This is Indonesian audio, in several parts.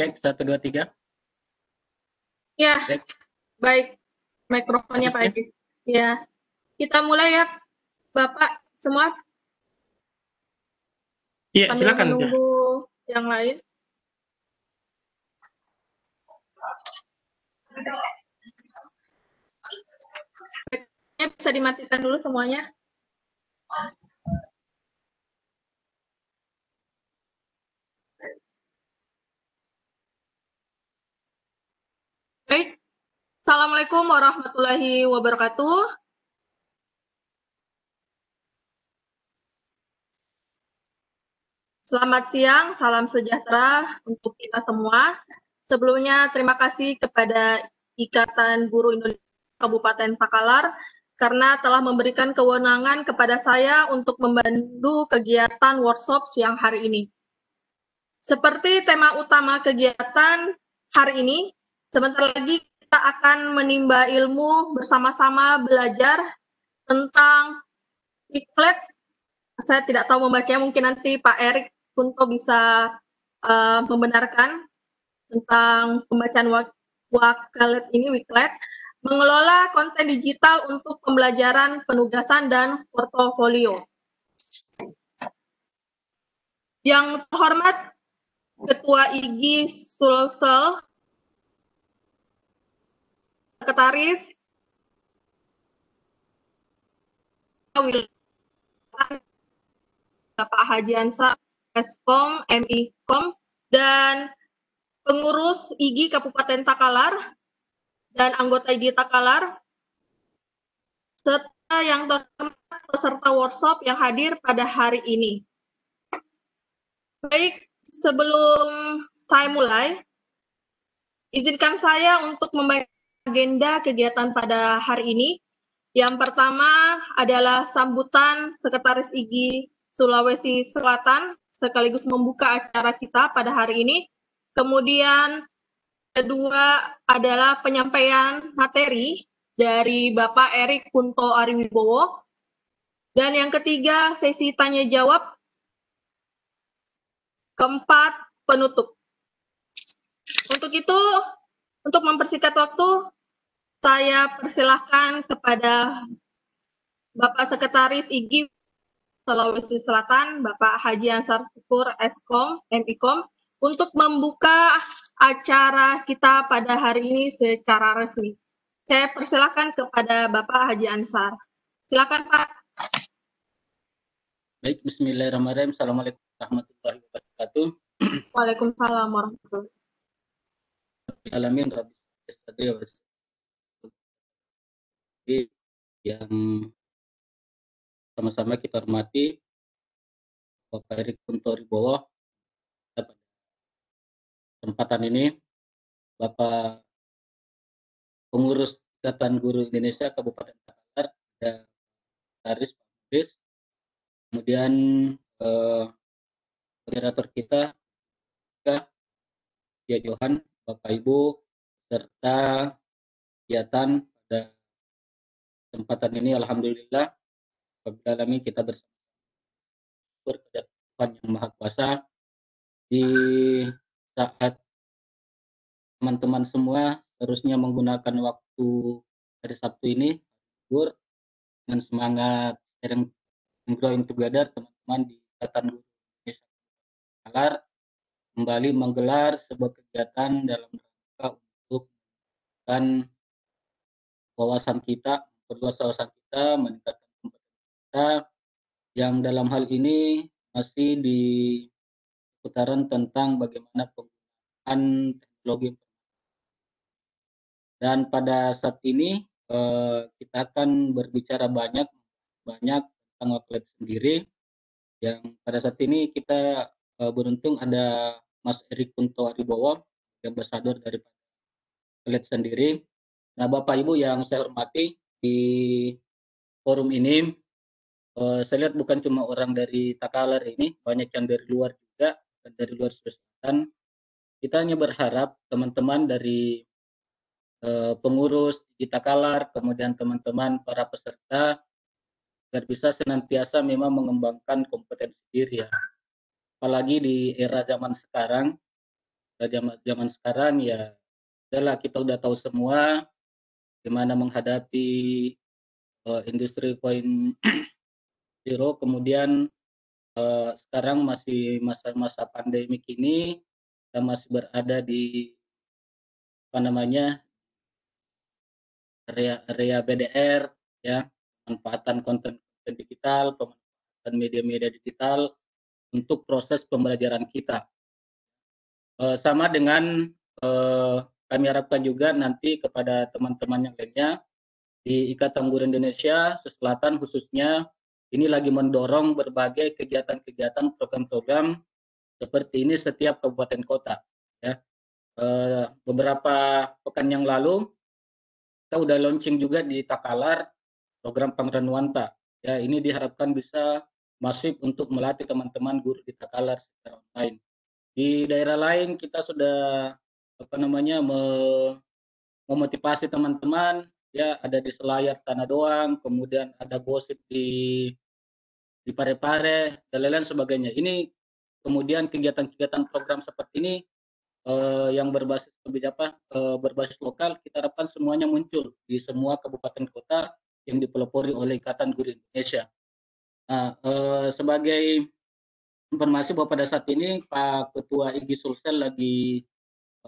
Cek, satu, dua, tiga. Ya, Cek. baik. Mikrofonnya Pak Haji. Ya? ya, kita mulai ya Bapak semua. Iya, silakan. Menunggu ya. yang lain. Bisa dimatikan dulu semuanya. Baik. Assalamualaikum warahmatullahi wabarakatuh. Selamat siang, salam sejahtera untuk kita semua. Sebelumnya terima kasih kepada Ikatan Guru Indonesia Kabupaten Pakalar karena telah memberikan kewenangan kepada saya untuk membantu kegiatan workshop siang hari ini. Seperti tema utama kegiatan hari ini, Sebentar lagi kita akan menimba ilmu bersama-sama belajar tentang Iklet. Saya tidak tahu membacanya, mungkin nanti Pak Erik Kunto bisa uh, membenarkan tentang pembacaan wak wakalet ini, Wiklet. Mengelola konten digital untuk pembelajaran, penugasan, dan portofolio. Yang terhormat Ketua IGI Sulsel sekretaris Bapak Haji Ansa Eskom MI Kom dan pengurus IGI Kabupaten Takalar dan anggota IGI Takalar serta yang terhormat peserta workshop yang hadir pada hari ini. Baik, sebelum saya mulai, izinkan saya untuk membaca agenda kegiatan pada hari ini. Yang pertama adalah sambutan Sekretaris IGI Sulawesi Selatan sekaligus membuka acara kita pada hari ini. Kemudian kedua adalah penyampaian materi dari Bapak Erik Kunto Ariwibowo. Dan yang ketiga sesi tanya jawab. Keempat penutup. Untuk itu, untuk mempersingkat waktu, saya persilahkan kepada Bapak Sekretaris IGI Sulawesi Selatan, Bapak Haji Ansar Syukur Eskom, MIKOM, untuk membuka acara kita pada hari ini secara resmi. Saya persilahkan kepada Bapak Haji Ansar. Silakan Pak. Baik, Bismillahirrahmanirrahim. Assalamualaikum warahmatullahi wabarakatuh. Waalaikumsalam warahmatullahi wabarakatuh. Alamin, Rabbi jadi yang sama-sama kita hormati Bapak Erick Kunto Ribowo pada kesempatan ini Bapak Pengurus Ikatan Guru Indonesia Kabupaten Takalar ada Taris Pak kemudian eh, moderator kita ya Johan Bapak Ibu serta kegiatan kesempatan ini alhamdulillah kami kita bersama kepada Tuhan yang Maha Kuasa di saat teman-teman semua harusnya menggunakan waktu hari Sabtu ini libur dengan semangat sharing and growing together teman-teman di Ikatan Guru Indonesia kalar kembali menggelar sebuah kegiatan dalam rangka untuk dan wawasan kita perluas wawasan kita, meningkatkan kompetensi kita, yang dalam hal ini masih di putaran tentang bagaimana penggunaan teknologi dan pada saat ini eh, kita akan berbicara banyak banyak tentang Wakelet sendiri yang pada saat ini kita eh, beruntung ada Mas Eri Kunto Aribowo yang bersadar dari Wakelet sendiri. Nah Bapak Ibu yang saya hormati di forum ini uh, saya lihat bukan cuma orang dari Takalar ini, banyak yang dari luar juga, dan dari luar Sulawesi Selatan. Kita hanya berharap teman-teman dari uh, pengurus di Takalar, kemudian teman-teman para peserta agar bisa senantiasa memang mengembangkan kompetensi diri ya. Apalagi di era zaman sekarang, era zaman zaman sekarang ya, adalah kita udah tahu semua bagaimana menghadapi uh, industri poin zero kemudian uh, sekarang masih masa-masa pandemik ini kita masih berada di apa namanya area area BDR ya pemanfaatan konten, konten digital pemanfaatan media-media digital untuk proses pembelajaran kita uh, sama dengan uh, kami harapkan juga nanti kepada teman-teman yang lainnya di Ikatan Guru Indonesia Selatan khususnya ini lagi mendorong berbagai kegiatan-kegiatan program-program seperti ini setiap kabupaten kota. Ya. Eh, beberapa pekan yang lalu kita sudah launching juga di Takalar program Pangeran Wanta. Ya, ini diharapkan bisa masif untuk melatih teman-teman guru di Takalar secara online. Di daerah lain kita sudah apa namanya memotivasi teman-teman ya ada di selayar tanah doang kemudian ada gosip di di pare-pare dan lain-lain sebagainya ini kemudian kegiatan-kegiatan program seperti ini eh, yang berbasis kebijakan eh, berbasis lokal kita harapkan semuanya muncul di semua kabupaten kota yang dipelopori oleh Ikatan Guru Indonesia. Nah, eh, sebagai informasi bahwa pada saat ini Pak Ketua Igi Sulsel lagi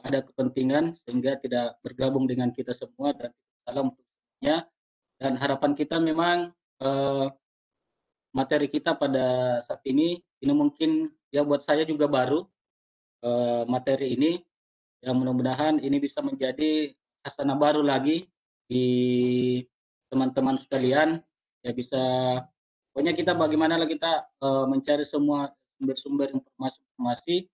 ada kepentingan sehingga tidak bergabung dengan kita semua dan dalam ya dan harapan kita memang eh, materi kita pada saat ini ini mungkin ya buat saya juga baru eh, materi ini yang mudah-mudahan ini bisa menjadi hasanah baru lagi di teman-teman sekalian ya bisa pokoknya kita bagaimana kita eh, mencari semua sumber-sumber informasi-informasi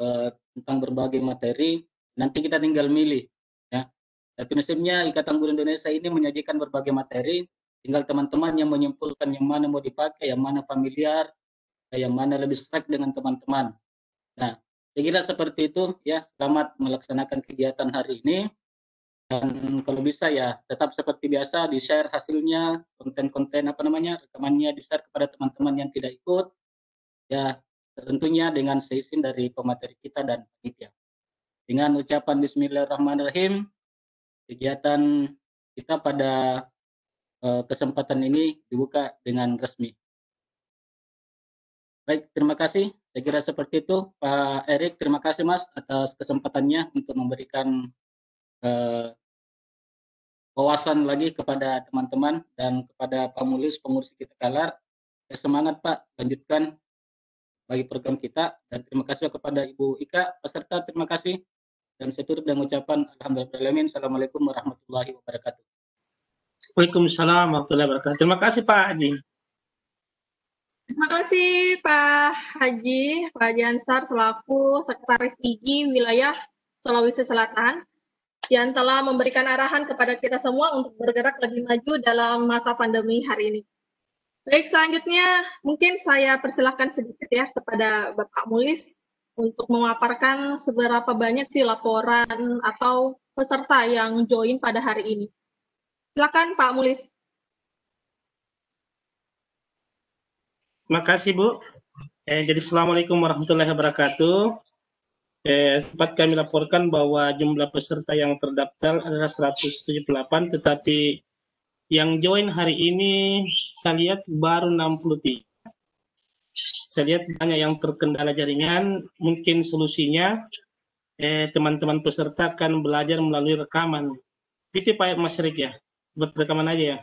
Eh, tentang berbagai materi. Nanti kita tinggal milih. Ya. Dan prinsipnya Ikatan Guru Indonesia ini menyajikan berbagai materi. Tinggal teman-teman yang menyimpulkan yang mana mau dipakai, yang mana familiar, yang mana lebih strike dengan teman-teman. Nah, saya kira seperti itu ya. Selamat melaksanakan kegiatan hari ini dan kalau bisa ya tetap seperti biasa di share hasilnya konten-konten apa namanya rekamannya di share kepada teman-teman yang tidak ikut ya tentunya dengan seizin dari pemateri kita dan panitia. Dengan ucapan Bismillahirrahmanirrahim, kegiatan kita pada eh, kesempatan ini dibuka dengan resmi. Baik, terima kasih. Saya kira seperti itu, Pak Erik. Terima kasih, Mas, atas kesempatannya untuk memberikan eh, wawasan lagi kepada teman-teman dan kepada Pak pengurus kita kalar. Semangat, Pak. Lanjutkan bagi program kita dan terima kasih kepada Ibu Ika peserta terima kasih dan saya tutup dengan ucapan alhamdulillah assalamualaikum warahmatullahi wabarakatuh. Waalaikumsalam warahmatullahi wabarakatuh. Terima kasih Pak Haji. Terima kasih Pak Haji, Pak Haji Ansar selaku Sekretaris IGI wilayah Sulawesi Selatan yang telah memberikan arahan kepada kita semua untuk bergerak lebih maju dalam masa pandemi hari ini. Baik, selanjutnya mungkin saya persilahkan sedikit ya kepada Bapak Mulis untuk memaparkan seberapa banyak sih laporan atau peserta yang join pada hari ini. Silakan Pak Mulis. Terima kasih Bu. Eh, jadi Assalamualaikum warahmatullahi wabarakatuh. Eh, sempat kami laporkan bahwa jumlah peserta yang terdaftar adalah 178, tetapi yang join hari ini saya lihat baru 63. Saya lihat banyak yang terkendala jaringan. Mungkin solusinya eh, teman-teman eh, peserta akan belajar melalui rekaman. Itu Pak Mas Rik ya, buat rekaman aja ya.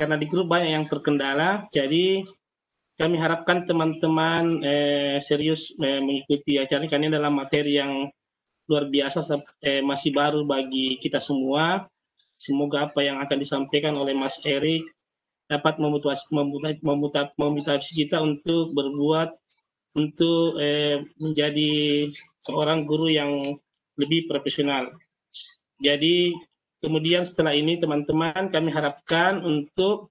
Karena di grup banyak yang terkendala, jadi kami harapkan teman-teman eh, serius eh, mengikuti acara ini karena dalam materi yang luar biasa eh, masih baru bagi kita semua Semoga apa yang akan disampaikan oleh Mas Eri dapat memutasi, memutasi, memotivasi kita untuk berbuat untuk eh, menjadi seorang guru yang lebih profesional. Jadi kemudian setelah ini teman-teman kami harapkan untuk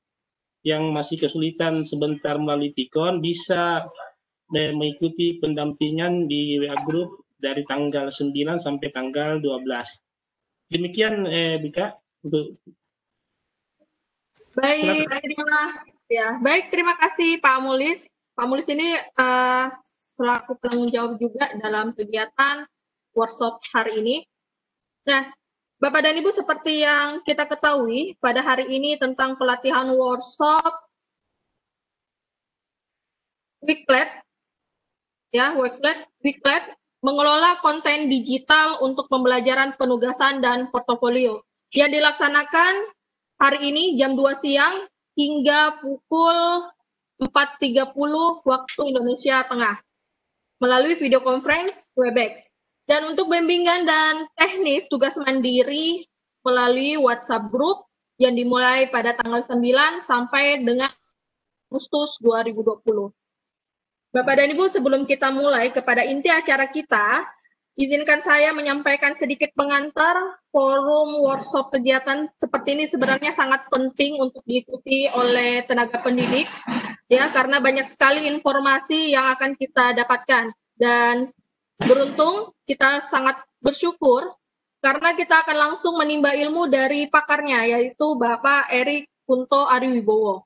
yang masih kesulitan sebentar melalui Pikon bisa eh, mengikuti pendampingan di WA Group dari tanggal 9 sampai tanggal 12. Demikian eh, Bika untuk baik terima ya baik terima kasih Pak Mulis Pak Mulis ini uh, selaku penanggung jawab juga dalam kegiatan workshop hari ini nah Bapak dan Ibu seperti yang kita ketahui pada hari ini tentang pelatihan workshop Weeklet ya Weeklet Weeklet mengelola konten digital untuk pembelajaran penugasan dan portofolio yang dilaksanakan hari ini jam 2 siang hingga pukul 4.30 waktu Indonesia Tengah melalui video conference Webex. Dan untuk bimbingan dan teknis tugas mandiri melalui WhatsApp group yang dimulai pada tanggal 9 sampai dengan Agustus 2020. Bapak dan Ibu, sebelum kita mulai kepada inti acara kita, izinkan saya menyampaikan sedikit pengantar forum workshop kegiatan seperti ini sebenarnya sangat penting untuk diikuti oleh tenaga pendidik ya karena banyak sekali informasi yang akan kita dapatkan dan beruntung kita sangat bersyukur karena kita akan langsung menimba ilmu dari pakarnya yaitu Bapak Erik Kunto Ariwibowo.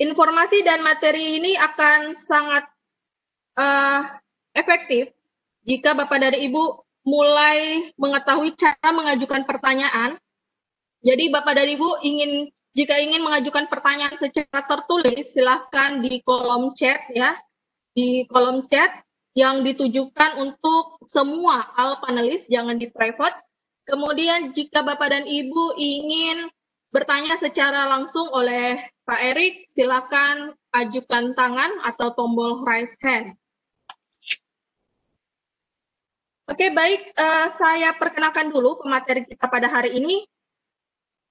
Informasi dan materi ini akan sangat uh, efektif jika Bapak dan Ibu mulai mengetahui cara mengajukan pertanyaan, jadi Bapak dan Ibu ingin jika ingin mengajukan pertanyaan secara tertulis, silahkan di kolom chat ya, di kolom chat yang ditujukan untuk semua al panelis, jangan di private. Kemudian jika Bapak dan Ibu ingin bertanya secara langsung oleh Pak Erik, silakan ajukan tangan atau tombol raise hand. Oke, baik. Uh, saya perkenalkan dulu pemateri kita pada hari ini.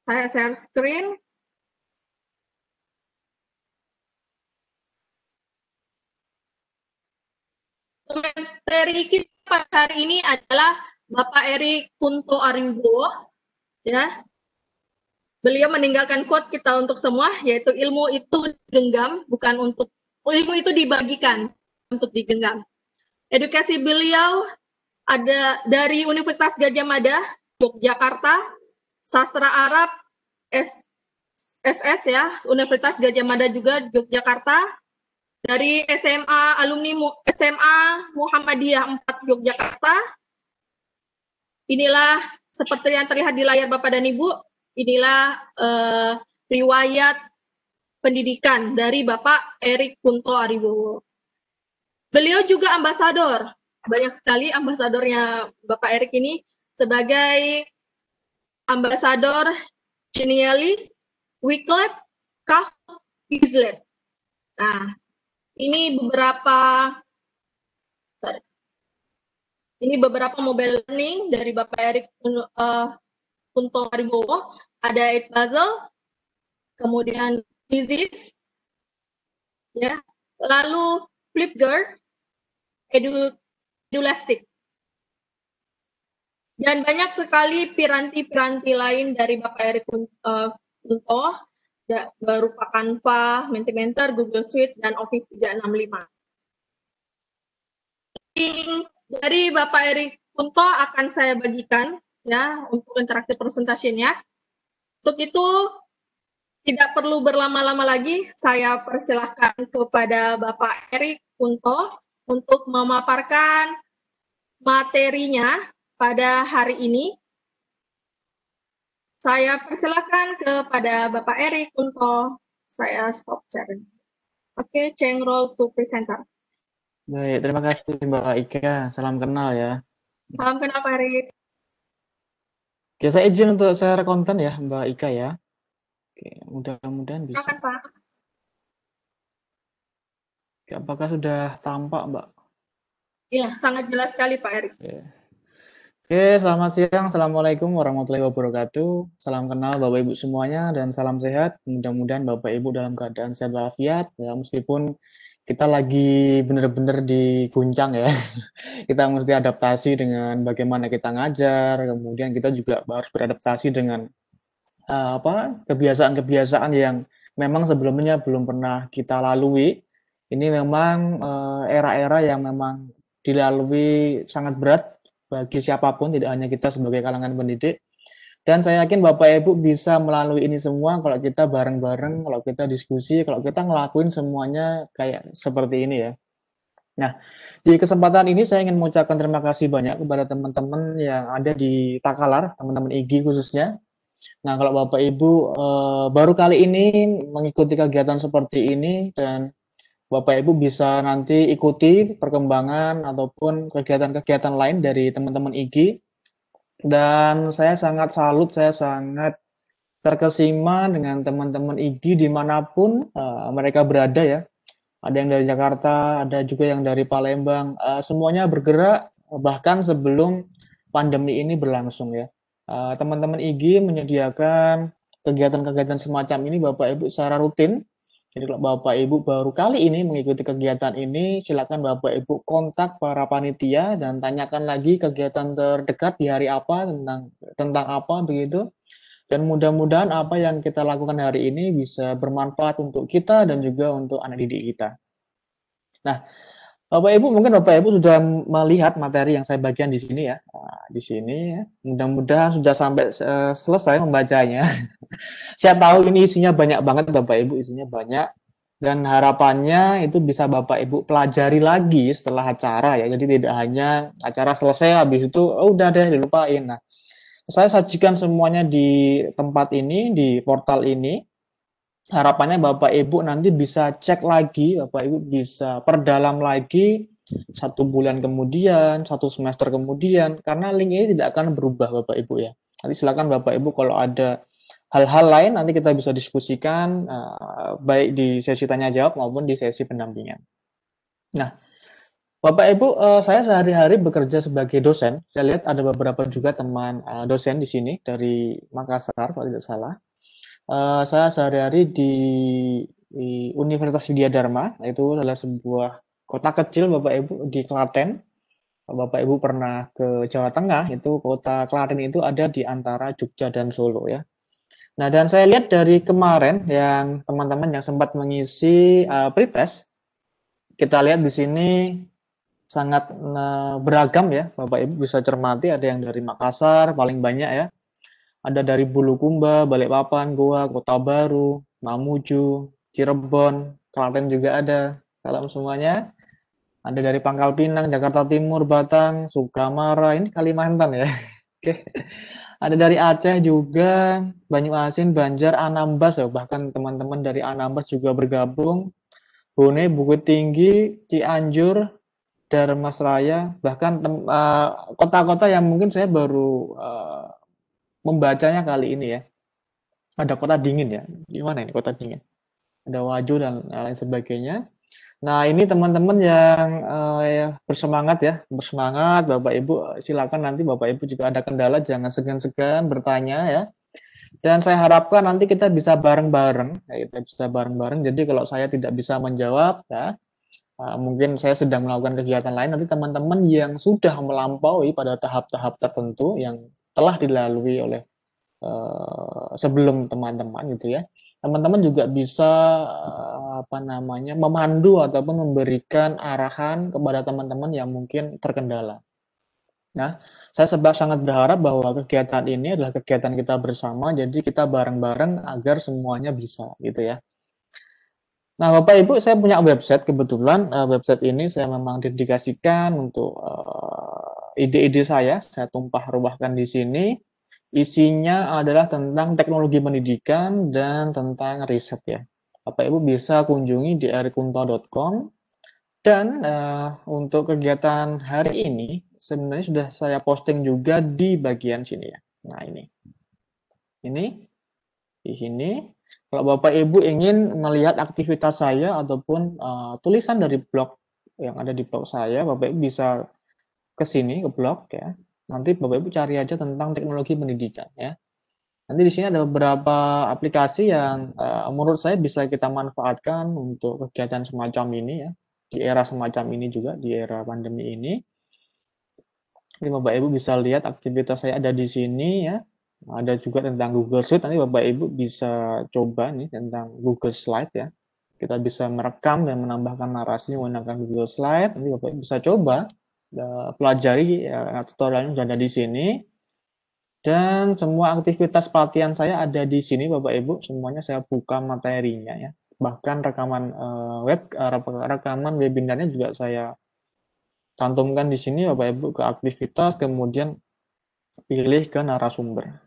Saya share screen. Pemateri kita pada hari ini adalah Bapak Eri Kunto Arimbo, Ya. Beliau meninggalkan quote kita untuk semua, yaitu ilmu itu genggam, bukan untuk ilmu itu dibagikan untuk digenggam. Edukasi beliau ada dari Universitas Gajah Mada Yogyakarta sastra Arab S, SS ya Universitas Gajah Mada juga Yogyakarta dari SMA alumni SMA Muhammadiyah 4 Yogyakarta inilah seperti yang terlihat di layar Bapak dan Ibu inilah uh, riwayat pendidikan dari Bapak Erik Kunto Aribowo. Beliau juga ambasador banyak sekali ambasadornya Bapak Erik ini sebagai ambasador Geniali, Wicklet Kah, bislet Nah, ini beberapa sorry, ini beberapa mobile learning dari Bapak Erik uh, eh, Kunto haribowo ada Ed Puzzle, kemudian bisis ya, lalu Flipgirl, Edu Dulastik. Dan banyak sekali piranti-piranti lain dari Bapak Erick eh, Kunto, berupa Canva, Mentimeter, Google Suite, dan Office 365. Link dari Bapak Erick Kunto akan saya bagikan ya untuk interaktif presentasinya. Untuk itu tidak perlu berlama-lama lagi, saya persilahkan kepada Bapak Erik Kunto untuk memaparkan materinya pada hari ini. Saya persilahkan kepada Bapak Erik untuk saya stop sharing. Oke, okay, change role to presenter. Baik, terima kasih Mbak Ika. Salam kenal ya. Salam kenal Pak Erik. Oke, saya izin untuk share konten ya Mbak Ika ya. Oke, mudah-mudahan bisa. Akan, Pak. Apakah sudah tampak, Mbak? Ya, sangat jelas sekali, Pak Erick. Oke. Oke, selamat siang. Assalamualaikum warahmatullahi wabarakatuh. Salam kenal Bapak Ibu semuanya dan salam sehat. Mudah-mudahan Bapak Ibu dalam keadaan sehat walafiat, ya, meskipun kita lagi benar-benar diguncang ya. Kita mesti adaptasi dengan bagaimana kita ngajar, kemudian kita juga harus beradaptasi dengan eh, apa kebiasaan-kebiasaan yang memang sebelumnya belum pernah kita lalui ini memang eh, era-era yang memang dilalui sangat berat bagi siapapun, tidak hanya kita sebagai kalangan pendidik. Dan saya yakin Bapak Ibu bisa melalui ini semua kalau kita bareng-bareng, kalau kita diskusi, kalau kita ngelakuin semuanya kayak seperti ini ya. Nah, di kesempatan ini saya ingin mengucapkan terima kasih banyak kepada teman-teman yang ada di Takalar, teman-teman IG khususnya. Nah, kalau Bapak Ibu e, baru kali ini mengikuti kegiatan seperti ini dan Bapak Ibu bisa nanti ikuti perkembangan ataupun kegiatan-kegiatan lain dari teman-teman IG Dan saya sangat salut, saya sangat terkesima dengan teman-teman IG dimanapun uh, mereka berada ya. Ada yang dari Jakarta, ada juga yang dari Palembang. Uh, semuanya bergerak bahkan sebelum pandemi ini berlangsung ya. Eh, teman-teman uh, menyediakan kegiatan-kegiatan semacam ini Bapak Ibu secara rutin jadi kalau Bapak Ibu baru kali ini mengikuti kegiatan ini, silakan Bapak Ibu kontak para panitia dan tanyakan lagi kegiatan terdekat di hari apa tentang tentang apa begitu. Dan mudah-mudahan apa yang kita lakukan hari ini bisa bermanfaat untuk kita dan juga untuk anak didik kita. Nah, Bapak Ibu mungkin Bapak Ibu sudah melihat materi yang saya bagikan di sini ya. Nah, di sini ya. Mudah-mudahan sudah sampai eh, selesai membacanya. saya tahu ini isinya banyak banget Bapak Ibu, isinya banyak dan harapannya itu bisa Bapak Ibu pelajari lagi setelah acara ya. Jadi tidak hanya acara selesai habis itu oh, udah deh dilupain. Nah, saya sajikan semuanya di tempat ini, di portal ini harapannya Bapak Ibu nanti bisa cek lagi, Bapak Ibu bisa perdalam lagi satu bulan kemudian, satu semester kemudian, karena link ini tidak akan berubah Bapak Ibu ya. Nanti silakan Bapak Ibu kalau ada hal-hal lain nanti kita bisa diskusikan eh, baik di sesi tanya jawab maupun di sesi pendampingan. Nah, Bapak Ibu, eh, saya sehari-hari bekerja sebagai dosen. Saya lihat ada beberapa juga teman eh, dosen di sini dari Makassar kalau tidak salah. Eh, saya sehari-hari di, di Universitas Widya Dharma, itu adalah sebuah kota kecil Bapak Ibu di Klaten. Bapak Ibu pernah ke Jawa Tengah, itu kota Klaten itu ada di antara Jogja dan Solo ya. Nah, dan saya lihat dari kemarin yang teman-teman yang sempat mengisi uh, pretest, kita lihat di sini sangat uh, beragam ya, Bapak Ibu bisa cermati ada yang dari Makassar paling banyak ya, ada dari Bulukumba, Balikpapan, Goa, Kota Baru, Mamuju, Cirebon, Klaten juga ada. Salam semuanya. Ada dari Pangkal Pinang, Jakarta Timur, Batang, Sukamara, ini Kalimantan ya. Oke. Ada dari Aceh juga, Banyuasin, Banjar, Anambas, ya. bahkan teman-teman dari Anambas juga bergabung. Bone, Bukit Tinggi, Cianjur, Darmas bahkan eh, kota-kota uh, yang mungkin saya baru uh, membacanya kali ini ya. Ada kota dingin ya. Gimana ini kota dingin? Ada Wajo dan lain sebagainya. Nah, ini teman-teman yang uh, ya, bersemangat ya, bersemangat Bapak Ibu silakan nanti Bapak Ibu juga ada kendala jangan segan-segan bertanya ya. Dan saya harapkan nanti kita bisa bareng-bareng, ya, kita bisa bareng-bareng. Jadi kalau saya tidak bisa menjawab ya, uh, mungkin saya sedang melakukan kegiatan lain nanti teman-teman yang sudah melampaui pada tahap-tahap tertentu yang telah dilalui oleh uh, sebelum teman-teman gitu ya teman-teman juga bisa eh, apa namanya memandu ataupun memberikan arahan kepada teman-teman yang mungkin terkendala. Nah, saya sebab sangat berharap bahwa kegiatan ini adalah kegiatan kita bersama, jadi kita bareng-bareng agar semuanya bisa gitu ya. Nah, Bapak Ibu, saya punya website kebetulan eh, website ini saya memang dedikasikan untuk ide-ide saya, saya tumpah rubahkan di sini. Isinya adalah tentang teknologi pendidikan dan tentang riset ya. Bapak Ibu bisa kunjungi di erikunto.com dan uh, untuk kegiatan hari ini sebenarnya sudah saya posting juga di bagian sini ya. Nah ini, ini di sini. Kalau Bapak Ibu ingin melihat aktivitas saya ataupun uh, tulisan dari blog yang ada di blog saya, Bapak Ibu bisa ke sini ke blog ya. Nanti Bapak Ibu cari aja tentang teknologi pendidikan ya. Nanti di sini ada beberapa aplikasi yang uh, menurut saya bisa kita manfaatkan untuk kegiatan semacam ini ya. Di era semacam ini juga, di era pandemi ini. Jadi Bapak Ibu bisa lihat aktivitas saya ada di sini ya. Ada juga tentang Google Suite nanti Bapak Ibu bisa coba nih tentang Google Slide ya. Kita bisa merekam dan menambahkan narasi menggunakan Google Slide, nanti Bapak Ibu bisa coba Eh, pelajari ya, tutorialnya sudah ada di sini. Dan semua aktivitas pelatihan saya ada di sini Bapak Ibu, semuanya saya buka materinya ya. Bahkan rekaman uh, web uh, rekaman webinarnya juga saya cantumkan di sini Bapak Ibu ke aktivitas kemudian pilih ke narasumber.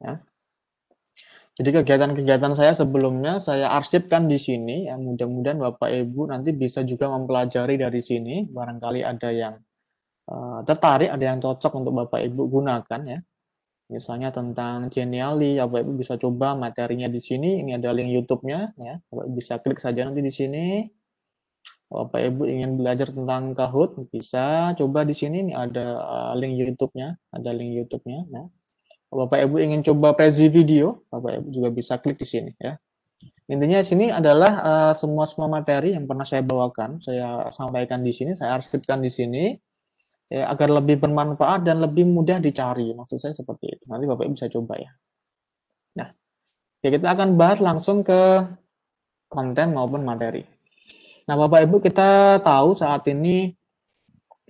Ya. Jadi kegiatan-kegiatan saya sebelumnya saya arsipkan di sini. Ya, mudah-mudahan Bapak Ibu nanti bisa juga mempelajari dari sini. Barangkali ada yang uh, tertarik, ada yang cocok untuk Bapak Ibu gunakan ya. Misalnya tentang Geniali, Bapak Ibu bisa coba materinya di sini. Ini ada link YouTube-nya ya. Bapak Ibu bisa klik saja nanti di sini. Bapak Ibu ingin belajar tentang Kahoot, bisa coba di sini. Ini ada eh, link YouTube-nya, ada link YouTube-nya. Ya. Bapak Ibu ingin coba prezi video, Bapak Ibu juga bisa klik di sini ya. Intinya sini adalah uh, semua semua materi yang pernah saya bawakan, saya sampaikan di sini, saya arsipkan di sini ya, agar lebih bermanfaat dan lebih mudah dicari. Maksud saya seperti itu. Nanti Bapak Ibu bisa coba ya. Nah, ya kita akan bahas langsung ke konten maupun materi. Nah, Bapak Ibu kita tahu saat ini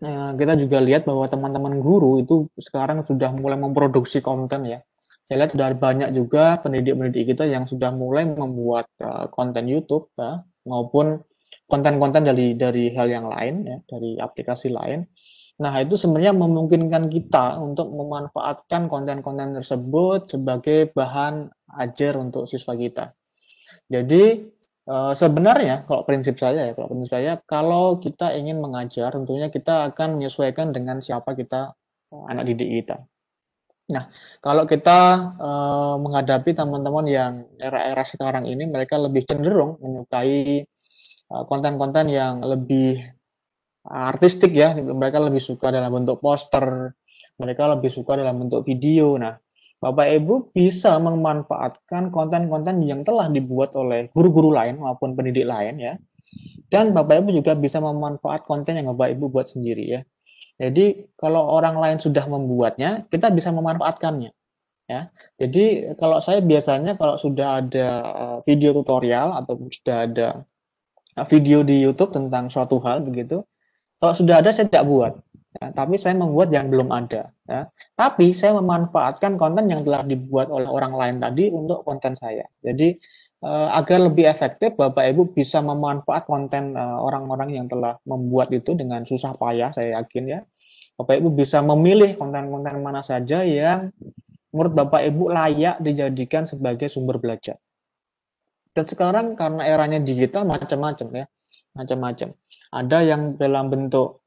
Ya, kita juga lihat bahwa teman-teman guru itu sekarang sudah mulai memproduksi konten ya. Saya lihat sudah banyak juga pendidik-pendidik kita yang sudah mulai membuat eh, konten YouTube ya, maupun konten-konten dari dari hal yang lain ya, dari aplikasi lain. Nah, itu sebenarnya memungkinkan kita untuk memanfaatkan konten-konten tersebut sebagai bahan ajar untuk siswa kita. Jadi, Eh, sebenarnya kalau prinsip saya ya, kalau prinsip saya kalau kita ingin mengajar tentunya kita akan menyesuaikan dengan siapa kita eh, anak didik kita. Nah, kalau kita uh, menghadapi teman-teman yang era-era sekarang ini mereka lebih cenderung menyukai konten-konten uh, yang lebih artistik ya, mereka lebih suka dalam bentuk poster, mereka lebih suka dalam bentuk video. Nah, Bapak Ibu bisa memanfaatkan konten-konten yang telah dibuat oleh guru-guru lain maupun pendidik lain ya. Dan Bapak Ibu juga bisa memanfaat konten yang Bapak Ibu buat sendiri ya. Jadi kalau orang lain sudah membuatnya, kita bisa memanfaatkannya ya. Jadi kalau saya biasanya kalau sudah ada eh, video tutorial atau sudah ada eh, video di YouTube tentang suatu hal begitu, kalau sudah ada saya tidak buat ya, tapi saya membuat yang belum ada. Ya. Tapi saya memanfaatkan konten yang telah dibuat oleh orang lain tadi untuk konten saya. Jadi eh, agar lebih efektif, Bapak Ibu bisa memanfaat konten orang eh, orang-orang yang telah membuat itu dengan susah payah, saya yakin ya. Bapak Ibu bisa memilih konten-konten mana saja yang menurut Bapak Ibu layak dijadikan sebagai sumber belajar. Dan sekarang karena eranya digital macam-macam ya, macam-macam. Ada yang dalam bentuk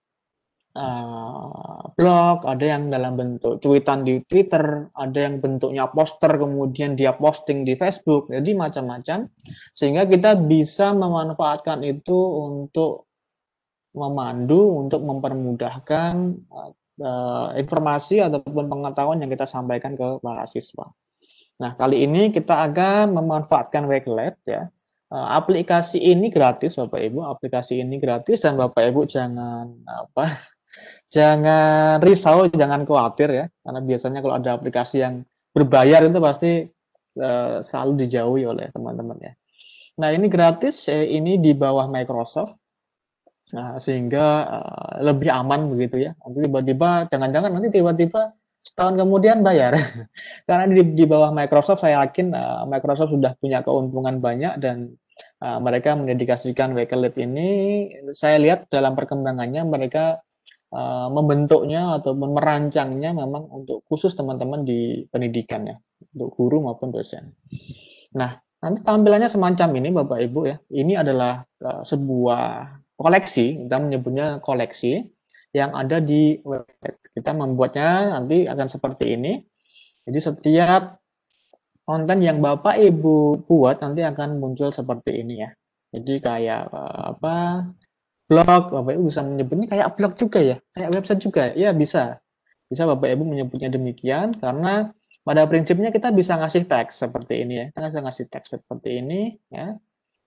uh, blog, ada yang dalam bentuk cuitan di Twitter, ada yang bentuknya poster kemudian dia posting di Facebook, jadi macam-macam. Sehingga kita bisa memanfaatkan itu untuk memandu, untuk mempermudahkan uh, informasi ataupun pengetahuan yang kita sampaikan ke para siswa. Nah, kali ini kita akan memanfaatkan Wakelet ya eh, aplikasi ini gratis Bapak Ibu, aplikasi ini gratis dan Bapak Ibu jangan apa jangan risau, jangan khawatir ya, karena biasanya kalau ada aplikasi yang berbayar itu pasti uh, selalu dijauhi oleh teman-teman ya. Nah ini gratis, eh, ini di bawah Microsoft, nah, sehingga uh, lebih aman begitu ya. Nanti tiba-tiba, jangan-jangan nanti tiba-tiba setahun kemudian bayar, karena di, di bawah Microsoft saya yakin uh, Microsoft sudah punya keuntungan banyak dan uh, mereka mendedikasikan Wakelet ini. Saya lihat dalam perkembangannya mereka Eh, membentuknya ataupun merancangnya memang untuk khusus teman-teman di pendidikan ya, untuk guru maupun dosen. Nah, nanti tampilannya semacam ini Bapak Ibu ya. Ini adalah eh, sebuah koleksi, kita menyebutnya koleksi yang ada di website. Kita membuatnya nanti akan seperti ini. Jadi setiap konten yang Bapak Ibu buat nanti akan muncul seperti ini ya. Jadi kayak eh, apa blog bapak ibu bisa menyebutnya kayak blog juga ya kayak website juga ya bisa bisa bapak ibu menyebutnya demikian karena pada prinsipnya kita bisa ngasih teks seperti ini ya kita bisa ngasih teks seperti ini ya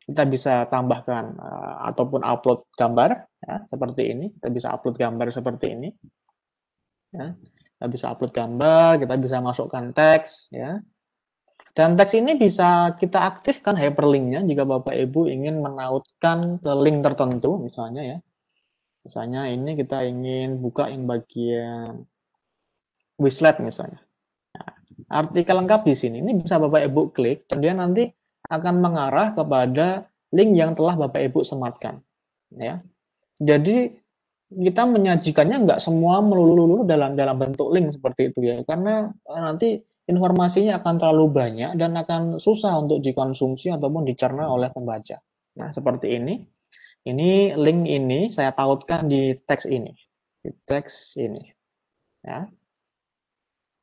kita bisa tambahkan uh, ataupun upload gambar ya, seperti ini kita bisa upload gambar seperti ini ya kita bisa upload gambar kita bisa masukkan teks ya dan teks ini bisa kita aktifkan hyperlinknya jika Bapak Ibu ingin menautkan ke link tertentu misalnya ya. Misalnya ini kita ingin buka yang bagian wishlet misalnya. Nah, artikel lengkap di sini ini bisa Bapak Ibu klik dan dia nanti akan mengarah kepada link yang telah Bapak Ibu sematkan. Ya. Jadi kita menyajikannya nggak semua melulu dalam dalam bentuk link seperti itu ya karena eh, nanti informasinya akan terlalu banyak dan akan susah untuk dikonsumsi ataupun dicerna oleh pembaca. Nah, seperti ini. Ini link ini saya tautkan di teks ini. Di teks ini. Ya.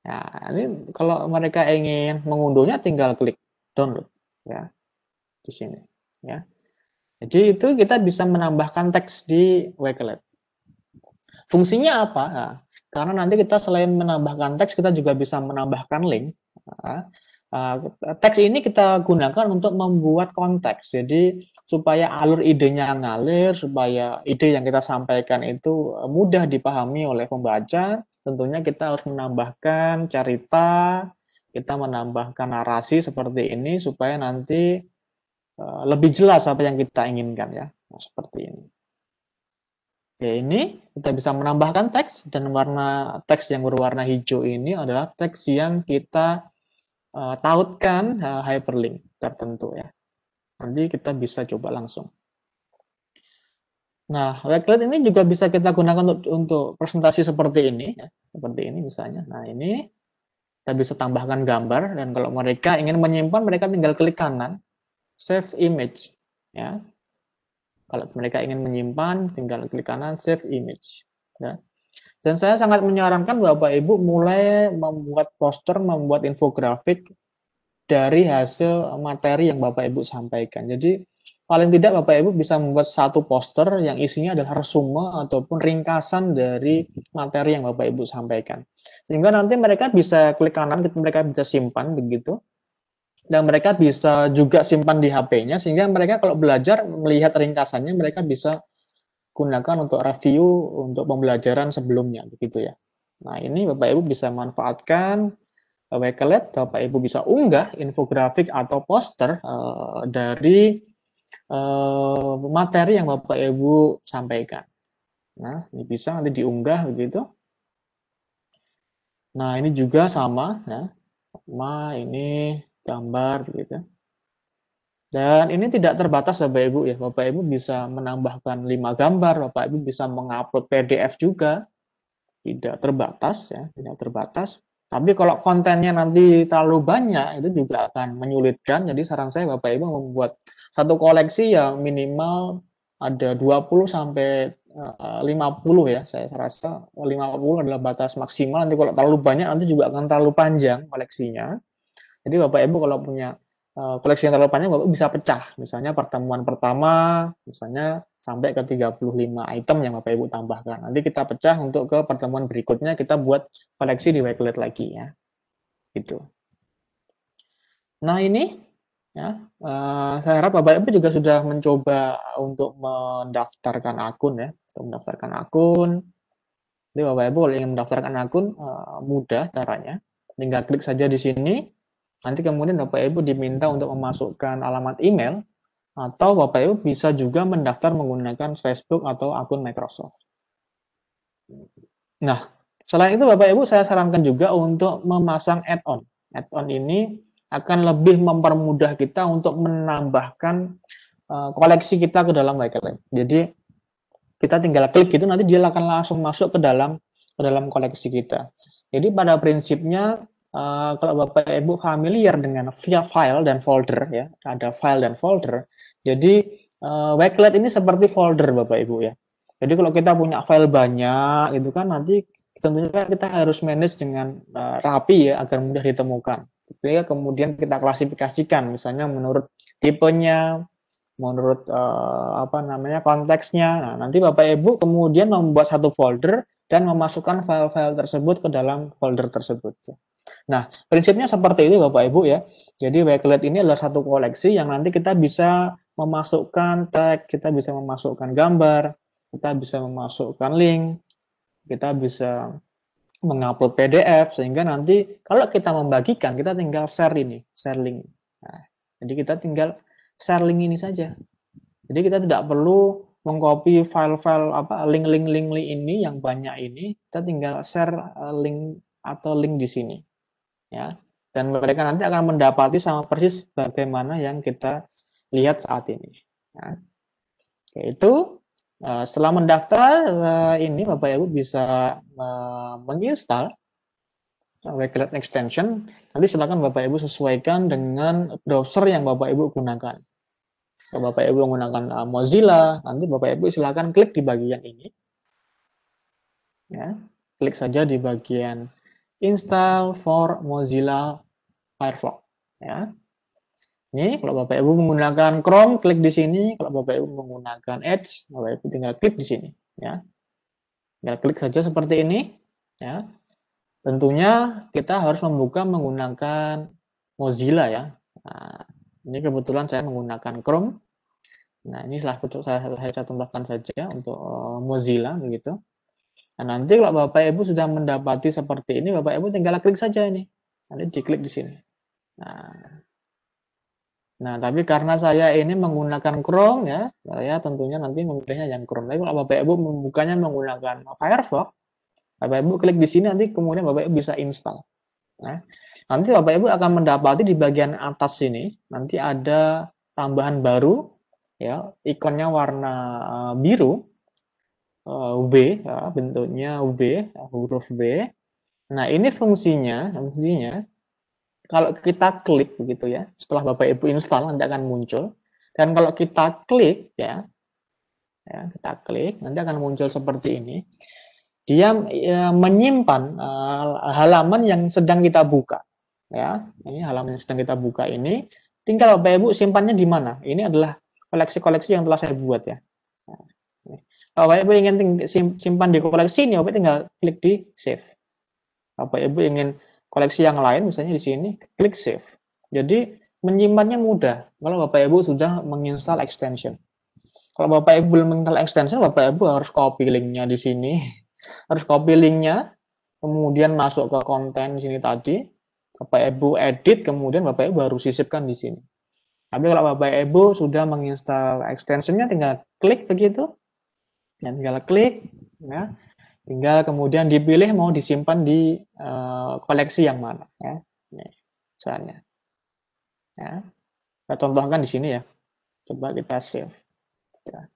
Ya, ini kalau mereka ingin mengunduhnya tinggal klik download ya. Di sini, ya. Jadi itu kita bisa menambahkan teks di Wakelet. Fungsinya apa? Nah, karena nanti kita selain menambahkan teks, kita juga bisa menambahkan link. Ah, ah, teks ini kita gunakan untuk membuat konteks. Jadi supaya alur idenya ngalir, supaya ide yang kita sampaikan itu eh, mudah dipahami oleh pembaca, tentunya kita harus menambahkan cerita, kita menambahkan narasi seperti ini supaya nanti eh, lebih jelas apa yang kita inginkan ya, seperti ini. Ya ini kita bisa menambahkan teks dan warna teks yang berwarna hijau ini adalah teks yang kita uh, tautkan uh, hyperlink tertentu ya. Nanti kita bisa coba langsung. Nah, backlight ini juga bisa kita gunakan untuk, untuk presentasi seperti ini, ya. seperti ini misalnya. Nah, ini kita bisa tambahkan gambar dan kalau mereka ingin menyimpan, mereka tinggal klik kanan, save image, ya. Kalau mereka ingin menyimpan, tinggal klik kanan Save Image. Ya. Dan saya sangat menyarankan Bapak Ibu mulai membuat poster, membuat infografik dari hasil materi yang Bapak Ibu sampaikan. Jadi paling tidak Bapak Ibu bisa membuat satu poster yang isinya adalah resume ataupun ringkasan dari materi yang Bapak Ibu sampaikan. Sehingga nanti mereka bisa klik kanan, mereka bisa simpan begitu dan mereka bisa juga simpan di HP-nya sehingga mereka kalau belajar melihat ringkasannya mereka bisa gunakan untuk review untuk pembelajaran sebelumnya begitu ya. Nah, ini Bapak Ibu bisa manfaatkan Wakelet, Bapak Ibu bisa unggah infografik atau poster uh, dari uh, materi yang Bapak Ibu sampaikan. Nah, ini bisa nanti diunggah begitu. Nah, ini juga sama ya. Ma ini gambar gitu. Kan. Dan ini tidak terbatas Bapak Ibu ya. Bapak Ibu bisa menambahkan 5 gambar, Bapak Ibu bisa mengupload PDF juga. Tidak terbatas ya, tidak terbatas. Tapi kalau kontennya nanti terlalu banyak itu juga akan menyulitkan. Jadi saran saya Bapak Ibu membuat satu koleksi yang minimal ada 20 sampai 50 eh, ya. Saya rasa 50 adalah batas maksimal. Nanti kalau terlalu banyak nanti juga akan terlalu panjang koleksinya jadi Bapak Ibu kalau punya eh, koleksi yang terlalu panjang Bapak bisa pecah. Misalnya pertemuan pertama misalnya sampai ke 35 item yang Bapak Ibu tambahkan. Nanti kita pecah untuk ke pertemuan berikutnya kita buat koleksi di Wakelet lagi ya. Gitu. Nah, ini ya uh, saya harap Bapak Ibu juga sudah mencoba untuk mendaftarkan akun ya, untuk mendaftarkan akun. Jadi Bapak Ibu kalau ingin mendaftarkan akun uh, mudah caranya. Tinggal klik saja di sini Nanti kemudian Bapak Ibu diminta untuk memasukkan alamat email atau Bapak Ibu bisa juga mendaftar menggunakan Facebook atau akun Microsoft. Nah, selain itu Bapak Ibu saya sarankan juga untuk memasang add-on. Add-on ini akan lebih mempermudah kita untuk menambahkan eh, koleksi kita ke dalam Wikilink. Jadi kita tinggal klik gitu nanti dia akan langsung masuk ke dalam ke dalam koleksi kita. Jadi pada prinsipnya Uh, kalau Bapak Ibu familiar dengan via file dan folder ya, ada file dan folder. Jadi uh, Wakelet ini seperti folder Bapak Ibu ya. Jadi kalau kita punya file banyak itu kan nanti tentunya kan kita harus manage dengan uh, rapi ya agar mudah ditemukan. Jadi kemudian kita klasifikasikan misalnya menurut tipenya, menurut uh, apa namanya konteksnya. Nah, nanti Bapak Ibu kemudian membuat satu folder dan memasukkan file-file tersebut ke dalam folder tersebut. Ya. Nah, prinsipnya seperti ini Bapak Ibu ya. Jadi wakelet ini adalah satu koleksi yang nanti kita bisa memasukkan tag, kita bisa memasukkan gambar, kita bisa memasukkan link, kita bisa mengupload PDF sehingga nanti kalau kita membagikan kita tinggal share ini, share link. Nah, jadi kita tinggal share link ini saja. Jadi kita tidak perlu mengcopy file-file apa link-link link ini yang banyak ini, kita tinggal share eh, link atau link di sini ya dan mereka nanti akan mendapati sama persis bagaimana yang kita lihat saat ini ya. yaitu eh, setelah mendaftar eh, ini Bapak Ibu bisa eh, menginstal Wakelet extension nanti silakan Bapak Ibu sesuaikan dengan browser yang Bapak Ibu gunakan kalau Bapak Ibu menggunakan Mozilla nanti Bapak Ibu silakan klik di bagian ini ya klik saja di bagian install for Mozilla Firefox. Ya. Ini kalau Bapak Ibu menggunakan Chrome, klik di sini. Kalau Bapak Ibu menggunakan Edge, Bapak Ibu tinggal klik di sini. Ya. Tinggal klik saja seperti ini. Ya. Tentunya kita harus membuka menggunakan Mozilla ya. Nah, ini kebetulan saya menggunakan Chrome. Nah, ini salah saya, saya contohkan saja untuk eh, Mozilla begitu. Nah, nanti kalau Bapak Ibu sudah mendapati seperti ini, Bapak Ibu tinggal klik saja ini. Nanti diklik di sini. Nah, nah tapi karena saya ini menggunakan Chrome ya, saya tentunya nanti memilihnya yang Chrome. Tapi kalau Bapak Ibu membukanya menggunakan Firefox, Bapak Ibu klik di sini nanti kemudian Bapak Ibu bisa install. Nah, nanti Bapak Ibu akan mendapati di bagian atas sini nanti ada tambahan baru ya, ikonnya warna eh, biru uh, bentuknya W ya, huruf B. nah ini fungsinya fungsinya kalau kita klik begitu ya setelah bapak ibu install nanti akan muncul dan kalau kita klik ya ya kita klik nanti akan muncul seperti ini dia ya, menyimpan uh, halaman yang sedang kita buka ya ini halaman yang sedang kita buka ini tinggal bapak ibu simpannya di mana ini adalah koleksi-koleksi yang telah saya buat ya Bapak Ibu ingin simpan di koleksi ini, Bapak tinggal klik di save. Bapak Ibu ingin koleksi yang lain, misalnya di sini, klik save. Jadi menyimpannya mudah kalau Bapak Ibu sudah menginstal extension. Kalau Bapak Ibu belum menginstal extension, Bapak Ibu harus copy linknya di sini, harus copy linknya, kemudian masuk ke konten di sini tadi, Bapak Ibu edit, kemudian Bapak Ibu harus sisipkan di sini. Tapi kalau Bapak Ibu sudah menginstal extensionnya, tinggal klik begitu, Ya, tinggal klik, ya. tinggal kemudian dipilih mau disimpan di uh, koleksi yang mana. Ya. ini misalnya. Ya. Kita contohkan di sini ya. Coba kita save. Ya.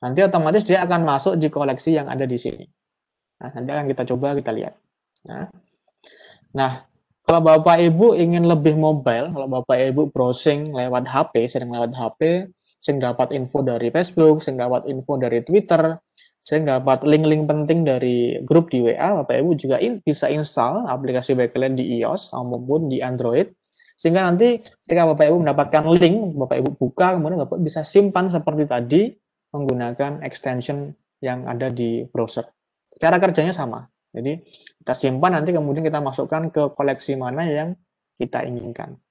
Nanti otomatis dia akan masuk di koleksi yang ada di sini. Nah, nanti akan kita coba, kita lihat. Nah, nah kalau Bapak Ibu ingin lebih mobile, kalau Bapak Ibu browsing lewat HP, sering lewat HP, sering dapat info dari Facebook, sering dapat info dari Twitter, sering dapat link-link penting dari grup di WA, Bapak Ibu juga in, bisa install aplikasi Backlink di iOS maupun di Android sehingga nanti ketika Bapak Ibu mendapatkan link, Bapak Ibu buka, kemudian Bapak bisa simpan seperti tadi menggunakan extension yang ada di browser. Cara kerjanya sama. Jadi kita simpan nanti kemudian kita masukkan ke koleksi mana yang kita inginkan.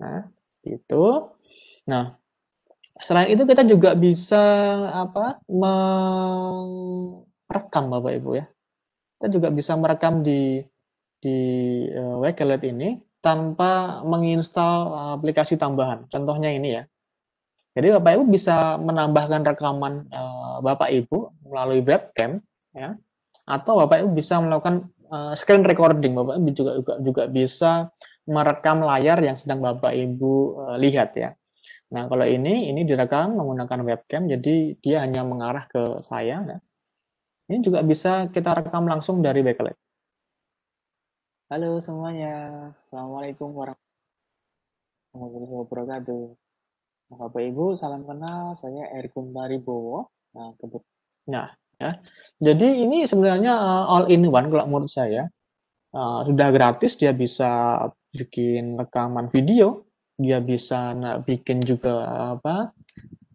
Nah, itu. Nah, Selain itu kita juga bisa apa merekam Bapak Ibu ya. Kita juga bisa merekam di di uh, Wakelet ini tanpa menginstal eh, aplikasi tambahan. Contohnya ini ya. Jadi Bapak Ibu bisa menambahkan rekaman uh, Bapak Ibu melalui webcam ya. Atau Bapak Ibu bisa melakukan uh, screen recording. Bapak Ibu juga juga, juga bisa merekam layar yang sedang Bapak Ibu uh, lihat ya. Nah, kalau ini, ini direkam menggunakan webcam, jadi dia hanya mengarah ke saya. Ya. ini juga bisa kita rekam langsung dari backlight. Halo semuanya, Assalamualaikum warahmatullahi wabarakatuh. Bapak Ibu, salam kenal, saya Erkum Bowo Nah, nah ya. jadi ini sebenarnya eh, all in one kalau menurut saya. Eh, sudah gratis, dia bisa bikin rekaman video, dia bisa nak bikin juga apa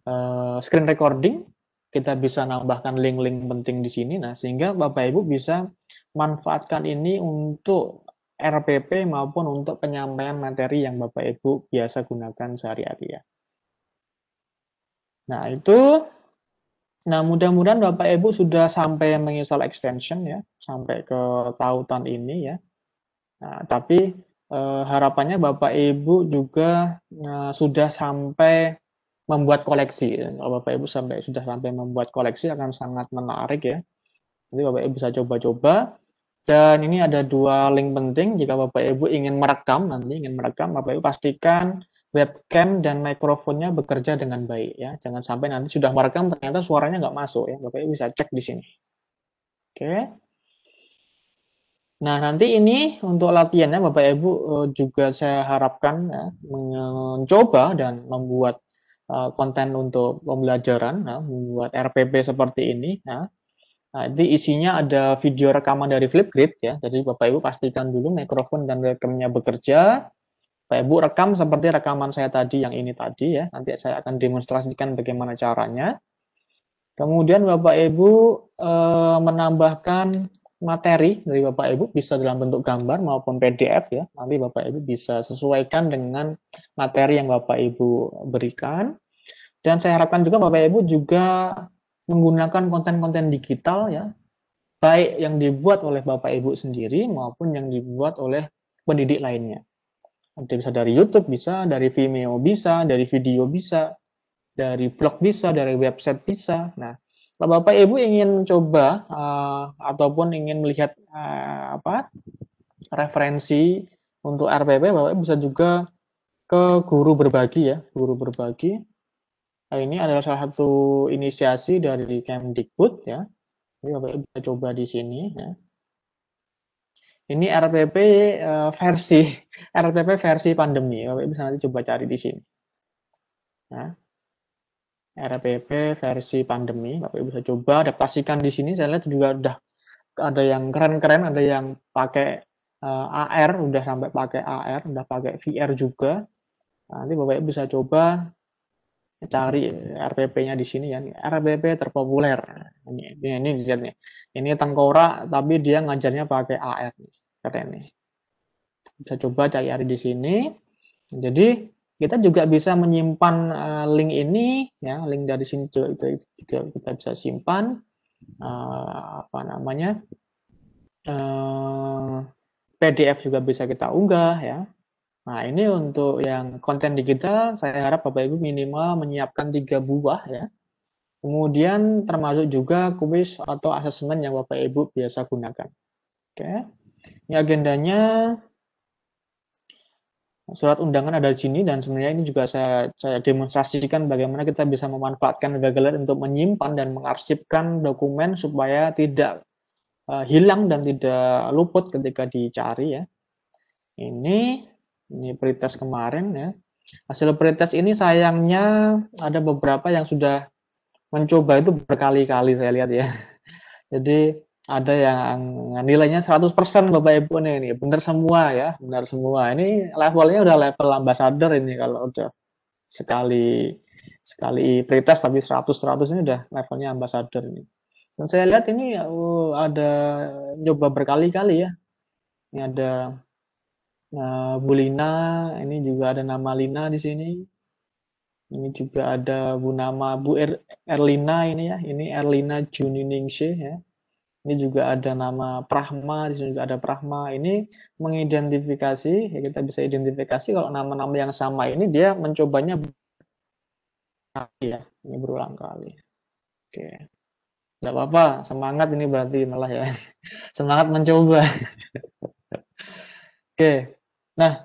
uh, screen recording kita bisa nambahkan link-link penting di sini nah sehingga Bapak Ibu bisa manfaatkan ini untuk RPP maupun untuk penyampaian materi yang Bapak Ibu biasa gunakan sehari-hari ya. Nah, itu Nah, mudah-mudahan Bapak Ibu sudah sampai menginstal extension ya, sampai ke tautan ini ya. Nah, tapi Eh, harapannya Bapak Ibu juga ya, sudah sampai membuat koleksi. Kalau Bapak Ibu sampai sudah sampai membuat koleksi akan sangat menarik ya. Nanti Bapak Ibu bisa coba-coba. Dan ini ada dua link penting jika Bapak Ibu ingin merekam nanti ingin merekam Bapak Ibu pastikan webcam dan mikrofonnya bekerja dengan baik ya. Jangan sampai nanti sudah merekam ternyata suaranya nggak masuk ya. Bapak Ibu bisa cek di sini. Oke. Okay. Nah, nanti ini untuk latihannya Bapak Ibu eh, juga saya harapkan ya, mencoba dan membuat uh, konten untuk pembelajaran, ya, membuat RPP seperti ini. Ya. Nah, itu isinya ada video rekaman dari Flipgrid ya. Jadi Bapak Ibu pastikan dulu mikrofon dan rekamnya bekerja. Bapak Ibu rekam seperti rekaman saya tadi yang ini tadi ya. Nanti saya akan demonstrasikan bagaimana caranya. Kemudian Bapak Ibu e, menambahkan materi dari Bapak Ibu bisa dalam bentuk gambar maupun PDF ya. Nanti Bapak Ibu bisa sesuaikan dengan materi yang Bapak Ibu berikan. Dan saya harapkan juga Bapak Ibu juga menggunakan konten-konten digital ya, baik yang dibuat oleh Bapak Ibu sendiri maupun yang dibuat oleh pendidik lainnya. Nanti bisa dari YouTube bisa, dari Vimeo bisa, dari video bisa, dari blog bisa, dari website bisa. Nah, Nah, Bapak Ibu ingin coba uh, ataupun ingin melihat uh, apa referensi untuk RPP, Bapak Ibu bisa juga ke guru berbagi ya, guru berbagi. Nah, ini adalah salah satu inisiasi dari Kemdikbud ya. Jadi Bapak Ibu bisa coba di sini ya. Ini RPP uh, eh, versi RPP versi pandemi. Bapak Ibu bisa nanti coba cari di sini. Nah, RPP versi pandemi. Bapak Ibu bisa coba adaptasikan di sini. Saya lihat juga udah ada yang keren-keren, ada yang pakai uh, eh, AR, udah sampai pakai AR, udah pakai VR juga. Nanti Bapak Ibu bisa coba cari RPP-nya di sini ya. RPP terpopuler. Ini, ini, ini lihat nih. Ini tengkorak tapi dia ngajarnya pakai AR. Keren nih. Bisa coba cari di sini. Jadi kita juga bisa menyimpan uh, link ini ya link dari sini juga kita, juga kita bisa simpan uh, apa namanya uh, eh, PDF juga bisa kita unggah ya nah ini untuk yang konten digital saya harap bapak ibu minimal menyiapkan tiga buah ya kemudian termasuk juga kuis atau asesmen yang bapak ibu biasa gunakan oke okay. ini agendanya surat undangan ada di sini dan sebenarnya ini juga saya saya demonstrasikan bagaimana kita bisa memanfaatkan Google untuk menyimpan dan mengarsipkan dokumen supaya tidak uh, hilang dan tidak luput ketika dicari ya. Ini ini pretest kemarin ya. Hasil pretest ini sayangnya ada beberapa yang sudah mencoba itu berkali-kali saya lihat ya. Jadi ada yang nilainya 100% Bapak Ibu nih, ini benar semua ya, benar semua. Ini levelnya udah level ambassador ini kalau udah sekali sekali pretest tapi 100 100 ini udah levelnya ambassador ini. Dan saya lihat ini uh, ada nyoba berkali-kali ya. Ini ada uh, Bulina, ini juga ada nama Lina di sini. Ini juga ada Bu nama Bu er, Erlina ini ya, ini Erlina Juniningsih ya ini juga ada nama Prahma, di sini juga ada Prahma. Ini mengidentifikasi, ya kita bisa identifikasi kalau nama-nama yang sama ini dia mencobanya ya, ini berulang kali. Oke. Tidak apa-apa, semangat ini berarti malah ya. Semangat mencoba. Oke. Nah,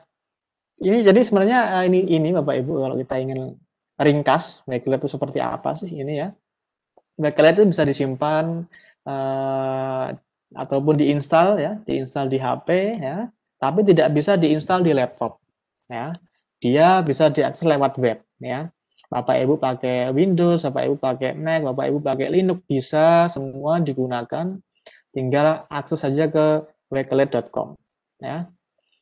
ini jadi sebenarnya eh, ini ini Bapak Ibu kalau kita ingin ringkas, baiklah itu seperti apa sih ini ya? Baiklah itu bisa disimpan Eh, ataupun diinstal ya, diinstal di HP ya, tapi tidak bisa diinstal di laptop ya. Dia bisa diakses lewat web ya. Bapak Ibu pakai Windows, Bapak Ibu pakai Mac, Bapak Ibu pakai Linux bisa semua digunakan. Tinggal akses saja ke wakelet.com ya.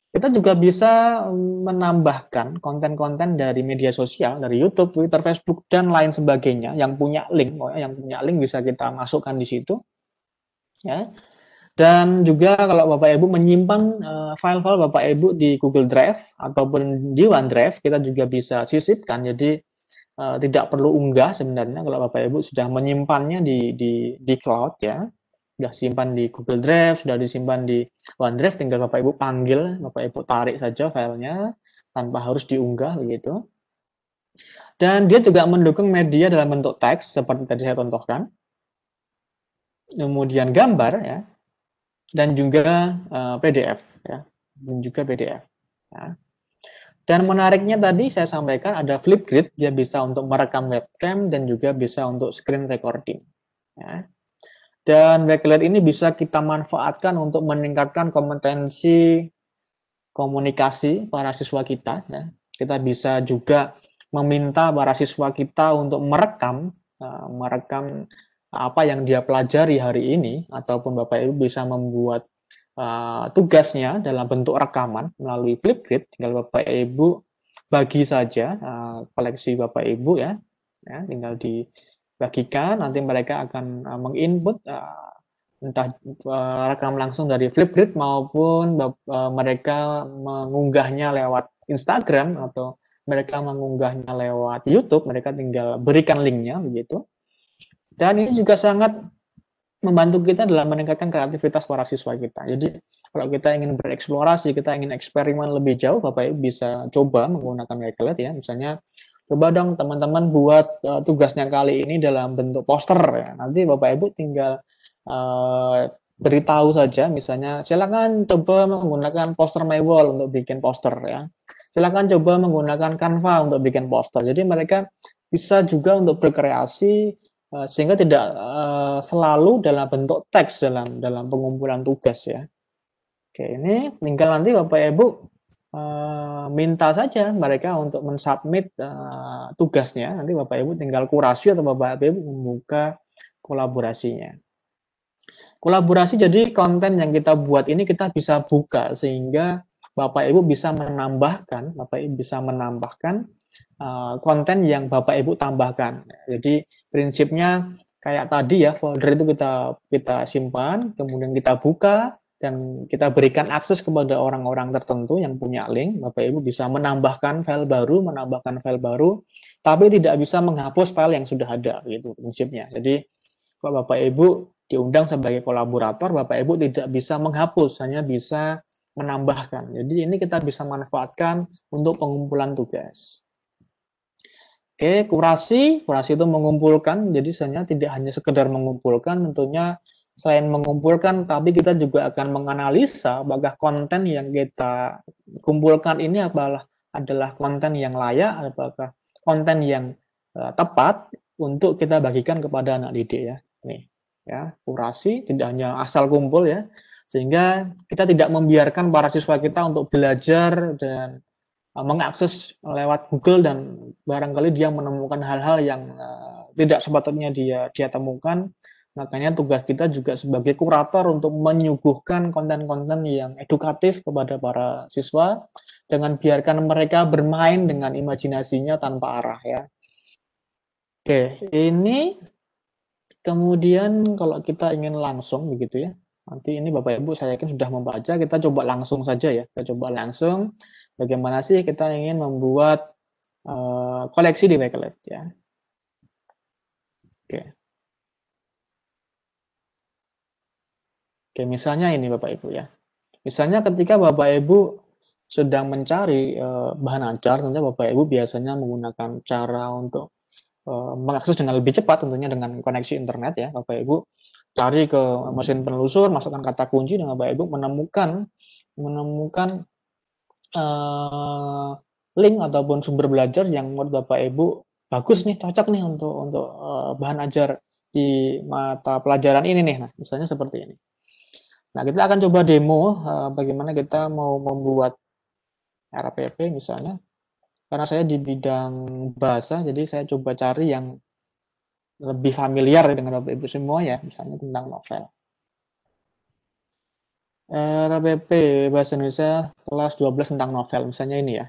Kita juga bisa menambahkan konten-konten dari media sosial, dari YouTube, Twitter, Facebook, dan lain sebagainya yang punya link. Yang punya link bisa kita masukkan di situ. Ya. Dan juga kalau Bapak Ibu menyimpan eh, file-file Bapak Ibu di Google Drive ataupun di OneDrive, kita juga bisa sisipkan. Jadi eh, tidak perlu unggah sebenarnya kalau Bapak Ibu sudah menyimpannya di, di, di cloud ya sudah simpan di Google Drive, sudah disimpan di OneDrive, tinggal Bapak Ibu panggil, Bapak Ibu tarik saja filenya tanpa harus diunggah begitu. Dan dia juga mendukung media dalam bentuk teks seperti tadi saya contohkan. Kemudian gambar ya. Dan juga uh, eh, PDF ya. Dan juga PDF. Ya. Dan menariknya tadi saya sampaikan ada Flipgrid, dia bisa untuk merekam webcam dan juga bisa untuk screen recording. Ya. Dan backlight ini bisa kita manfaatkan untuk meningkatkan kompetensi komunikasi para siswa kita. Ya. Kita bisa juga meminta para siswa kita untuk merekam, eh, merekam apa yang dia pelajari hari ini, ataupun Bapak Ibu bisa membuat uh, tugasnya dalam bentuk rekaman melalui Flipgrid. Tinggal Bapak Ibu bagi saja uh, koleksi Bapak Ibu ya, ya tinggal di bagikan nanti mereka akan uh, menginput uh, entah uh, rekam langsung dari Flipgrid maupun uh, mereka mengunggahnya lewat Instagram atau mereka mengunggahnya lewat YouTube, mereka tinggal berikan linknya begitu. Dan ini juga sangat membantu kita dalam meningkatkan kreativitas para siswa kita. Jadi kalau kita ingin bereksplorasi, kita ingin eksperimen lebih jauh, Bapak Ibu bisa coba menggunakan Wakelet ya. Misalnya coba dong teman-teman buat uh, tugasnya kali ini dalam bentuk poster ya. Nanti Bapak Ibu tinggal uh, beritahu saja misalnya silakan coba menggunakan poster my wall untuk bikin poster ya. Silakan coba menggunakan Canva untuk bikin poster. Jadi mereka bisa juga untuk berkreasi uh, sehingga tidak uh, selalu dalam bentuk teks dalam dalam pengumpulan tugas ya. Oke, ini tinggal nanti Bapak Ibu Uh, minta saja mereka untuk mensubmit uh, tugasnya. Nanti Bapak Ibu tinggal kurasi atau Bapak Ibu membuka kolaborasinya. Kolaborasi jadi konten yang kita buat ini kita bisa buka sehingga Bapak Ibu bisa menambahkan, Bapak Ibu bisa menambahkan uh, konten yang Bapak Ibu tambahkan. Jadi prinsipnya kayak tadi ya folder itu kita kita simpan, kemudian kita buka, dan kita berikan akses kepada orang-orang tertentu yang punya link, Bapak Ibu bisa menambahkan file baru, menambahkan file baru, tapi tidak bisa menghapus file yang sudah ada, gitu prinsipnya. Jadi kalau Bapak Ibu diundang sebagai kolaborator, Bapak Ibu tidak bisa menghapus, hanya bisa menambahkan. Jadi ini kita bisa manfaatkan untuk pengumpulan tugas. Oke, kurasi, kurasi itu mengumpulkan, jadi sebenarnya tidak hanya sekedar mengumpulkan, tentunya selain mengumpulkan, tapi kita juga akan menganalisa apakah konten yang kita kumpulkan ini apalah adalah konten yang layak, apakah konten yang uh, tepat untuk kita bagikan kepada anak didik ya. Nih, ya, kurasi tidak hanya asal kumpul ya. Sehingga kita tidak membiarkan para siswa kita untuk belajar dan uh, mengakses lewat Google dan barangkali dia menemukan hal-hal yang uh, tidak sepatutnya dia dia temukan Makanya tugas kita juga sebagai kurator untuk menyuguhkan konten-konten yang edukatif kepada para siswa. Jangan biarkan mereka bermain dengan imajinasinya tanpa arah ya. Oke, ini kemudian kalau kita ingin langsung begitu ya. Nanti ini Bapak Ibu saya yakin sudah membaca, kita coba langsung saja ya. Kita coba langsung bagaimana sih kita ingin membuat uh, koleksi di Wakelet ya. Oke. Oke, misalnya ini Bapak Ibu ya. Misalnya ketika Bapak Ibu sedang mencari e, bahan acar, tentunya Bapak Ibu biasanya menggunakan cara untuk e, mengakses dengan lebih cepat tentunya dengan koneksi internet ya. Bapak Ibu cari ke mesin penelusur, masukkan kata kunci dengan Bapak Ibu menemukan menemukan e, link ataupun sumber belajar yang menurut Bapak Ibu bagus nih, cocok nih untuk untuk e, bahan ajar di mata pelajaran ini nih. Nah, misalnya seperti ini. Nah, kita akan coba demo uh, bagaimana kita mau membuat RPP misalnya. Karena saya di bidang bahasa, jadi saya coba cari yang lebih familiar dengan Bapak Ibu semua ya, misalnya tentang novel. Eh, RPP Bahasa Indonesia kelas 12 tentang novel, misalnya ini ya.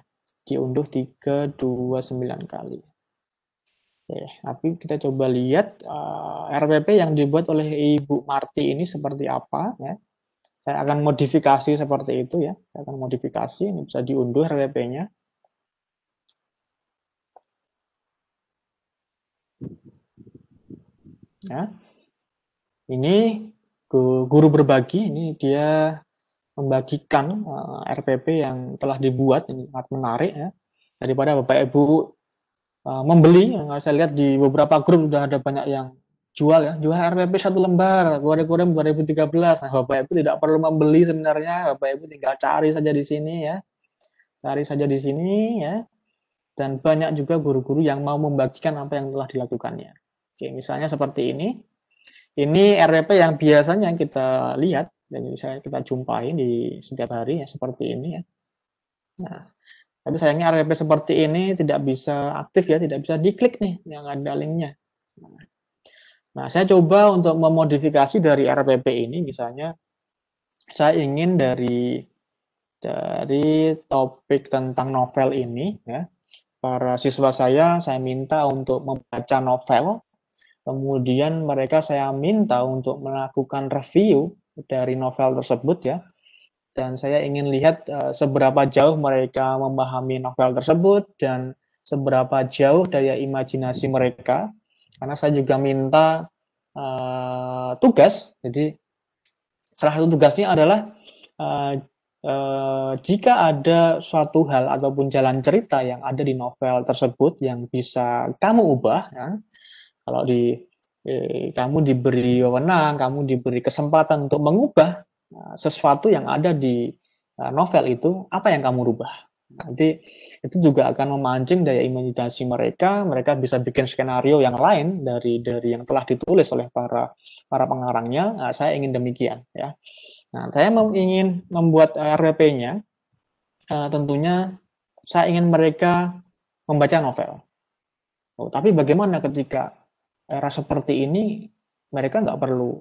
Diunduh 329 kali. Oke, tapi kita coba lihat uh, eh, RPP yang dibuat oleh Ibu Marti ini seperti apa ya saya akan modifikasi seperti itu ya. Saya akan modifikasi, ini bisa diunduh rwp nya Ya. Ini guru berbagi, ini dia membagikan eh, RPP yang telah dibuat, ini sangat menarik ya. Daripada Bapak Ibu eh, membeli, ya, saya lihat di beberapa grup sudah ada banyak yang jual ya, jual RPP satu lembar, goreng-goreng 2013. Nah, Bapak Ibu tidak perlu membeli sebenarnya, Bapak Ibu tinggal cari saja di sini ya. Cari saja di sini ya. Dan banyak juga guru-guru yang mau membagikan apa yang telah dilakukannya. Oke, misalnya seperti ini. Ini RPP yang biasanya kita lihat dan misalnya kita jumpai di setiap hari ya seperti ini ya. Nah, tapi sayangnya RPP seperti ini tidak bisa aktif ya, tidak bisa diklik nih yang ada linknya. Nah, Nah, saya coba untuk memodifikasi dari RPP ini, misalnya saya ingin dari dari topik tentang novel ini, ya, para siswa saya, saya minta untuk membaca novel, kemudian mereka saya minta untuk melakukan review dari novel tersebut, ya, dan saya ingin lihat uh, seberapa jauh mereka memahami novel tersebut dan seberapa jauh daya imajinasi mereka karena saya juga minta uh, tugas. Jadi salah satu tugasnya adalah uh, uh, jika ada suatu hal ataupun jalan cerita yang ada di novel tersebut yang bisa kamu ubah, ya, kalau di eh, kamu diberi wewenang, kamu diberi kesempatan untuk mengubah uh, sesuatu yang ada di uh, novel itu, apa yang kamu rubah? Nanti itu juga akan memancing daya imajinasi mereka mereka bisa bikin skenario yang lain dari dari yang telah ditulis oleh para para pengarangnya nah, saya ingin demikian ya nah saya ingin membuat eh, RPP-nya uh, eh, tentunya saya ingin mereka membaca novel oh, tapi bagaimana ketika era seperti ini mereka nggak perlu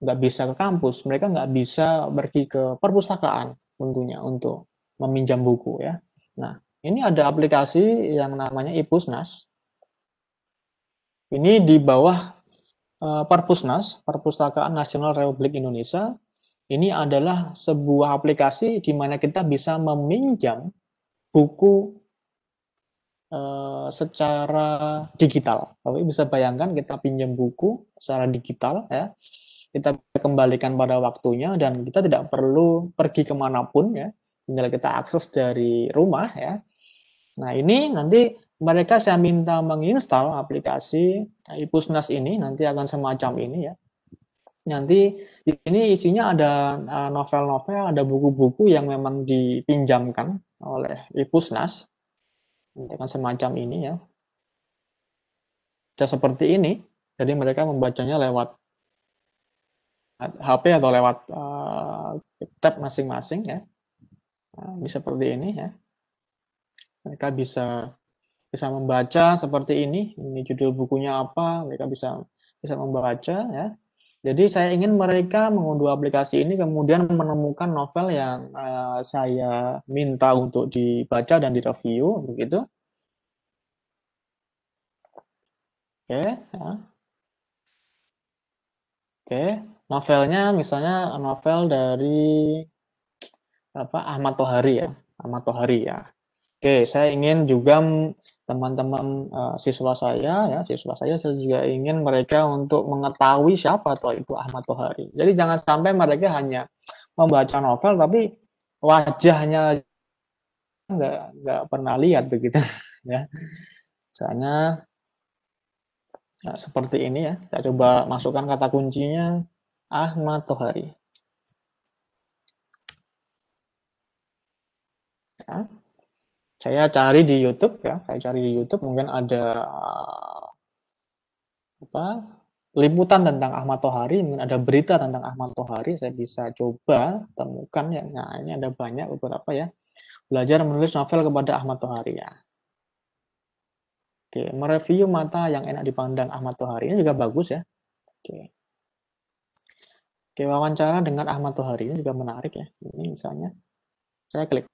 nggak bisa ke kampus mereka nggak bisa pergi ke perpustakaan tentunya untuk meminjam buku ya Nah, ini ada aplikasi yang namanya Ipusnas. Ini di bawah eh, Perpusnas, Perpustakaan Nasional Republik Indonesia. Ini adalah sebuah aplikasi di mana kita bisa meminjam buku eh, secara digital. Kalau bisa bayangkan kita pinjam buku secara digital ya, kita kembalikan pada waktunya dan kita tidak perlu pergi kemanapun ya tinggal kita akses dari rumah ya. Nah ini nanti mereka saya minta menginstal aplikasi nah, iPusnas ini nanti akan semacam ini ya. Nanti di sini isinya ada eh, novel-novel, ada buku-buku yang memang dipinjamkan oleh iPusnas. Nanti akan semacam ini ya. Bisa seperti ini. Jadi mereka membacanya lewat HP atau lewat uh, tab masing-masing ya. Nah, bisa seperti ini ya. Mereka bisa bisa membaca seperti ini. Ini judul bukunya apa? Mereka bisa bisa membaca ya. Jadi saya ingin mereka mengunduh aplikasi ini kemudian menemukan novel yang uh, saya minta untuk dibaca dan direview begitu. Oke, okay, ya. Oke, okay. novelnya misalnya novel dari apa Ahmad Tohari ya Ahmad Tohari ya oke saya ingin juga teman-teman uh, siswa saya ya siswa saya saya juga ingin mereka untuk mengetahui siapa toh itu Ahmad Tohari jadi jangan sampai mereka hanya membaca novel tapi wajahnya nggak nggak pernah lihat begitu ya misalnya nah, seperti ini ya saya coba masukkan kata kuncinya Ahmad Tohari ya. saya cari di YouTube ya saya cari di YouTube mungkin ada apa liputan tentang Ahmad Tohari mungkin ada berita tentang Ahmad Tohari saya bisa coba temukan ya nah ini ada banyak beberapa ya belajar menulis novel kepada Ahmad Tohari ya Oke, mereview mata yang enak dipandang Ahmad Tohari ini juga bagus ya. Oke. Oke, wawancara dengan Ahmad Tohari ini juga menarik ya. Ini misalnya, saya klik.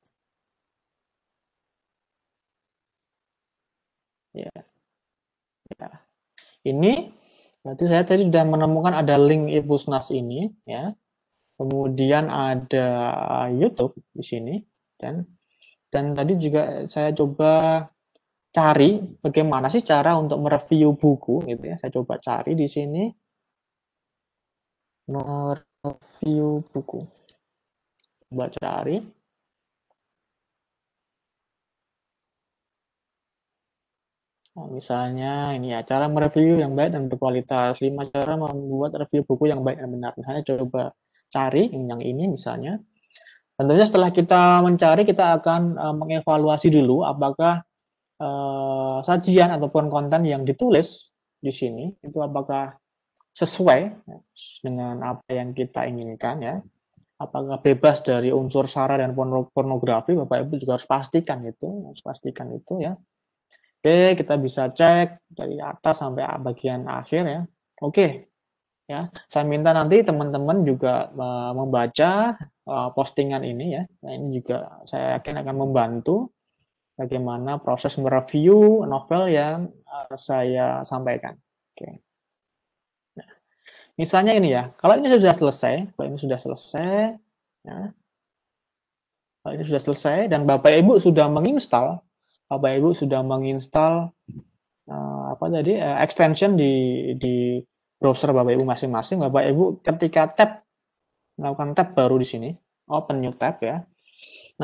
ya. ya. Ini berarti saya tadi sudah menemukan ada link Ibusnas ini ya. Kemudian ada YouTube di sini dan dan tadi juga saya coba cari bagaimana sih cara untuk mereview buku gitu ya. Saya coba cari di sini mereview buku. Coba cari Oh, misalnya ini ya, cara mereview yang baik dan berkualitas. lima cara membuat review buku yang baik dan benar. Misalnya coba cari yang ini misalnya. Tentunya setelah kita mencari kita akan uh, mengevaluasi dulu apakah uh, sajian ataupun konten yang ditulis di sini itu apakah sesuai dengan apa yang kita inginkan ya. Apakah bebas dari unsur sara dan pornografi, Bapak Ibu juga harus pastikan itu, harus pastikan itu ya. Oke, kita bisa cek dari atas sampai bagian akhir ya. Oke. Ya, saya minta nanti teman-teman juga membaca e, postingan ini ya. Nah, ini juga saya yakin akan membantu bagaimana proses mereview novel yang e, saya sampaikan. Oke. Nah, misalnya ini ya, kalau ini sudah selesai, kalau ini sudah selesai, ya, kalau ini sudah selesai dan Bapak Ibu sudah menginstal Bapak Ibu sudah menginstal uh, apa tadi uh, extension di di browser Bapak Ibu masing-masing. Bapak Ibu ketika tab melakukan tab baru di sini, open new tab ya.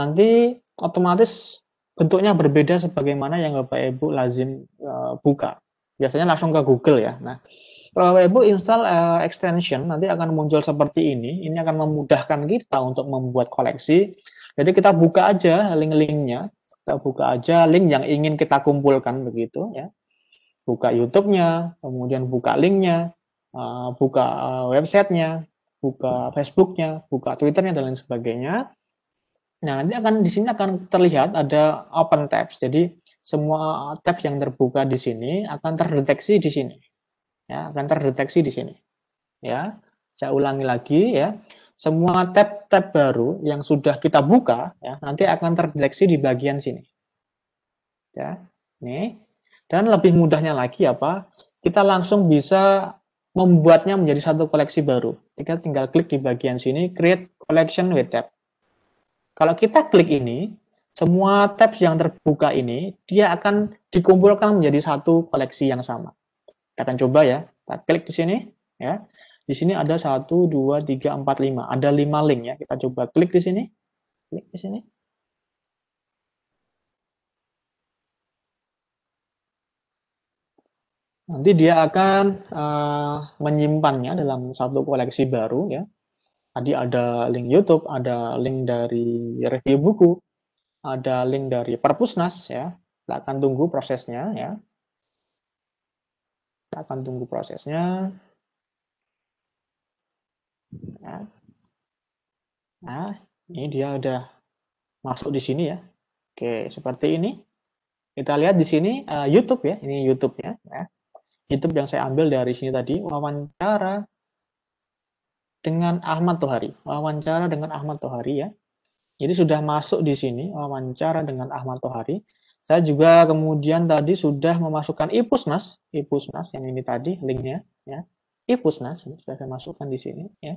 Nanti otomatis bentuknya berbeda sebagaimana yang Bapak Ibu lazim uh, buka. Biasanya langsung ke Google ya. Nah, kalau Bapak Ibu install uh, extension nanti akan muncul seperti ini. Ini akan memudahkan kita untuk membuat koleksi. Jadi kita buka aja link-linknya kita buka aja link yang ingin kita kumpulkan begitu ya buka YouTube-nya kemudian buka linknya uh, buka uh, websitenya buka Facebook-nya, buka Twitter-nya dan lain sebagainya nah nanti akan di sini akan terlihat ada open tabs jadi semua eh, tabs yang terbuka di sini akan terdeteksi di sini ya akan terdeteksi di sini ya saya ulangi lagi ya. Semua tab-tab baru yang sudah kita buka ya, nanti akan terdeteksi di bagian sini. Ya, nih. Dan lebih mudahnya lagi apa? Kita langsung bisa membuatnya menjadi satu koleksi baru. Kita tinggal klik di bagian sini create collection with tab. Kalau kita klik ini, semua tabs yang terbuka ini dia akan dikumpulkan menjadi satu koleksi yang sama. Kita akan coba ya. Kita klik di sini ya. Di sini ada 1, 2, 3, 4, 5. Ada 5 link ya. Kita coba klik di sini. Klik di sini. Nanti dia akan uh, eh, menyimpannya dalam satu koleksi baru ya. Tadi ada link YouTube, ada link dari review buku, ada link dari Perpusnas ya. Kita akan tunggu prosesnya ya. Kita akan tunggu prosesnya. Nah. nah, ini dia udah masuk di sini ya. Oke, seperti ini. Kita lihat di sini uh, YouTube ya, ini YouTube ya. ya. YouTube yang saya ambil dari sini tadi, wawancara dengan Ahmad Tohari. Wawancara dengan Ahmad Tohari ya. Jadi sudah masuk di sini, wawancara dengan Ahmad Tohari. Saya juga kemudian tadi sudah memasukkan IPUSNAS, IPUSNAS yang ini tadi linknya. Ya. Ipusnas iya, sudah saya masukkan di sini ya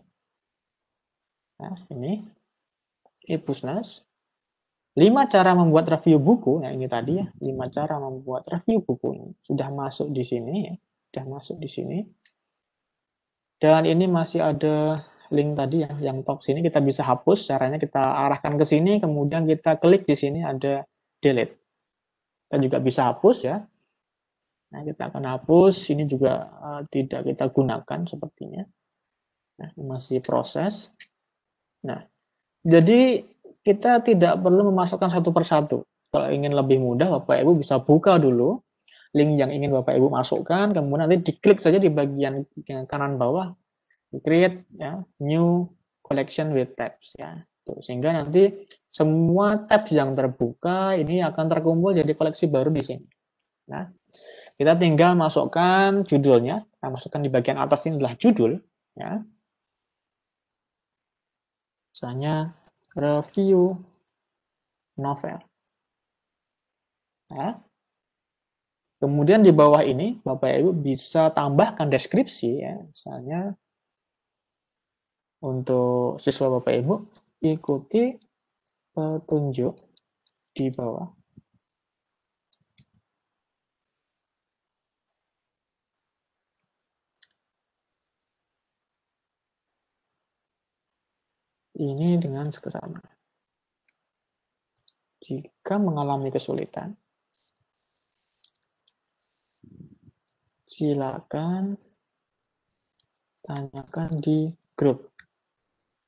nah ini Ipusnas iya, lima cara membuat review buku ya ini tadi ya lima cara membuat review buku ini sudah masuk di sini ya sudah masuk di sini dan ini masih ada link tadi yang yang top sini kita bisa hapus caranya kita arahkan ke sini kemudian kita klik di sini ada delete kita juga bisa hapus ya Nah, kita akan hapus. Ini juga uh, tidak kita gunakan sepertinya. Nah, masih proses. Nah, jadi kita tidak perlu memasukkan satu persatu. Kalau ingin lebih mudah, Bapak Ibu bisa buka dulu link yang ingin Bapak Ibu masukkan, kemudian nanti diklik saja di bagian kanan bawah, create ya, new collection with tabs ya. Tuh, sehingga nanti semua tabs yang terbuka ini akan terkumpul jadi koleksi baru di sini. Nah, kita tinggal masukkan judulnya. Kita masukkan di bagian atas ini adalah judul. Ya. Misalnya review novel. Ya. Kemudian di bawah ini, Bapak Ibu bisa tambahkan deskripsi, ya. misalnya untuk siswa Bapak Ibu, ikuti petunjuk di bawah ini dengan seksama. Jika mengalami kesulitan, silakan tanyakan di grup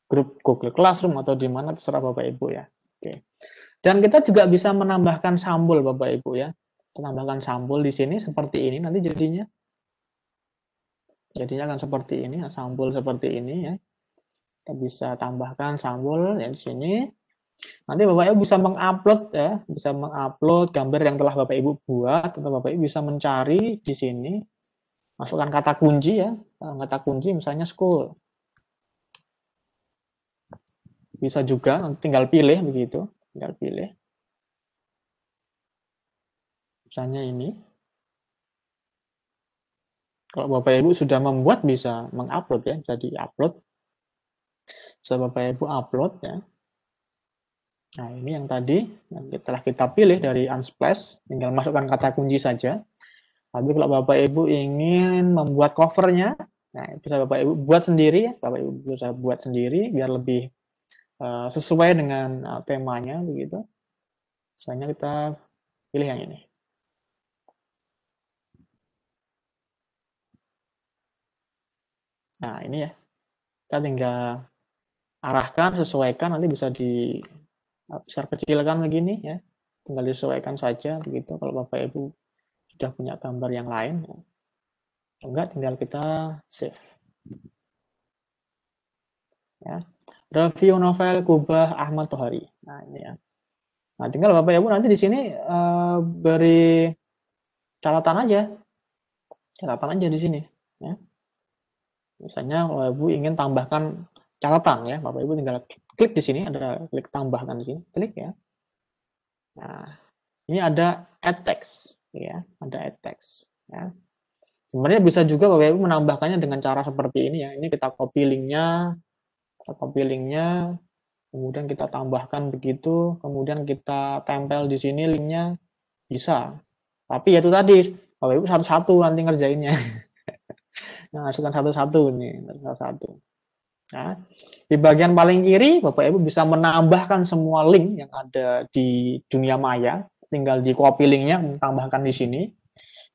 grup Google Classroom atau di mana terserah Bapak Ibu ya. Oke. Dan kita juga bisa menambahkan sambul Bapak Ibu ya. Tambahkan sambul di sini seperti ini nanti jadinya jadinya akan seperti ini, sambul seperti ini ya kita bisa tambahkan sambal ya di sini. Nanti Bapak Ibu bisa mengupload ya, bisa mengupload gambar yang telah Bapak Ibu buat atau Bapak Ibu bisa mencari di sini. Masukkan kata kunci ya, kata kunci misalnya school. Bisa juga nanti tinggal pilih begitu, tinggal pilih. Misalnya ini. Kalau Bapak Ibu sudah membuat bisa mengupload ya, jadi upload bisa Bapak Ibu upload ya. Nah, ini yang tadi yang telah kita pilih dari Unsplash, tinggal masukkan kata kunci saja. Tapi kalau Bapak Ibu ingin membuat covernya, nah bisa Bapak Ibu buat sendiri, ya, Bapak Ibu bisa buat sendiri biar lebih uh, sesuai dengan uh, temanya begitu. Misalnya kita pilih yang ini. Nah, ini ya. Kita tinggal arahkan, sesuaikan, nanti bisa di uh, besar kecilkan begini ya. Tinggal disesuaikan saja begitu kalau Bapak Ibu sudah punya gambar yang lain. Ya. Enggak, tinggal kita save. Ya. Review novel Kubah Ahmad Tohari. Nah, ini ya. Nah, tinggal Bapak Ibu nanti di sini uh, beri catatan aja. Catatan aja di sini, ya. Misalnya kalau Ibu ingin tambahkan catatan ya Bapak Ibu tinggal klik di sini ada klik tambahkan di sini klik ya nah ini ada add text ya ada add text ya sebenarnya bisa juga Bapak Ibu menambahkannya dengan cara seperti ini ya ini kita copy linknya kita copy linknya kemudian kita tambahkan begitu kemudian kita tempel di sini linknya bisa tapi ya itu tadi Bapak Ibu satu-satu nanti ngerjainnya nah satu-satu nih satu-satu Ya. di bagian paling kiri, Bapak Ibu bisa menambahkan semua link yang ada di dunia maya. Tinggal di copy linknya, tambahkan di sini.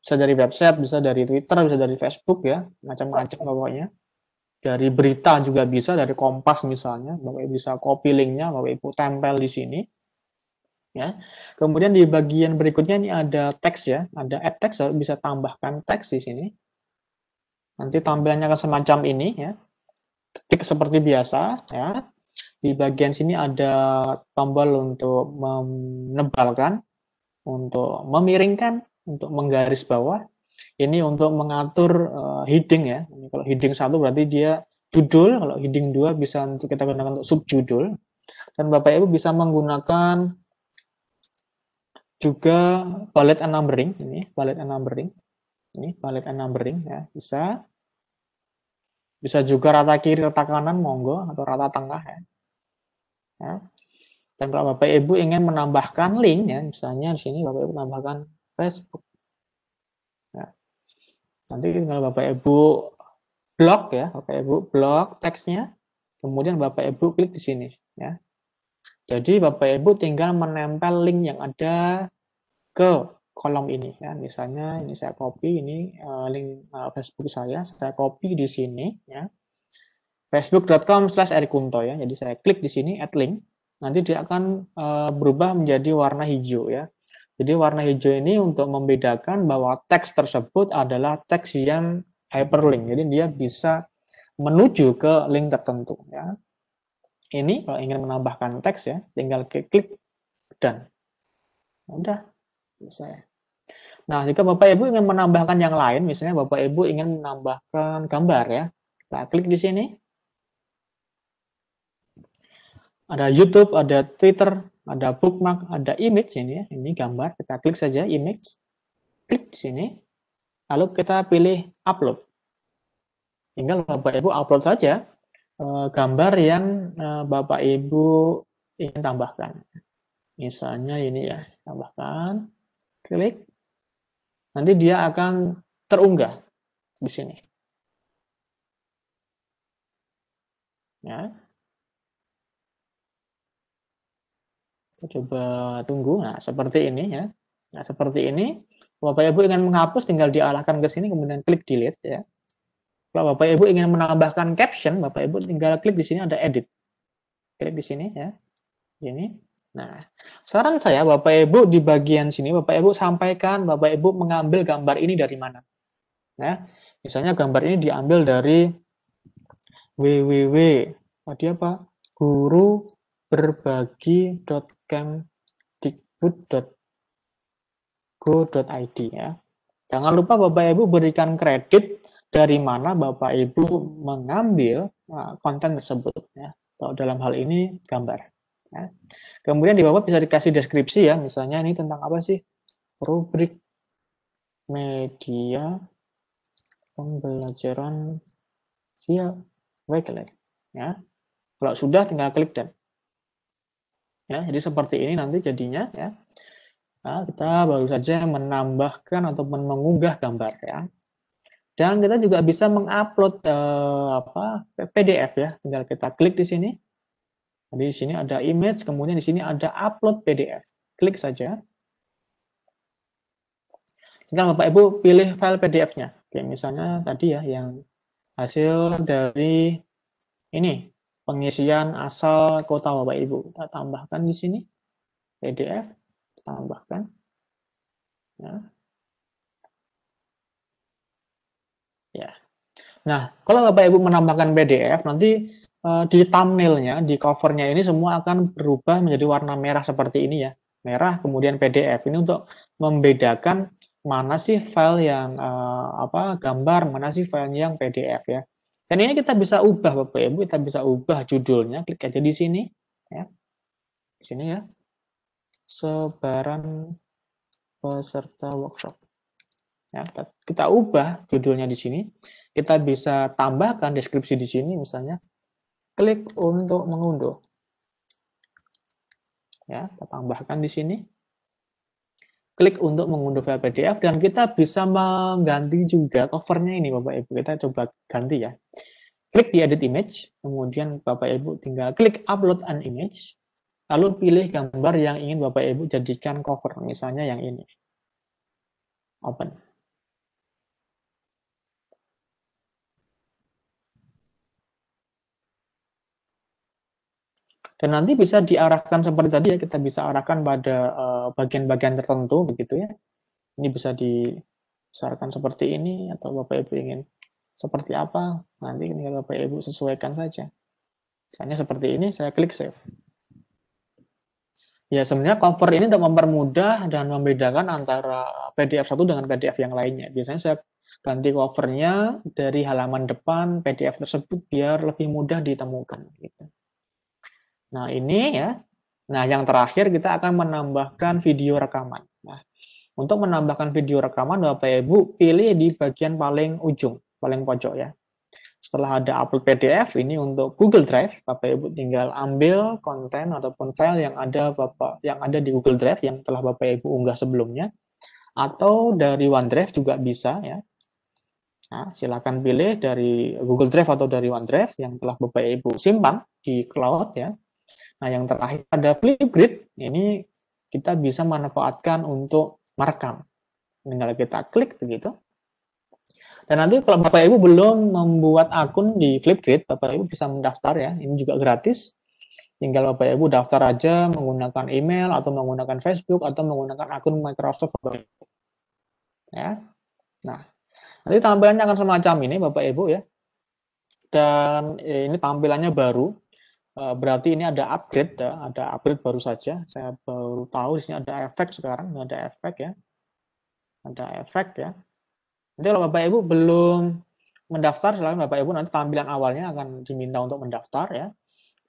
Bisa dari website, bisa dari Twitter, bisa dari Facebook ya, macam-macam pokoknya. Dari berita juga bisa, dari Kompas misalnya, Bapak Ibu bisa copy linknya, Bapak Ibu tempel di sini. Ya. Kemudian di bagian berikutnya ini ada teks ya, ada add text, bisa tambahkan teks di sini. Nanti tampilannya akan semacam ini ya ketik seperti biasa ya. Di bagian sini ada tombol untuk menebalkan, untuk memiringkan, untuk menggaris bawah. Ini untuk mengatur uh, heading ya. Ini kalau heading satu berarti dia judul, kalau heading dua bisa untuk kita gunakan untuk subjudul. Dan Bapak Ibu bisa menggunakan juga palet numbering ini, palet numbering. Ini palet numbering ya, bisa bisa juga rata kiri, rata kanan, monggo, atau rata tengah. Ya. ya. Dan kalau Bapak Ibu ingin menambahkan link, ya, misalnya di sini Bapak Ibu tambahkan Facebook. Ya. Nanti tinggal Bapak Ibu blog ya, Bapak Ibu blog teksnya, kemudian Bapak Ibu klik di sini. Ya. Jadi Bapak Ibu tinggal menempel link yang ada ke kolom ini ya misalnya ini saya copy ini eh, link eh, Facebook saya saya copy di sini ya facebook.com slash erikunto ya jadi saya klik di sini add link nanti dia akan eh, berubah menjadi warna hijau ya jadi warna hijau ini untuk membedakan bahwa teks tersebut adalah teks yang hyperlink jadi dia bisa menuju ke link tertentu ya ini kalau ingin menambahkan teks ya tinggal klik, klik dan udah Selesai. Nah, jika Bapak Ibu ingin menambahkan yang lain, misalnya Bapak Ibu ingin menambahkan gambar ya. Kita klik di sini. Ada YouTube, ada Twitter, ada bookmark, ada image ini ya. Ini gambar, kita klik saja image. Klik di sini. Lalu kita pilih upload. Tinggal Bapak Ibu upload saja eh, gambar yang eh, Bapak Ibu ingin tambahkan. Misalnya ini ya, tambahkan. Klik. Nanti dia akan terunggah di sini. Ya. Kita coba tunggu. Nah, seperti ini ya. Nah, seperti ini. Bapak Ibu ingin menghapus tinggal diarahkan ke sini kemudian klik delete ya. Kalau Bapak Ibu ingin menambahkan caption, Bapak Ibu tinggal klik di sini ada edit. Klik di sini ya. Ini Nah, saran saya Bapak Ibu di bagian sini Bapak Ibu sampaikan Bapak Ibu mengambil gambar ini dari mana. Nah, misalnya gambar ini diambil dari www tadi apa? guru id ya. Jangan lupa Bapak Ibu berikan kredit dari mana Bapak Ibu mengambil nah, konten tersebut ya. Kalau dalam hal ini gambar. Ya. Kemudian di bawah bisa dikasih deskripsi ya, misalnya ini tentang apa sih? Rubrik media pembelajaran via Wakelet. Ya. Kalau sudah tinggal klik dan. Ya, jadi seperti ini nanti jadinya ya. Nah, kita baru saja menambahkan atau mengunggah gambar ya. Dan kita juga bisa mengupload eh, apa PDF ya. Tinggal kita klik di sini jadi di sini ada image, kemudian di sini ada upload PDF. Klik saja. Tinggal Bapak Ibu pilih file PDF-nya. Oke, misalnya tadi ya yang hasil dari ini pengisian asal kota Bapak Ibu. Kita tambahkan di sini PDF, tambahkan. Ya. ya. Nah, kalau Bapak Ibu menambahkan PDF nanti Eh, di thumbnailnya, di covernya ini semua akan berubah menjadi warna merah seperti ini ya. Merah kemudian PDF. Ini untuk membedakan mana sih file yang uh, apa gambar, mana sih file yang PDF ya. Dan ini kita bisa ubah Bapak Ibu, kita bisa ubah judulnya. Klik aja di sini ya. Di sini ya. Sebaran peserta workshop. Ya, kita, kita ubah judulnya di sini. Kita bisa tambahkan deskripsi di sini misalnya Klik untuk mengunduh. Ya, kita tambahkan di sini. Klik untuk mengunduh file PDF dan kita bisa mengganti juga covernya ini Bapak Ibu. Kita coba ganti ya. Klik di edit image, kemudian Bapak Ibu tinggal klik upload an image, lalu pilih gambar yang ingin Bapak Ibu jadikan cover, misalnya yang ini. Open. dan nanti bisa diarahkan seperti tadi ya kita bisa arahkan pada eh, bagian-bagian uh, tertentu begitu ya ini bisa disarankan seperti ini atau bapak ibu ingin seperti apa nanti ini bapak ibu sesuaikan saja misalnya seperti ini saya klik save ya sebenarnya cover ini untuk mempermudah dan membedakan antara PDF satu dengan PDF yang lainnya biasanya saya ganti covernya dari halaman depan PDF tersebut biar lebih mudah ditemukan gitu. Nah, ini ya. Nah, yang terakhir kita akan menambahkan video rekaman. Nah, untuk menambahkan video rekaman, Bapak Ibu pilih di bagian paling ujung, paling pojok ya. Setelah ada upload PDF, ini untuk Google Drive, Bapak Ibu tinggal ambil konten ataupun file yang ada Bapak yang ada di Google Drive yang telah Bapak Ibu unggah sebelumnya atau dari OneDrive juga bisa ya. Nah, silakan pilih dari Google Drive atau dari OneDrive yang telah Bapak Ibu simpan di cloud ya. Nah, yang terakhir ada Flipgrid. Ini kita bisa manfaatkan untuk merekam. Tinggal kita klik begitu. Dan nanti kalau Bapak Ibu belum membuat akun di Flipgrid, Bapak Ibu bisa mendaftar ya. Ini juga gratis. Tinggal Bapak Ibu daftar aja menggunakan email atau menggunakan Facebook atau menggunakan akun Microsoft Bapak Ibu. Ya. Nah, nanti tampilannya akan semacam ini Bapak Ibu ya. Dan eh, ini tampilannya baru Eh, berarti ini ada upgrade ya, ada upgrade baru saja. Saya baru tahu isinya sini ada efek sekarang, ada efek ya. Ada efek ya. Nanti kalau Bapak Ibu belum mendaftar, selain Bapak Ibu nanti tampilan awalnya akan diminta untuk mendaftar ya.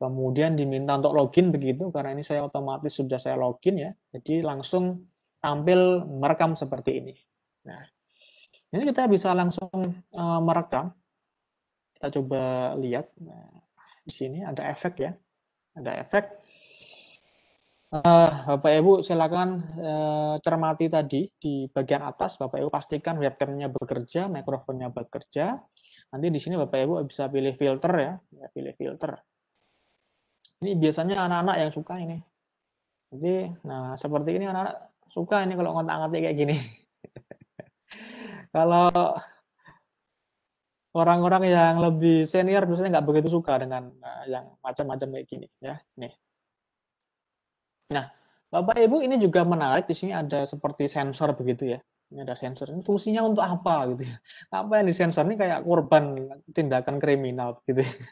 Kemudian diminta untuk login begitu karena ini saya otomatis sudah saya login ya. Jadi langsung tampil merekam seperti ini. Nah, ini kita bisa langsung eh, merekam. Kita coba lihat. Nah, di sini ada efek ya, ada efek. Uh, Bapak Ibu silakan uh, cermati tadi di bagian atas Bapak Ibu pastikan webcamnya bekerja, mikrofonnya bekerja. Nanti di sini Bapak Ibu bisa pilih filter ya, ya pilih filter. Ini biasanya anak-anak yang suka ini. Jadi, nah seperti ini anak-anak suka ini kalau ngotak ngontak kayak gini. kalau orang-orang yang lebih senior biasanya nggak begitu suka dengan uh, yang macam-macam kayak gini ya nih nah bapak ibu ini juga menarik di sini ada seperti sensor begitu ya ini ada sensor ini fungsinya untuk apa gitu ya apa yang di sensor ini kayak korban tindakan kriminal gitu ya.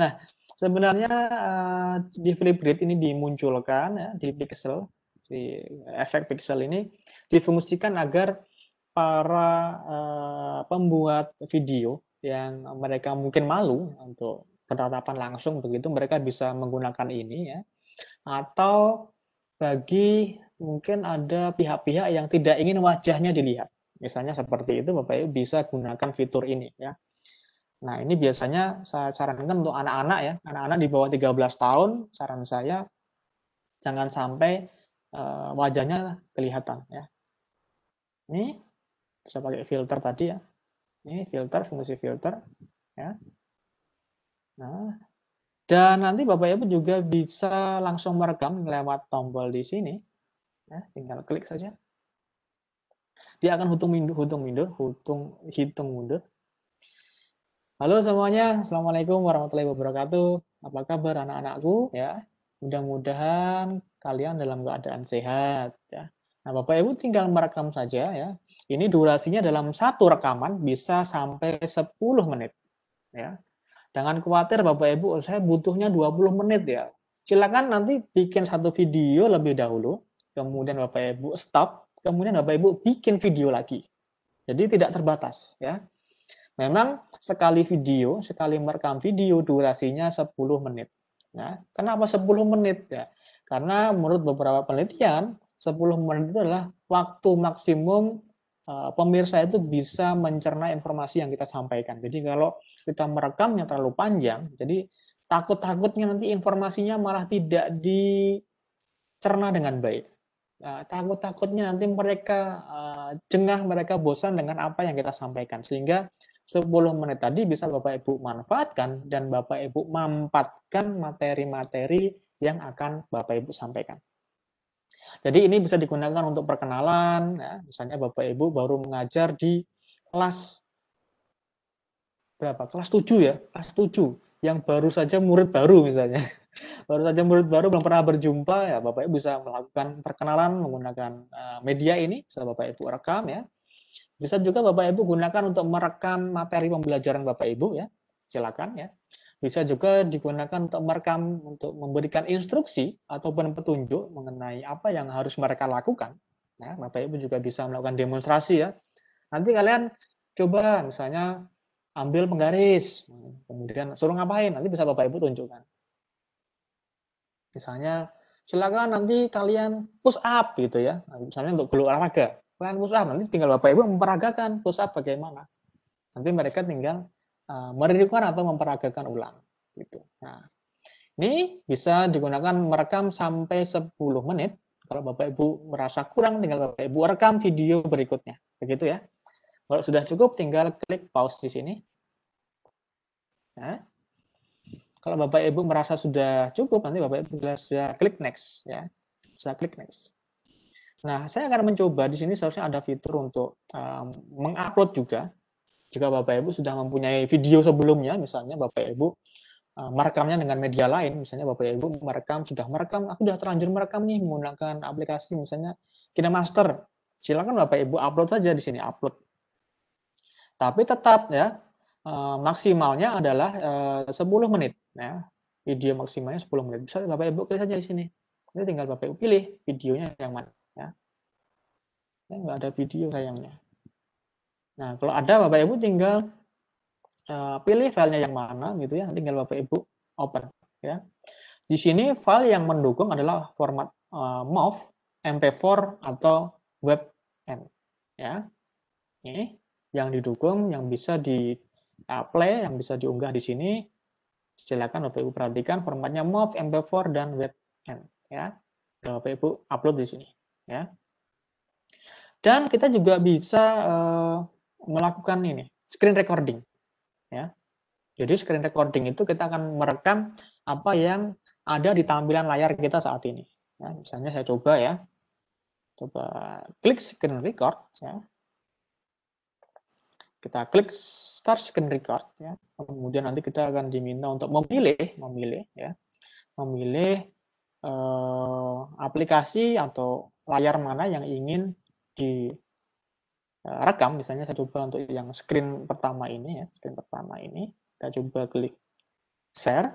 nah sebenarnya uh, di Flipgrid ini dimunculkan ya, di pixel di efek pixel ini difungsikan agar para uh, pembuat video yang mereka mungkin malu untuk bertatapan langsung begitu mereka bisa menggunakan ini ya atau bagi mungkin ada pihak-pihak yang tidak ingin wajahnya dilihat misalnya seperti itu bapak ibu bisa gunakan fitur ini ya nah ini biasanya saya sarankan untuk anak-anak ya anak-anak di bawah 13 tahun saran saya jangan sampai eh, wajahnya kelihatan ya ini bisa pakai filter tadi ya ini filter, fungsi filter. Ya. Nah, dan nanti Bapak Ibu juga bisa langsung merekam lewat tombol di sini. Ya, tinggal klik saja. Dia akan hitung mundur, hitung mundur, hitung, hitung mundur. Halo semuanya, Assalamualaikum warahmatullahi wabarakatuh. Apa kabar anak-anakku? Ya, mudah-mudahan kalian dalam keadaan sehat. Ya. Nah, Bapak Ibu tinggal merekam saja ya. Ini durasinya dalam satu rekaman bisa sampai 10 menit. Ya. Jangan khawatir Bapak Ibu, saya butuhnya 20 menit ya. Silakan nanti bikin satu video lebih dahulu, kemudian Bapak Ibu stop, kemudian Bapak Ibu bikin video lagi. Jadi tidak terbatas ya. Memang sekali video, sekali merekam video durasinya 10 menit. Nah, kenapa 10 menit ya? Karena menurut beberapa penelitian, 10 menit itu adalah waktu maksimum Eh, pemirsa itu bisa mencerna informasi yang kita sampaikan. Jadi kalau kita merekamnya terlalu panjang, jadi takut-takutnya nanti informasinya malah tidak dicerna dengan baik. Nah, takut-takutnya nanti mereka eh, jengah, mereka bosan dengan apa yang kita sampaikan. Sehingga 10 menit tadi bisa Bapak Ibu manfaatkan dan Bapak Ibu mampatkan materi-materi yang akan Bapak Ibu sampaikan. Jadi ini bisa digunakan untuk perkenalan, ya. misalnya Bapak Ibu baru mengajar di kelas berapa? Kelas 7 ya, kelas 7 yang baru saja murid baru misalnya. Baru saja murid baru belum pernah berjumpa ya Bapak Ibu bisa melakukan perkenalan menggunakan eh, media ini, bisa Bapak Ibu rekam ya. Bisa juga Bapak Ibu gunakan untuk merekam materi pembelajaran Bapak Ibu ya. Silakan ya. Bisa juga digunakan untuk merekam, untuk memberikan instruksi ataupun petunjuk mengenai apa yang harus mereka lakukan. Nah, Bapak Ibu juga bisa melakukan demonstrasi ya. Nanti kalian coba misalnya ambil penggaris, kemudian suruh ngapain, nanti bisa Bapak Ibu tunjukkan. Misalnya, silakan nanti kalian push up gitu ya, nah, misalnya untuk keluar olahraga. Kalian push up, nanti tinggal Bapak Ibu memperagakan push up bagaimana. Nanti mereka tinggal Ah, merindukan atau memperagakan ulang gitu. Nah, ini bisa digunakan merekam sampai 10 menit. Kalau Bapak Ibu merasa kurang tinggal Bapak Ibu rekam video berikutnya. Begitu ya. Kalau sudah cukup tinggal klik pause di sini. Nah, kalau Bapak Ibu merasa sudah cukup, nanti Bapak Ibu bisa klik next. ya bisa klik next. Nah, saya akan mencoba di sini seharusnya ada fitur untuk um, mengupload juga jika Bapak Ibu sudah mempunyai video sebelumnya, misalnya Bapak Ibu uh, merekamnya dengan media lain, misalnya Bapak Ibu merekam, sudah merekam, aku sudah terlanjur merekam nih menggunakan aplikasi misalnya KineMaster. Silakan Bapak Ibu upload saja di sini, upload. Tapi tetap ya, uh, maksimalnya adalah eh, uh, 10 menit. Ya. Video maksimalnya 10 menit. Bisa Bapak Ibu klik saja di sini. ini tinggal Bapak Ibu pilih videonya yang mana. Ya. Ini nggak ada video sayangnya. Nah, kalau ada Bapak Ibu tinggal uh, pilih filenya yang mana gitu ya, tinggal Bapak Ibu open ya. Di sini file yang mendukung adalah format uh, eh, MOV, MP4 atau WebM ya. Ini yang didukung yang bisa di eh, play, yang bisa diunggah di sini. Silakan Bapak Ibu perhatikan formatnya MOV, MP4 dan WebM ya. Bapak Ibu upload di sini ya. Dan kita juga bisa uh, melakukan ini screen recording ya jadi screen recording itu kita akan merekam apa yang ada di tampilan layar kita saat ini ya, misalnya saya coba ya coba klik screen record ya kita klik start screen record ya kemudian nanti kita akan diminta untuk memilih memilih ya memilih eh, aplikasi atau layar mana yang ingin di Eh, rekam misalnya saya coba untuk yang screen pertama ini ya screen pertama ini kita coba klik share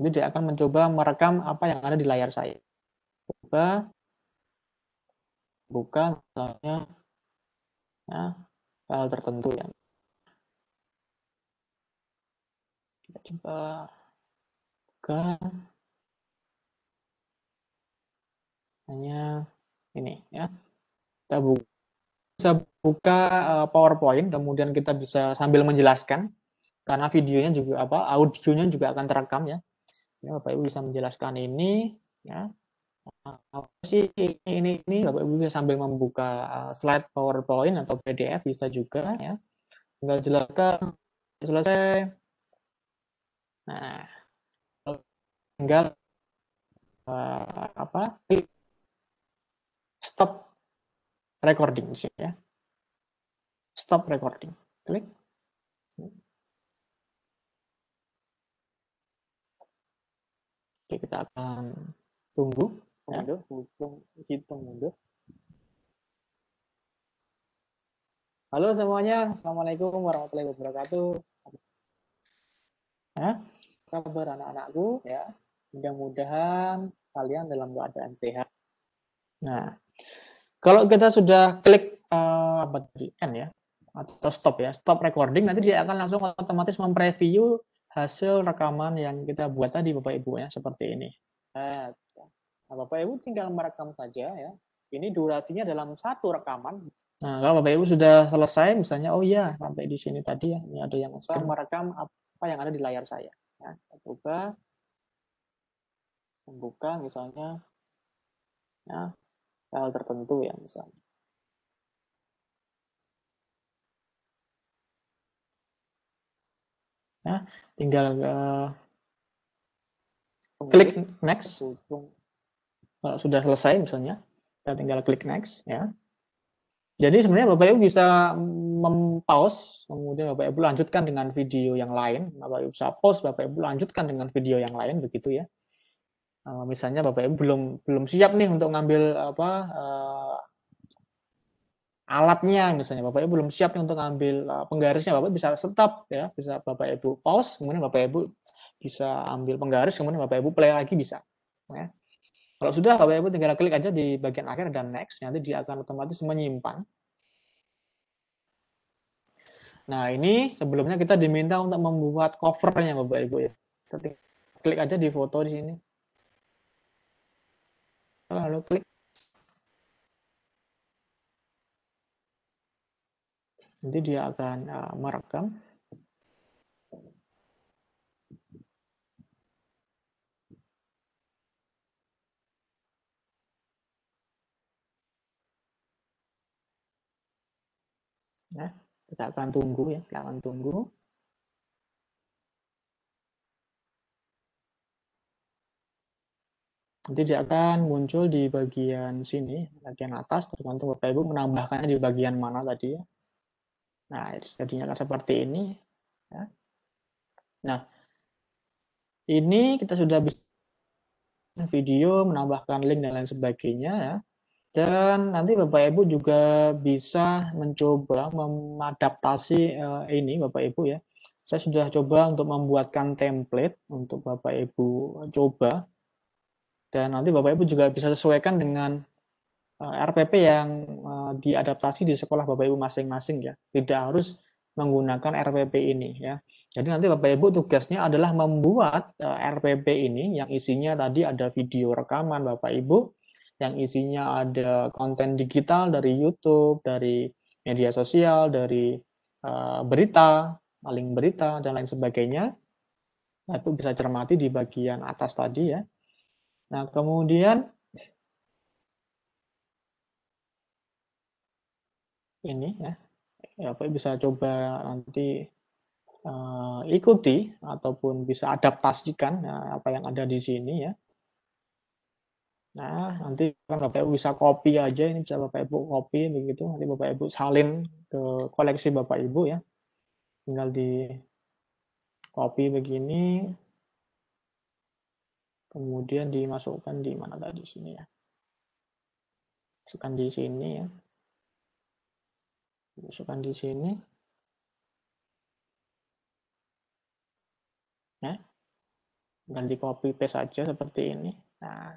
jadi dia akan mencoba merekam apa yang ada di layar saya coba buka misalnya ya, file tertentu ya kita coba buka hanya ini ya kita buka bisa buka uh, PowerPoint, kemudian kita bisa sambil menjelaskan karena videonya juga apa, audionya juga akan terekam ya. ya Bapak Ibu bisa menjelaskan ini ya. Apa sih ini ini Bapak Ibu bisa sambil membuka eh, slide PowerPoint atau PDF bisa juga ya. Tinggal jelaskan selesai. Nah, tinggal uh, apa? klik recording ya. Stop recording. Klik. Oke, kita akan tunggu. Ya. hitung mundur. Halo semuanya, Assalamualaikum warahmatullahi wabarakatuh. Ya, kabar anak-anakku ya. Mudah-mudahan kalian dalam keadaan sehat. Nah, kalau kita sudah klik uh, eh, end ya atau stop ya, stop recording nanti dia akan langsung otomatis mempreview hasil rekaman yang kita buat tadi Bapak Ibu ya seperti ini. Nah, nah, Bapak Ibu tinggal merekam saja ya. Ini durasinya dalam satu rekaman. Nah, kalau Bapak Ibu sudah selesai misalnya oh iya sampai di sini tadi ya, ini ada yang saya merekam apa yang ada di layar saya. Nah, saya buka membuka misalnya. Nah, hal tertentu ya misalnya. Nah, tinggal uh, klik next. Kalau sudah selesai misalnya, kita tinggal klik next ya. Jadi sebenarnya Bapak Ibu bisa mempause, kemudian Bapak Ibu lanjutkan dengan video yang lain. Bapak Ibu bisa pause, Bapak Ibu lanjutkan dengan video yang lain begitu ya. Eh, misalnya bapak ibu belum belum siap nih untuk ngambil apa uh, alatnya misalnya bapak ibu belum siap nih untuk ngambil uh, penggarisnya bapak bisa stop ya bisa bapak ibu pause kemudian bapak ibu bisa ambil penggaris kemudian bapak ibu play lagi bisa ya. kalau sudah bapak ibu tinggal klik aja di bagian akhir dan next nanti dia akan otomatis menyimpan nah ini sebelumnya kita diminta untuk membuat covernya bapak ibu ya klik aja di foto di sini lalu klik nanti dia akan uh, merekam Nah, kita akan tunggu ya, kita akan tunggu. Nanti dia akan muncul di bagian sini, bagian atas, tergantung Bapak Ibu menambahkannya di bagian mana tadi ya. Nah, jadinya akan seperti ini. Ya. Nah, ini kita sudah bisa video, menambahkan link dan lain sebagainya ya. Dan nanti Bapak Ibu juga bisa mencoba mengadaptasi uh, eh, ini Bapak Ibu ya. Saya sudah coba untuk membuatkan template untuk Bapak Ibu coba dan nanti Bapak Ibu juga bisa sesuaikan dengan eh, RPP yang eh, diadaptasi di sekolah Bapak Ibu masing-masing ya. Tidak harus menggunakan RPP ini ya. Jadi nanti Bapak Ibu tugasnya adalah membuat eh, RPP ini yang isinya tadi ada video rekaman Bapak Ibu, yang isinya ada konten digital dari YouTube, dari media sosial, dari berita, paling berita dan lain sebagainya. Nah, itu bisa cermati di bagian atas tadi ya. Nah, kemudian ini ya, Bapak ya, bisa coba nanti uh, ikuti ataupun bisa adaptasikan ya, apa yang ada di sini ya. Nah, nanti kan Bapak Ibu bisa copy aja, ini bisa Bapak Ibu copy begitu, nanti Bapak Ibu salin ke koleksi Bapak Ibu ya. Tinggal di copy begini, kemudian dimasukkan di mana tadi sini ya masukkan di sini ya masukkan di sini ya ganti copy paste saja seperti ini nah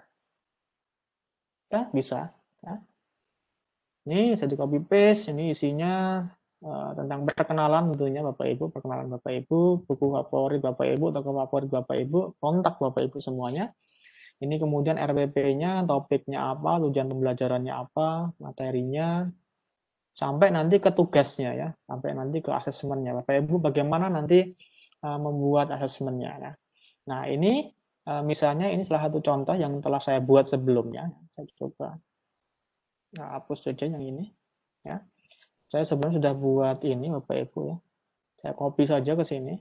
kita bisa ya. ini bisa di copy paste ini isinya Eh, tentang perkenalan tentunya Bapak Ibu, perkenalan Bapak Ibu, buku favorit Bapak Ibu, toko favorit Bapak Ibu, kontak Bapak Ibu semuanya. Ini kemudian RPP-nya, topiknya apa, tujuan pembelajarannya apa, materinya, sampai nanti ke tugasnya ya, sampai nanti ke asesmennya. Bapak Ibu bagaimana nanti eh, membuat asesmennya. Ya. nah ini eh, misalnya ini salah satu contoh yang telah saya buat sebelumnya. Saya coba nah, hapus saja yang ini. Ya. Saya sebenarnya sudah buat ini Bapak Ibu ya. Saya copy saja ke sini.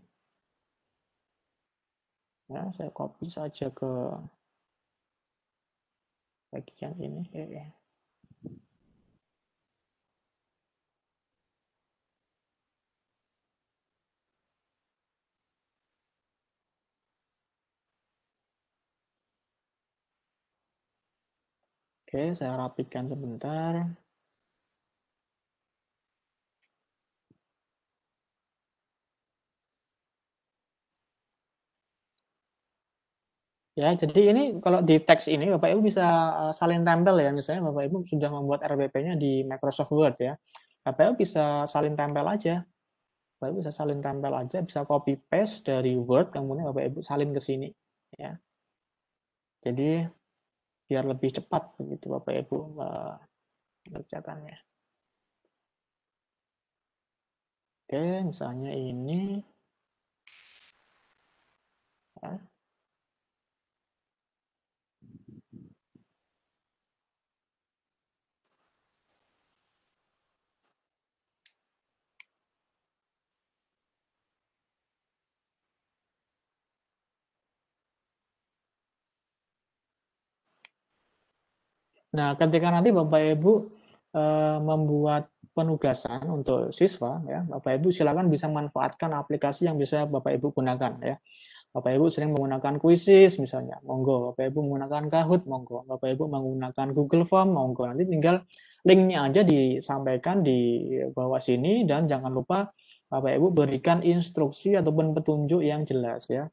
Ya, saya copy saja ke bagian ini. ya. ya. Oke, saya rapikan sebentar. Ya, jadi ini kalau di teks ini Bapak Ibu bisa eh, salin tempel ya, misalnya Bapak Ibu sudah membuat RBP-nya di Microsoft Word ya. Bapak Ibu bisa salin tempel aja. Bapak Ibu bisa salin tempel aja, bisa copy paste dari Word kemudian Bapak Ibu salin ke sini ya. Jadi biar lebih cepat begitu Bapak Ibu mengerjakannya. Eh, Oke, misalnya ini. Ya. Nah, ketika nanti Bapak Ibu e, membuat penugasan untuk siswa, ya, Bapak Ibu silakan bisa manfaatkan aplikasi yang bisa Bapak Ibu gunakan, ya. Bapak Ibu sering menggunakan kuisis misalnya, monggo. Bapak Ibu menggunakan Kahoot, monggo. Bapak Ibu menggunakan Google Form, monggo. Nanti tinggal linknya aja disampaikan di bawah sini dan jangan lupa Bapak Ibu berikan instruksi ataupun petunjuk yang jelas ya.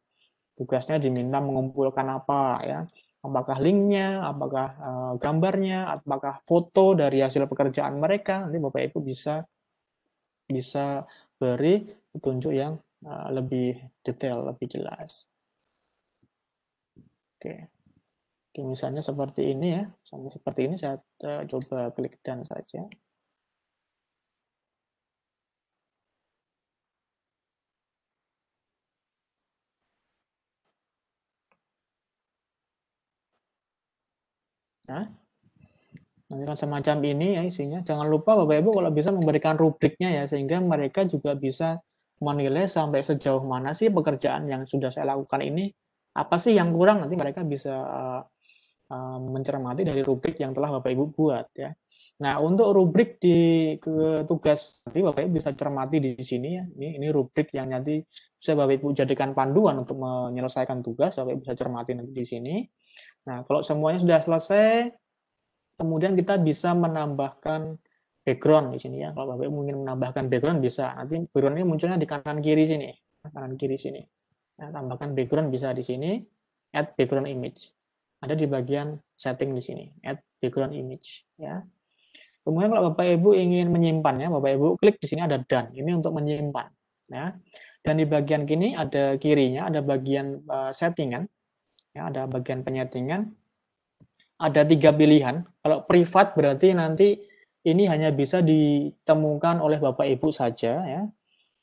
Tugasnya diminta mengumpulkan apa ya apakah linknya, apakah uh, gambarnya, apakah foto dari hasil pekerjaan mereka. Nanti Bapak Ibu bisa bisa beri petunjuk yang uh, lebih detail, lebih jelas. Oke. Oke, misalnya seperti ini ya. Misalnya seperti ini saya coba klik dan saja. Ya. Nah, semacam ini ya isinya. Jangan lupa Bapak Ibu kalau bisa memberikan rubriknya ya sehingga mereka juga bisa menilai sampai sejauh mana sih pekerjaan yang sudah saya lakukan ini apa sih yang kurang nanti mereka bisa uh, mencermati dari rubrik yang telah Bapak Ibu buat ya. Nah, untuk rubrik di ke, tugas nanti Bapak Ibu bisa cermati di sini ya. Ini ini rubrik yang nanti bisa Bapak Ibu jadikan panduan untuk menyelesaikan tugas, Bapak Ibu bisa cermati nanti di sini. Nah, kalau semuanya sudah selesai, kemudian kita bisa menambahkan background di sini ya. Kalau Bapak ibu ingin menambahkan background bisa. Nanti background ini munculnya di kanan kiri sini, kanan kiri sini. Nah, tambahkan background bisa di sini, add background image. Ada di bagian setting di sini, add background image ya. Kemudian kalau Bapak Ibu ingin menyimpannya, Bapak Ibu klik di sini ada done. Ini untuk menyimpan. Ya. Dan di bagian kini ada kirinya ada bagian eh, settingan ya ada bagian penyetingan ada tiga pilihan kalau privat berarti nanti ini hanya bisa ditemukan oleh bapak ibu saja ya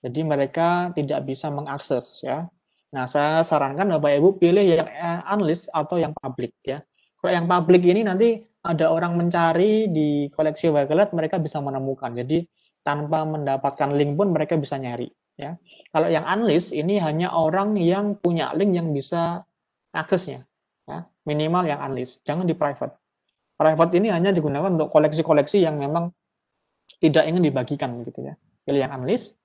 jadi mereka tidak bisa mengakses ya nah saya sarankan bapak ibu pilih yang eh, unlist atau yang publik ya kalau yang publik ini nanti ada orang mencari di koleksi Wagelet mereka bisa menemukan. Jadi tanpa mendapatkan link pun mereka bisa nyari ya. Kalau yang unlist ini hanya orang yang punya link yang bisa aksesnya. Ya, minimal yang unlist, jangan di private. Private ini hanya digunakan untuk koleksi-koleksi yang memang tidak ingin dibagikan gitu ya. Pilih yang unlist.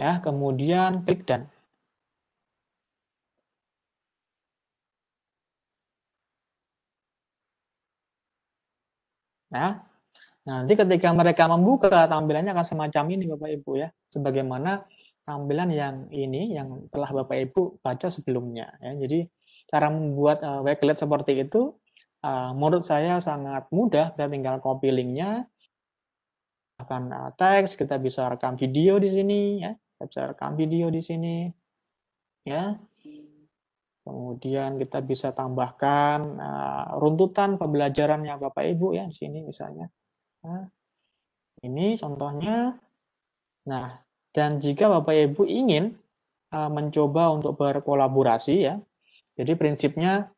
Ya, kemudian klik dan Ya. nanti ketika mereka membuka tampilannya akan semacam ini Bapak Ibu ya. Sebagaimana tampilan yang ini yang telah Bapak Ibu baca sebelumnya ya. Jadi cara membuat uh, eh, wakelet seperti itu uh, menurut saya sangat mudah, kita tinggal copy linknya akan uh, teks, kita bisa rekam video di sini ya. Kita bisa rekam video di sini. Ya. Kemudian kita bisa tambahkan uh, runtutan pembelajarannya Bapak Ibu ya di sini misalnya. Nah, ini contohnya. Nah, dan jika Bapak Ibu ingin uh, mencoba untuk berkolaborasi ya, jadi prinsipnya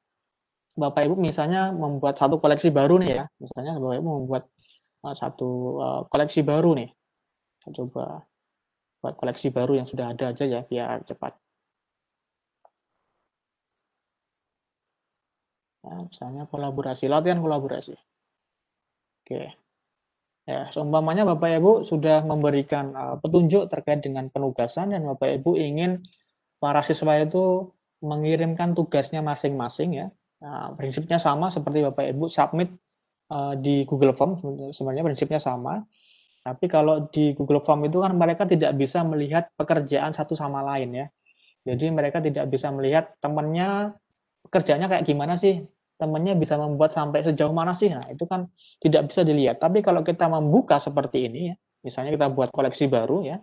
Bapak Ibu misalnya membuat satu koleksi baru nih ya, misalnya Bapak Ibu membuat uh, satu uh, koleksi baru nih, saya coba buat koleksi baru yang sudah ada aja ya biar cepat. Nah, misalnya kolaborasi, latihan kolaborasi. Oke. Ya, seumpamanya Bapak Ibu sudah memberikan uh, petunjuk terkait dengan penugasan dan Bapak Ibu ingin para siswa itu mengirimkan tugasnya masing-masing ya. Nah, prinsipnya sama seperti Bapak Ibu submit uh, di Google Form sebenarnya prinsipnya sama. Tapi kalau di Google Form itu kan mereka tidak bisa melihat pekerjaan satu sama lain ya. Jadi mereka tidak bisa melihat temannya kerjanya kayak gimana sih temannya bisa membuat sampai sejauh mana sih? Nah, itu kan tidak bisa dilihat. Tapi kalau kita membuka seperti ini ya, misalnya kita buat koleksi baru ya.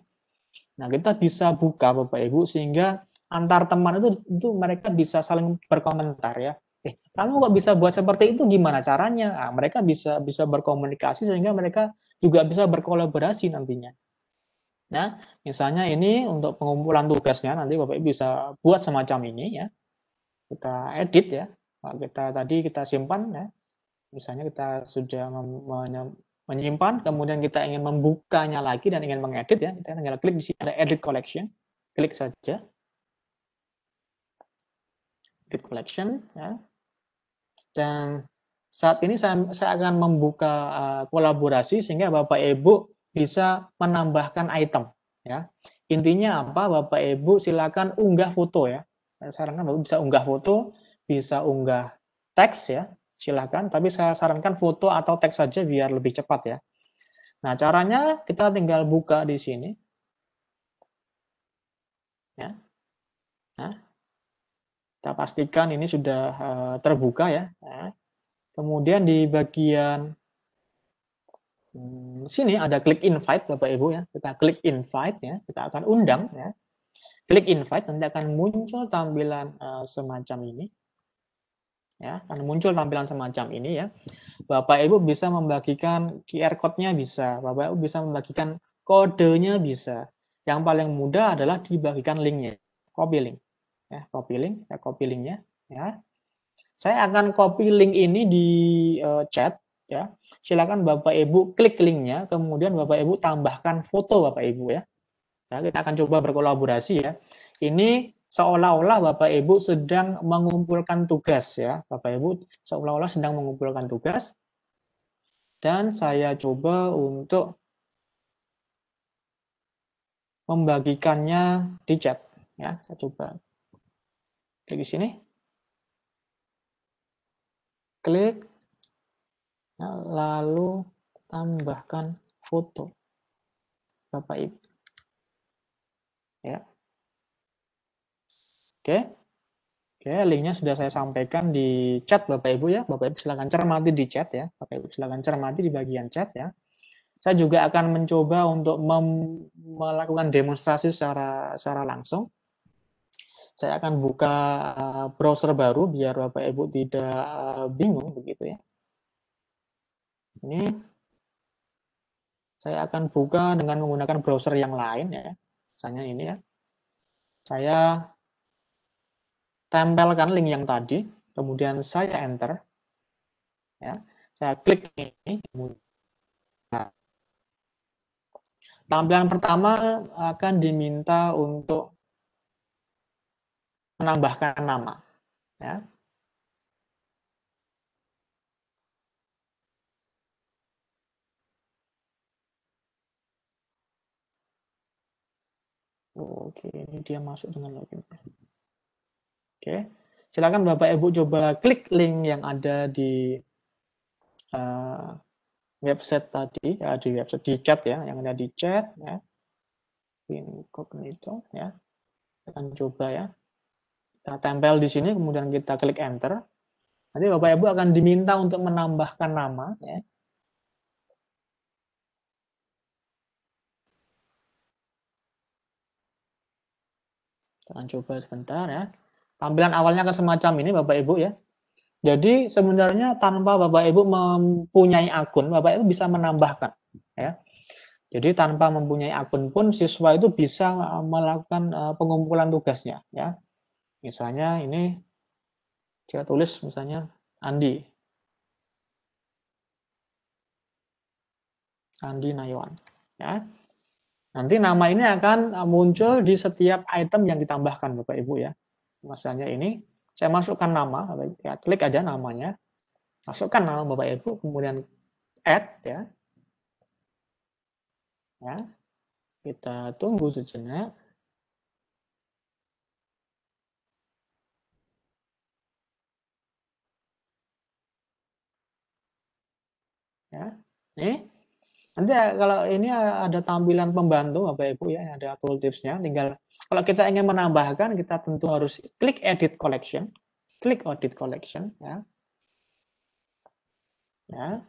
Nah, kita bisa buka Bapak Ibu sehingga antar teman itu itu mereka bisa saling berkomentar ya. Eh, kamu kok bisa buat seperti itu gimana caranya? Nah, mereka bisa bisa berkomunikasi sehingga mereka juga bisa berkolaborasi nantinya. Nah, misalnya ini untuk pengumpulan tugasnya nanti Bapak Ibu bisa buat semacam ini ya. Kita edit ya. Nah, kita tadi kita simpan ya, misalnya kita sudah menyimpan, kemudian kita ingin membukanya lagi dan ingin mengedit ya, kita tinggal klik di sini ada edit collection, klik saja. Edit collection ya. Dan saat ini saya, saya akan membuka uh, kolaborasi sehingga Bapak Ibu bisa menambahkan item ya. Intinya apa Bapak Ibu silakan unggah foto ya. Saya sarankan Bapak bisa unggah foto bisa unggah teks ya, silahkan. Tapi saya sarankan foto atau teks saja biar lebih cepat ya. Nah, caranya kita tinggal buka di sini. Ya. Nah, kita pastikan ini sudah eh, terbuka ya. Nah, kemudian di bagian hmm, sini ada klik invite Bapak Ibu ya. Kita klik invite ya, kita akan undang ya. Klik invite nanti akan muncul tampilan uh, semacam ini ya akan muncul tampilan semacam ini ya bapak ibu bisa membagikan QR code-nya bisa bapak ibu bisa membagikan kodenya bisa yang paling mudah adalah dibagikan linknya copy link ya copy link ya copy linknya ya saya akan copy link ini di uh, chat ya silakan bapak ibu klik linknya kemudian bapak ibu tambahkan foto bapak ibu ya nah, kita akan coba berkolaborasi ya ini seolah-olah Bapak Ibu sedang mengumpulkan tugas ya. Bapak Ibu seolah-olah sedang mengumpulkan tugas. Dan saya coba untuk membagikannya di chat ya. Saya coba klik di sini. Klik ya, lalu tambahkan foto Bapak Ibu. Ya. Oke. Oke, linknya sudah saya sampaikan di chat Bapak Ibu ya. Bapak Ibu silahkan cermati di chat ya. Bapak Ibu silahkan cermati di bagian chat ya. Saya juga akan mencoba untuk melakukan demonstrasi secara secara langsung. Saya akan buka eh, browser baru biar Bapak Ibu tidak eh, bingung begitu ya. Ini saya akan buka dengan menggunakan browser yang lain ya. Misalnya ini ya. Saya tempelkan link yang tadi, kemudian saya enter. Ya, saya klik ini. kemudian tampilan pertama akan diminta untuk menambahkan nama. Ya. Oke, ini dia masuk dengan login. Oke, silakan Bapak Ibu coba klik link yang ada di uh, website tadi, ya, di website di chat ya, yang ada di chat ya. Incognito ya. Kita coba ya. Kita tempel di sini kemudian kita klik enter. Nanti Bapak Ibu akan diminta untuk menambahkan nama ya. Kita coba sebentar ya. Tampilan awalnya akan semacam ini Bapak Ibu ya. Jadi sebenarnya tanpa Bapak Ibu mempunyai akun, Bapak Ibu bisa menambahkan ya. Jadi tanpa mempunyai akun pun siswa itu bisa e, melakukan e, pengumpulan tugasnya ya. Misalnya ini kita tulis misalnya Andi. Andi nayuan ya. Nanti nama ini akan e, muncul di setiap item yang ditambahkan Bapak Ibu ya masalahnya ini, saya masukkan nama, ya, klik aja namanya, masukkan nama Bapak Ibu, kemudian add ya. Ya. Kita tunggu sejenak. Ya. Nih. Nanti kalau ini ada tampilan pembantu Bapak Ibu ya, ada tipsnya, tinggal kalau kita ingin menambahkan, kita tentu harus klik edit collection, klik audit collection, ya. ya.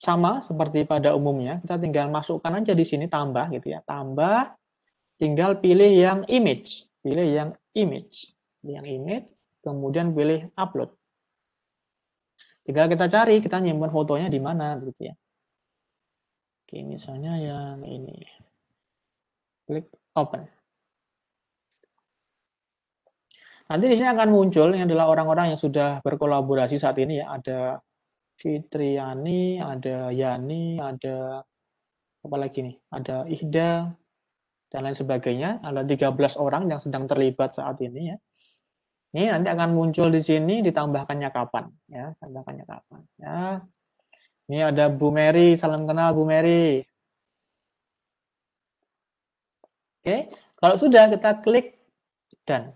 Sama seperti pada umumnya, kita tinggal masukkan aja di sini tambah gitu ya, tambah, tinggal pilih yang image, pilih yang image, yang image, kemudian pilih upload. Tinggal kita cari, kita nyimpan fotonya di mana gitu ya. Oke, misalnya yang ini. Klik open. Nanti di sini akan muncul yang adalah orang-orang yang sudah berkolaborasi saat ini ya. Ada Fitriani, ada Yani, ada apa lagi nih? Ada Ihda dan lain sebagainya. Ada 13 orang yang sedang terlibat saat ini ya. Ini nanti akan muncul di sini ditambahkannya kapan ya, ditambahkannya kapan ya. Ini ada Bu Mary, salam kenal Bu Mary. Oke, kalau sudah kita klik dan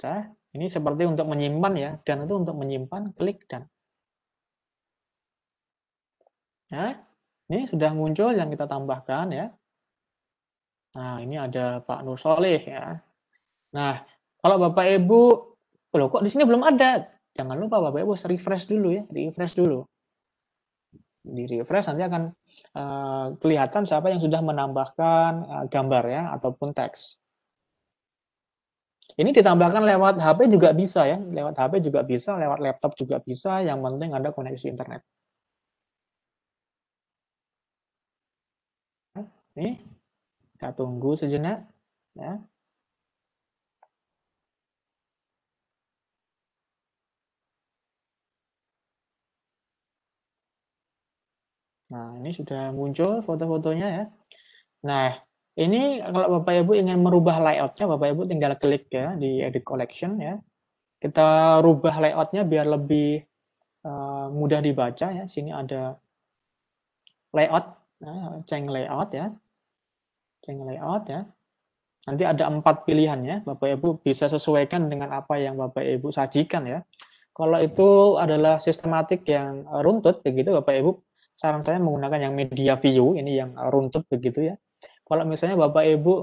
sudah. Ini seperti untuk menyimpan ya, dan itu untuk menyimpan klik dan. Nah, ini sudah muncul yang kita tambahkan ya. Nah, ini ada Pak Nur Soleh ya. Nah, kalau Bapak Ibu, loh kok di sini belum ada? Jangan lupa Bapak Ibu refresh dulu ya, refresh dulu. Di refresh nanti akan uh, kelihatan siapa yang sudah menambahkan uh, gambar ya ataupun teks. Ini ditambahkan lewat HP juga bisa ya, lewat HP juga bisa, lewat laptop juga bisa, yang penting ada koneksi internet. Ini, kita tunggu sejenak. Ya. Nah, ini sudah muncul foto-fotonya ya. Nah, ini kalau Bapak Ibu ingin merubah layoutnya, Bapak Ibu tinggal klik ya di edit collection ya. Kita rubah layoutnya biar lebih uh, mudah dibaca ya. Sini ada layout, nah, change layout ya. ceng layout ya. Nanti ada empat pilihan ya, Bapak Ibu bisa sesuaikan dengan apa yang Bapak Ibu sajikan ya. Kalau itu adalah sistematik yang runtut begitu Bapak Ibu, saran saya menggunakan yang media view ini yang runtut begitu ya kalau misalnya Bapak Ibu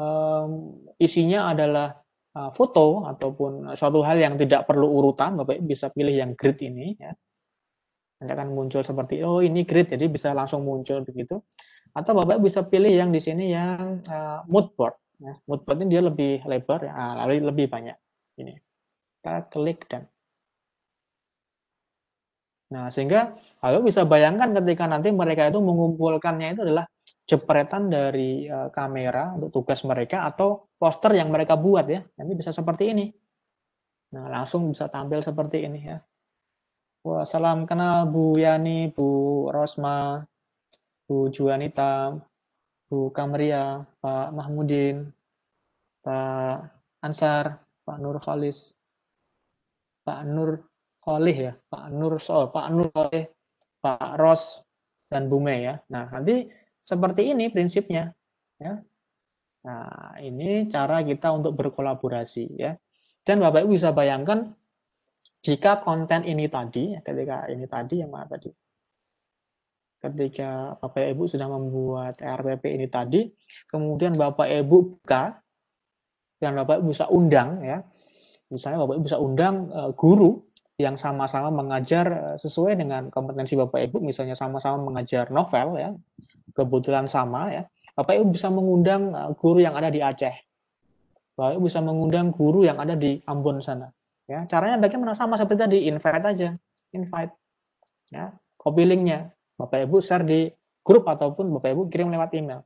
um, isinya adalah uh, foto ataupun suatu hal yang tidak perlu urutan, Bapak Ibu bisa pilih yang grid ini ya. Nanti akan muncul seperti oh ini grid jadi bisa langsung muncul begitu. Atau Bapak bisa pilih yang di sini yang uh, mood board. Ya. Mood board ini dia lebih lebar, ya, ah, lalu lebih banyak. Ini. Kita klik dan Nah, sehingga kalau bisa bayangkan ketika nanti mereka itu mengumpulkannya itu adalah jepretan dari uh, kamera untuk tugas mereka atau poster yang mereka buat ya. Nanti bisa seperti ini. Nah, langsung bisa tampil seperti ini ya. Wah, salam kenal Bu Yani, Bu Rosma, Bu Juanita, Bu Kamria, Pak Mahmudin, Pak Ansar, Pak Nur Khalis, Pak Nur Khalih ya, Pak Nur Sol, Pak Nur Khalih, Pak Ros, dan Bu Mei ya. Nah, nanti seperti ini prinsipnya. Ya. Nah, ini cara kita untuk berkolaborasi. ya. Dan Bapak Ibu bisa bayangkan, jika konten ini tadi, ya, ketika ini tadi, yang mana tadi? Ketika Bapak Ibu sudah membuat RPP ini tadi, kemudian Bapak Ibu buka, dan Bapak Ibu bisa undang, ya, misalnya Bapak Ibu bisa undang eh, guru yang sama-sama mengajar eh, sesuai dengan kompetensi Bapak Ibu, misalnya sama-sama mengajar novel ya, kebetulan sama ya, Bapak Ibu bisa mengundang eh, guru yang ada di Aceh, Bapak Ibu bisa mengundang guru yang ada di Ambon sana. Ya, caranya bagaimana sama seperti tadi, invite aja, invite. Ya, copy linknya, Bapak Ibu share di grup ataupun Bapak Ibu kirim lewat email.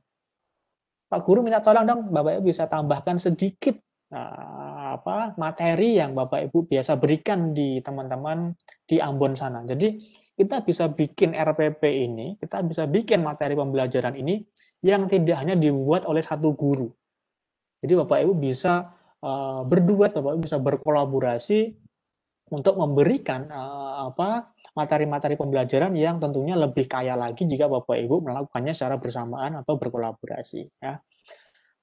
Pak Guru minta tolong dong, Bapak Ibu bisa tambahkan sedikit nah, apa materi yang Bapak Ibu biasa berikan di teman-teman di Ambon sana. Jadi kita bisa bikin RPP ini, kita bisa bikin materi pembelajaran ini yang tidak hanya dibuat oleh satu guru. Jadi Bapak Ibu bisa uh, berduet, Bapak Ibu bisa berkolaborasi untuk memberikan uh, apa materi-materi pembelajaran yang tentunya lebih kaya lagi jika Bapak Ibu melakukannya secara bersamaan atau berkolaborasi ya.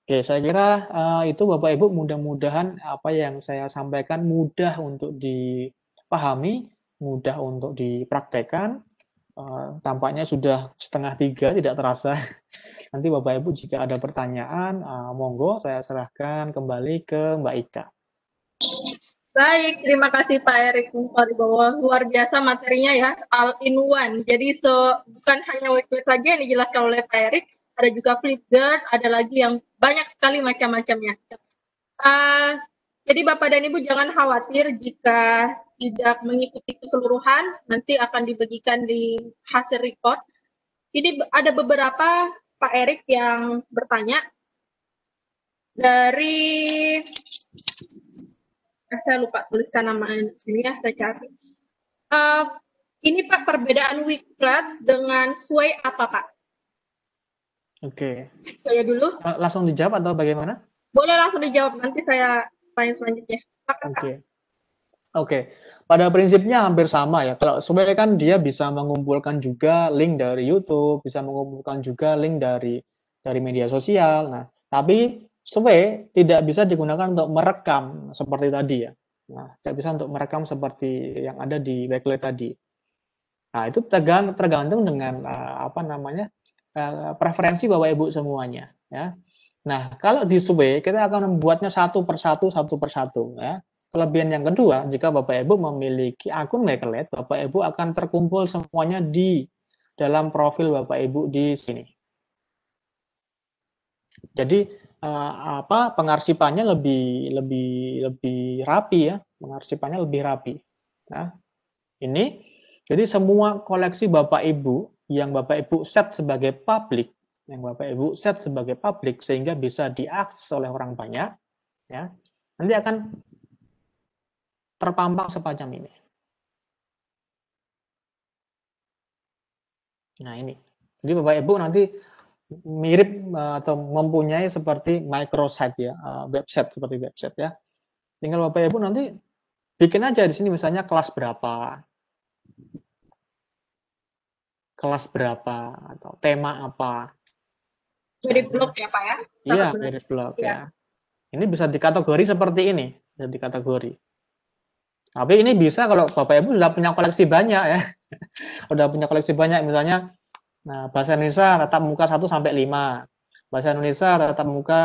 Oke, saya kira uh, itu Bapak Ibu mudah-mudahan apa yang saya sampaikan mudah untuk dipahami, mudah untuk dipraktekkan. Uh, tampaknya sudah setengah tiga tidak terasa. Nanti Bapak Ibu jika ada pertanyaan, uh, monggo saya serahkan kembali ke Mbak Ika. Baik, terima kasih Pak Erik Paribowo. Luar biasa materinya ya, all in one. Jadi so, bukan hanya weekly saja yang dijelaskan oleh Pak Erik, ada juga Flipgrid, ada lagi yang banyak sekali macam-macamnya. Uh, jadi Bapak dan Ibu jangan khawatir jika tidak mengikuti keseluruhan, nanti akan dibagikan di hasil report. Ini ada beberapa Pak Erik yang bertanya dari eh, saya lupa tuliskan nama sini ya, saya cari. Uh, ini Pak perbedaan weeklet dengan sway apa Pak? Oke. Okay. Saya dulu. Langsung dijawab atau bagaimana? Boleh langsung dijawab. Nanti saya tanya selanjutnya. Oke. Oke. Okay. Okay. Pada prinsipnya hampir sama ya. Kalau sebenarnya kan dia bisa mengumpulkan juga link dari YouTube, bisa mengumpulkan juga link dari dari media sosial. Nah, tapi survei tidak bisa digunakan untuk merekam seperti tadi ya. Nah, tidak bisa untuk merekam seperti yang ada di backlit tadi. Nah, itu tergantung, tergantung dengan eh, apa namanya Eh, preferensi Bapak Ibu semuanya ya. Nah, kalau di survei kita akan membuatnya satu persatu satu persatu ya. Kelebihan yang kedua, jika Bapak Ibu memiliki akun Makerlet, Bapak Ibu akan terkumpul semuanya di dalam profil Bapak Ibu di sini. Jadi eh, apa pengarsipannya lebih lebih lebih rapi ya, pengarsipannya lebih rapi. Nah, ini jadi semua koleksi Bapak Ibu yang Bapak Ibu set sebagai publik, yang Bapak Ibu set sebagai publik sehingga bisa diakses oleh orang banyak, ya, nanti akan terpampang sepanjang ini. Nah ini, jadi Bapak Ibu nanti mirip eh, atau mempunyai seperti microsite ya, eh, website seperti website ya. Tinggal Bapak Ibu nanti bikin aja di sini misalnya kelas berapa, kelas berapa atau tema apa. Merit blog ya Pak ya? Iya, merit blog ya. ya. Ini bisa dikategori seperti ini, bisa dikategori. Tapi ini bisa kalau Bapak Ibu sudah punya koleksi banyak ya. sudah punya koleksi banyak misalnya nah, bahasa Indonesia tetap muka 1 sampai 5. Bahasa Indonesia tetap muka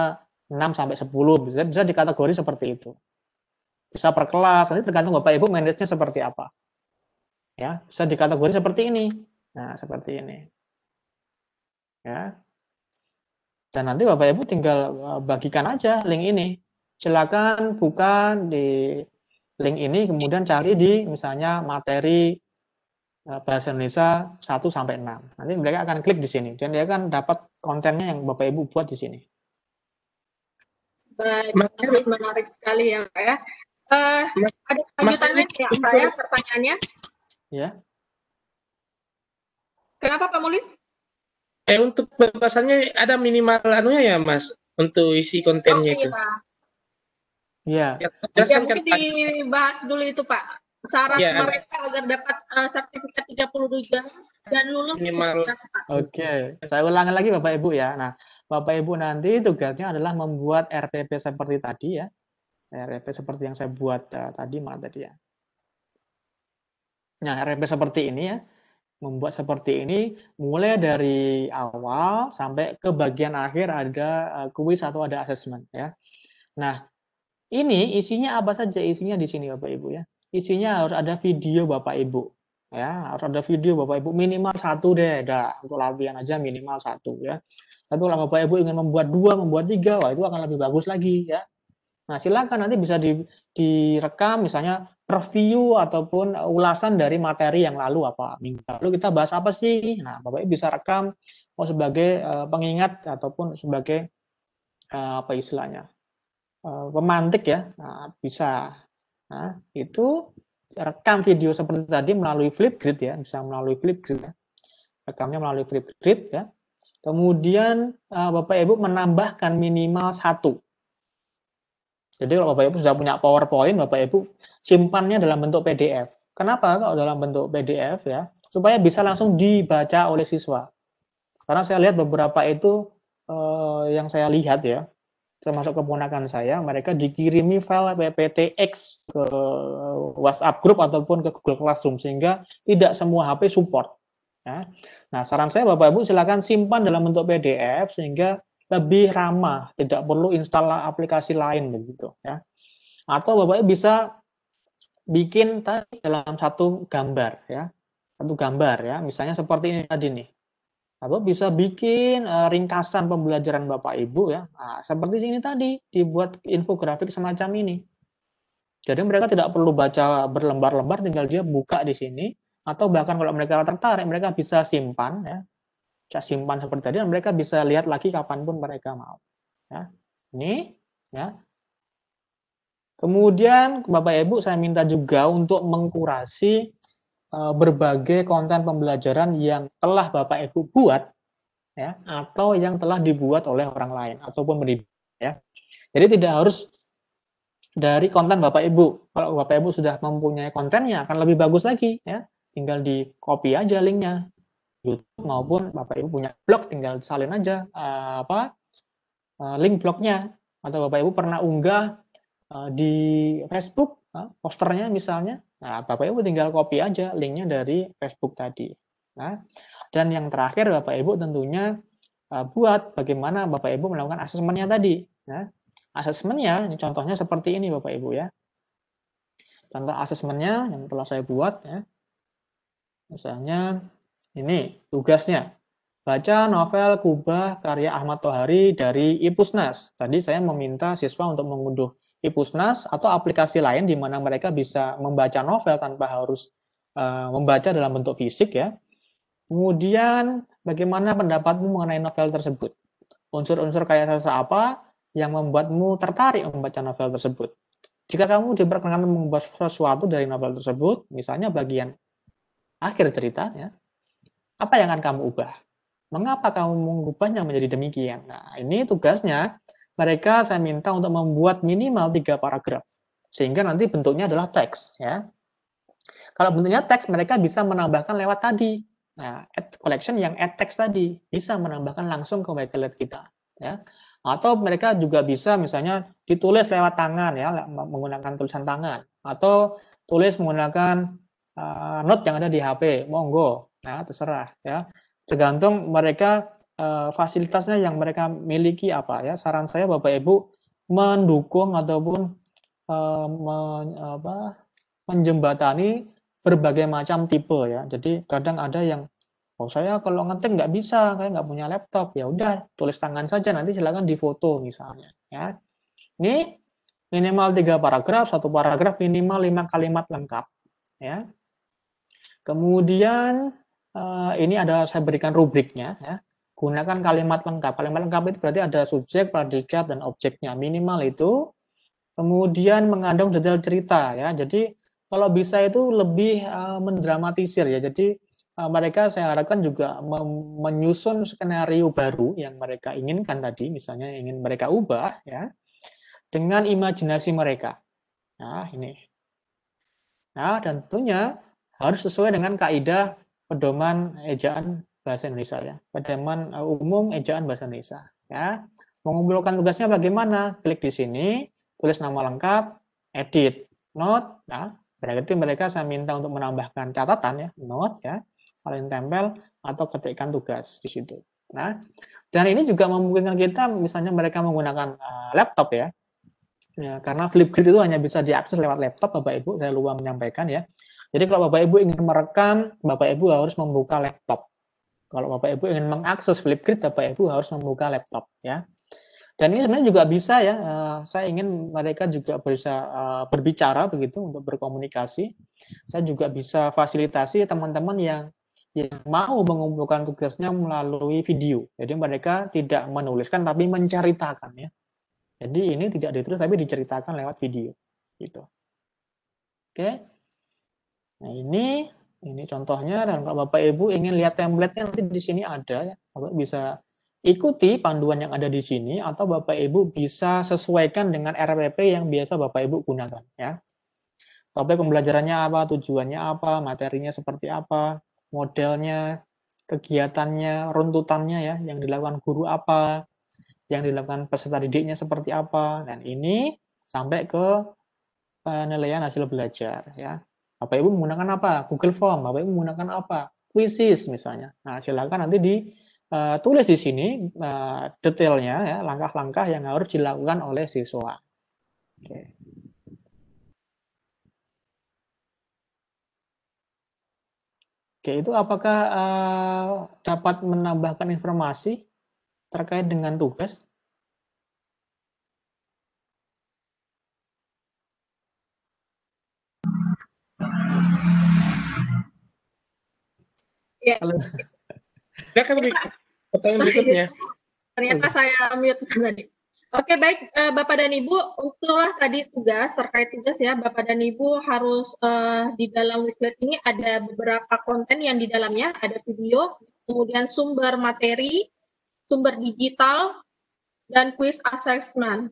6 sampai 10 bisa bisa dikategori seperti itu. Bisa per kelas, nanti tergantung Bapak Ibu manage seperti apa. Ya, bisa dikategori seperti ini. Nah, seperti ini. Ya. Dan nanti Bapak Ibu tinggal eh, bagikan aja link ini. Silakan buka di link ini kemudian cari di misalnya materi eh, bahasa Indonesia 1 sampai 6. Nanti mereka akan klik di sini dan dia akan dapat kontennya yang Bapak Ibu buat di sini. Baik, menarik sekali ya, Pak ya. Uh, ada lanjutannya ya, Pak ya pertanyaannya? Ya. Kenapa Pak Mulis? Eh untuk pembahasannya ada minimal anunya ya Mas untuk isi kontennya itu. Iya. Ya, ya, mungkin kan, dibahas dulu itu Pak. Syarat ya, mereka ada. agar dapat uh, sertifikat puluh jam dan lulus minimal. Oke, saya ulangi lagi Bapak Ibu ya. Nah, Bapak Ibu nanti tugasnya adalah membuat RPP seperti tadi ya. RPP seperti yang saya buat uh, tadi malah tadi ya. Nah, RPP seperti ini ya membuat seperti ini mulai dari awal sampai ke bagian akhir ada eh, kuis atau ada assessment ya. Nah, ini isinya apa saja isinya di sini Bapak Ibu ya. Isinya harus ada video Bapak Ibu ya, harus ada video Bapak Ibu minimal satu deh, dah untuk latihan aja minimal satu ya. Tapi kalau Bapak Ibu ingin membuat dua, membuat tiga, wah itu akan lebih bagus lagi ya. Nah, silakan nanti bisa di, direkam misalnya review ataupun ulasan dari materi yang lalu apa minggu lalu kita bahas apa sih. Nah, Bapak Ibu bisa rekam mau oh, sebagai eh, pengingat ataupun sebagai eh, apa istilahnya? Uh, pemantik ya. Nah, bisa. Nah, itu rekam video seperti tadi melalui Flipgrid ya, bisa melalui Flipgrid ya. Rekamnya melalui Flipgrid ya. Kemudian Bapak Ibu menambahkan minimal satu jadi kalau Bapak Ibu sudah punya PowerPoint, Bapak Ibu simpannya dalam bentuk PDF. Kenapa kalau dalam bentuk PDF ya? Supaya bisa langsung dibaca oleh siswa. Karena saya lihat beberapa itu eh, yang saya lihat ya, termasuk keponakan saya, mereka dikirimi file PPTX ke WhatsApp group ataupun ke Google Classroom sehingga tidak semua HP support. Ya. Nah, saran saya Bapak Ibu silakan simpan dalam bentuk PDF sehingga lebih ramah, tidak perlu install aplikasi lain begitu ya. Atau Bapak bisa bikin tadi dalam satu gambar ya. Satu gambar ya, misalnya seperti ini tadi nih. Bapak bisa bikin uh, ringkasan pembelajaran Bapak Ibu ya. Nah, seperti ini tadi dibuat infografik semacam ini. Jadi mereka tidak perlu baca berlembar-lembar, tinggal dia buka di sini atau bahkan kalau mereka tertarik mereka bisa simpan ya cak simpan seperti tadi dan mereka bisa lihat lagi kapanpun mereka mau. Ya. Ini ya. Kemudian Bapak Ibu saya minta juga untuk mengkurasi eh, berbagai konten pembelajaran yang telah Bapak Ibu buat ya atau yang telah dibuat oleh orang lain ataupun pendidik ya. Jadi tidak harus dari konten Bapak Ibu. Kalau Bapak Ibu sudah mempunyai kontennya akan lebih bagus lagi ya. Tinggal di copy aja linknya YouTube maupun Bapak Ibu punya blog tinggal salin aja uh, apa uh, link blognya atau Bapak Ibu pernah unggah uh, di Facebook uh, posternya misalnya nah Bapak Ibu tinggal copy aja linknya dari Facebook tadi nah dan yang terakhir Bapak Ibu tentunya uh, buat bagaimana Bapak Ibu melakukan asesmennya tadi nah asesmennya contohnya seperti ini Bapak Ibu ya contoh asesmennya yang telah saya buat ya misalnya ini tugasnya. Baca novel Kubah karya Ahmad Tohari dari Ipusnas. Tadi saya meminta siswa untuk mengunduh Ipusnas atau aplikasi lain di mana mereka bisa membaca novel tanpa harus uh, membaca dalam bentuk fisik ya. Kemudian bagaimana pendapatmu mengenai novel tersebut? Unsur-unsur kayak sastra apa yang membuatmu tertarik membaca novel tersebut? Jika kamu diperkenankan membuat sesuatu dari novel tersebut, misalnya bagian akhir cerita, ya, apa yang akan kamu ubah? Mengapa kamu mengubahnya menjadi demikian? Nah, ini tugasnya mereka saya minta untuk membuat minimal tiga paragraf. Sehingga nanti bentuknya adalah teks. ya. Kalau bentuknya teks, mereka bisa menambahkan lewat tadi. Nah, add collection yang add teks tadi bisa menambahkan langsung ke whitelist kita. ya. Atau mereka juga bisa misalnya ditulis lewat tangan, ya, menggunakan tulisan tangan. Atau tulis menggunakan uh, note yang ada di HP, monggo Nah, terserah ya. Tergantung mereka eh, fasilitasnya yang mereka miliki apa ya. Saran saya Bapak Ibu mendukung ataupun eh, men, apa, menjembatani berbagai macam tipe ya. Jadi kadang ada yang oh saya kalau ngetik nggak bisa, saya nggak punya laptop. Ya udah tulis tangan saja nanti silakan difoto misalnya ya. Ini minimal tiga paragraf, satu paragraf minimal lima kalimat lengkap ya. Kemudian Eh, ini ada saya berikan rubriknya ya. Gunakan kalimat lengkap. Kalimat lengkap itu berarti ada subjek, predikat dan objeknya minimal itu. Kemudian mengandung detail cerita ya. Jadi kalau bisa itu lebih uh, mendramatisir ya. Jadi uh, mereka saya harapkan juga menyusun skenario baru yang mereka inginkan tadi, misalnya ingin mereka ubah ya dengan imajinasi mereka. Nah, ini. Nah, tentunya harus sesuai dengan kaidah pedoman ejaan bahasa Indonesia ya. Pedoman eh, umum ejaan bahasa Indonesia ya. Mengumpulkan tugasnya bagaimana? Klik di sini, tulis nama lengkap, edit, note. Nah, berarti mereka saya minta untuk menambahkan catatan ya, note ya, paling tempel atau ketikkan tugas di situ. Nah, dan ini juga memungkinkan kita misalnya mereka menggunakan uh, laptop ya. ya. Karena Flipgrid itu hanya bisa diakses lewat laptop Bapak Ibu, saya lupa menyampaikan ya. Jadi kalau Bapak Ibu ingin merekam, Bapak Ibu harus membuka laptop. Kalau Bapak Ibu ingin mengakses Flipgrid, Bapak Ibu harus membuka laptop ya. Dan ini sebenarnya juga bisa ya, eh, saya ingin mereka juga bisa eh, berbicara begitu untuk berkomunikasi. Saya juga bisa fasilitasi teman-teman yang yang mau mengumpulkan tugasnya melalui video. Jadi mereka tidak menuliskan tapi menceritakan ya. Jadi ini tidak ditulis tapi diceritakan lewat video. Gitu. Oke. Nah ini ini contohnya dan kalau Bapak Ibu ingin lihat template-nya nanti di sini ada ya. Bapak bisa ikuti panduan yang ada di sini atau Bapak Ibu bisa sesuaikan dengan RPP yang biasa Bapak Ibu gunakan ya. Topik pembelajarannya apa, tujuannya apa, materinya seperti apa, modelnya, kegiatannya, runtutannya ya, yang dilakukan guru apa, yang dilakukan peserta didiknya seperti apa dan ini sampai ke penilaian eh, hasil belajar ya. Bapak Ibu menggunakan apa? Google Form, Bapak Ibu menggunakan apa? Quizzes misalnya. Nah, silakan nanti ditulis eh, di sini eh, detailnya ya, langkah-langkah yang harus dilakukan oleh siswa. Oke. itu apakah uh, dapat menambahkan informasi terkait dengan tugas? Ya. Halo. Kan, pertanyaan iya. berikutnya. Ternyata saya mute tadi. Oke baik eh, Bapak dan Ibu, itulah tadi tugas terkait tugas ya Bapak dan Ibu harus uh, di dalam Wikilet ini ada beberapa konten yang di dalamnya ada video, kemudian sumber materi, sumber digital, dan quiz assessment.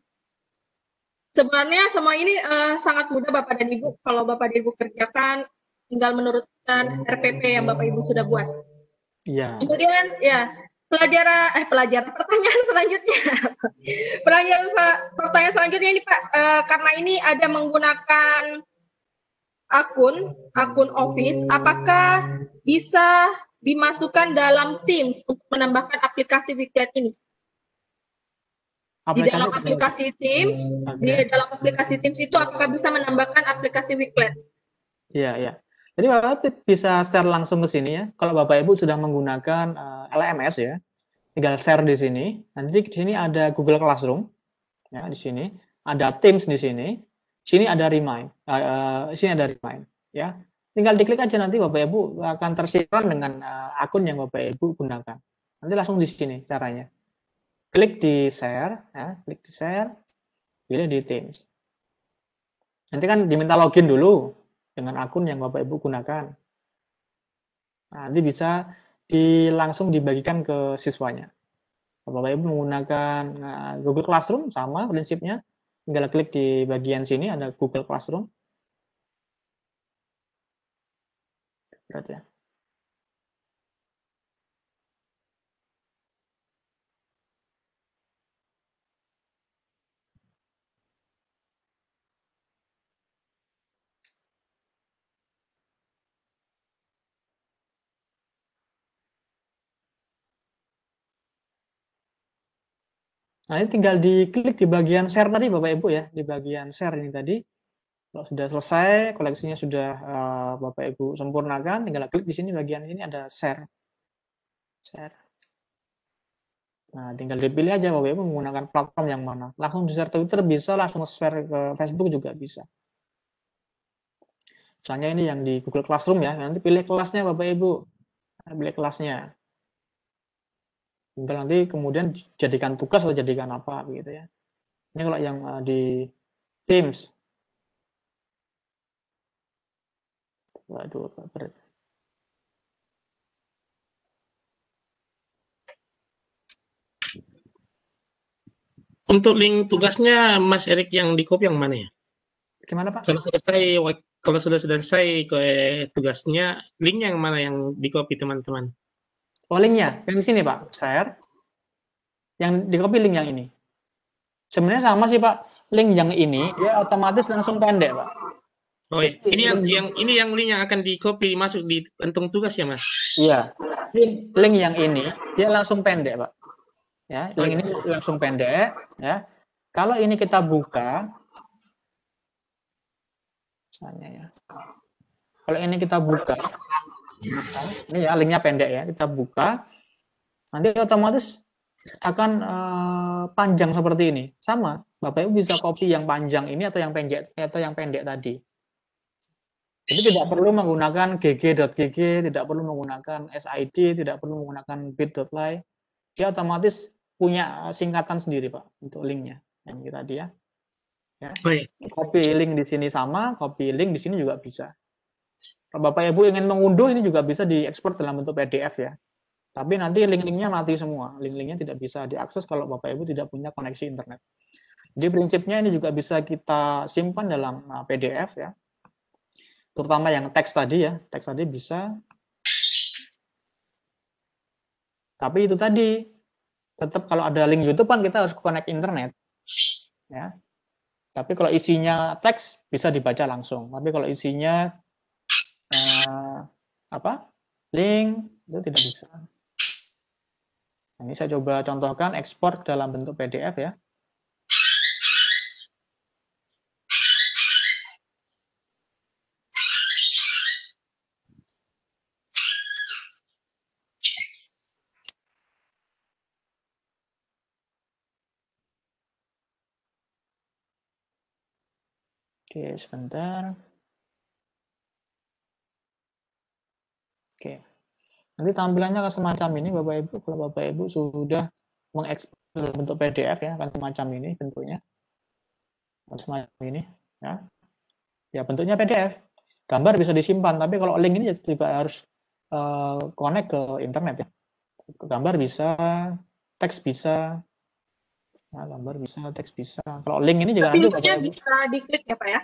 Sebenarnya semua ini uh, sangat mudah Bapak dan Ibu kalau Bapak dan Ibu kerjakan tinggal menurutkan RPP yang Bapak Ibu sudah buat. Iya. Kemudian ya pelajaran eh pelajaran pertanyaan selanjutnya Pelajaran. pertanyaan selanjutnya ini Pak e, karena ini ada menggunakan akun akun Office apakah bisa dimasukkan dalam Teams untuk menambahkan aplikasi Wikilet ini di dalam aplikasi Teams hmm, di dalam aplikasi Teams itu apakah bisa menambahkan aplikasi Wikilet? Iya iya jadi Bapak bisa share langsung ke sini ya. Kalau Bapak Ibu sudah menggunakan uh, eh, LMS ya, tinggal share di sini. Nanti di sini ada Google Classroom, ya di sini ada Teams di sini, Di sini ada Remind, uh, uh, sini ada Remind, ya. Tinggal diklik aja nanti Bapak Ibu akan tersinkron dengan uh, akun yang Bapak Ibu gunakan. Nanti langsung di sini caranya. Klik di share, ya, klik di share, pilih di Teams. Nanti kan diminta login dulu, dengan akun yang Bapak Ibu gunakan. Nah, nanti bisa di, langsung dibagikan ke siswanya. Bapak Ibu menggunakan nah, Google Classroom sama prinsipnya. Tinggal klik di bagian sini ada Google Classroom. Berarti ya. Nah, ini tinggal diklik di bagian share tadi Bapak Ibu ya, di bagian share ini tadi. Kalau sudah selesai, koleksinya sudah uh, Bapak Ibu sempurnakan, tinggal klik di sini bagian ini ada share. Share. Nah, tinggal dipilih aja Bapak Ibu menggunakan platform yang mana. Langsung di share Twitter bisa, langsung share ke Facebook juga bisa. Misalnya ini yang di Google Classroom ya, nanti pilih kelasnya Bapak Ibu. Pilih kelasnya nanti kemudian jadikan tugas atau jadikan apa gitu ya. Ini kalau yang uh, di Teams. Waduh, berat. Untuk link tugasnya Mas Erik yang di copy yang mana ya? Gimana Pak? Kalau sudah selesai kalau sudah selesai tugasnya, link yang mana yang di copy teman-teman? Oh, linknya yang di sini Pak, share. Yang di copy link yang ini. Sebenarnya sama sih Pak, link yang ini dia otomatis langsung pendek Pak. Oh, ini, iya. ini yang, yang ini yang link yang akan di copy masuk di entung tugas ya Mas? Iya. link yang ini dia langsung pendek Pak. Ya, link oh, iya. ini langsung pendek. Ya. Kalau ini kita buka, misalnya ya. Kalau ini kita buka, ini ya linknya pendek ya kita buka nanti otomatis akan uh, panjang seperti ini sama bapak ibu bisa copy yang panjang ini atau yang pendek atau yang pendek tadi jadi tidak perlu menggunakan gg.gg tidak perlu menggunakan sid tidak perlu menggunakan bit.ly dia otomatis punya eh, singkatan sendiri pak untuk linknya yang kita dia ya. ya. Oh, iya. copy link di sini sama copy link di sini juga bisa kalau Bapak Ibu ingin mengunduh ini juga bisa diekspor dalam bentuk PDF ya. Tapi nanti link-linknya mati semua. Link-linknya tidak bisa diakses kalau Bapak Ibu tidak punya koneksi internet. Jadi prinsipnya ini juga bisa kita simpan dalam uh, PDF ya. Terutama yang teks tadi ya. Teks tadi bisa. Tapi itu tadi tetap kalau ada link YouTube kan kita harus connect internet. Ya. Tapi kalau isinya teks bisa dibaca langsung. Tapi kalau isinya apa link itu tidak bisa. Nah, ini saya coba contohkan ekspor dalam bentuk PDF ya. Oke, sebentar. Oke. Nanti tampilannya akan semacam ini Bapak Ibu. Kalau Bapak Ibu sudah mengekspor bentuk PDF ya akan semacam ini bentuknya. Semacam ini ya. Ya bentuknya PDF. Gambar bisa disimpan, tapi kalau link ini juga harus uh, connect ke internet ya. Gambar bisa, teks bisa, Nah, gambar bisa, teks bisa. Kalau link ini juga nanti bisa diklik ya Pak ya?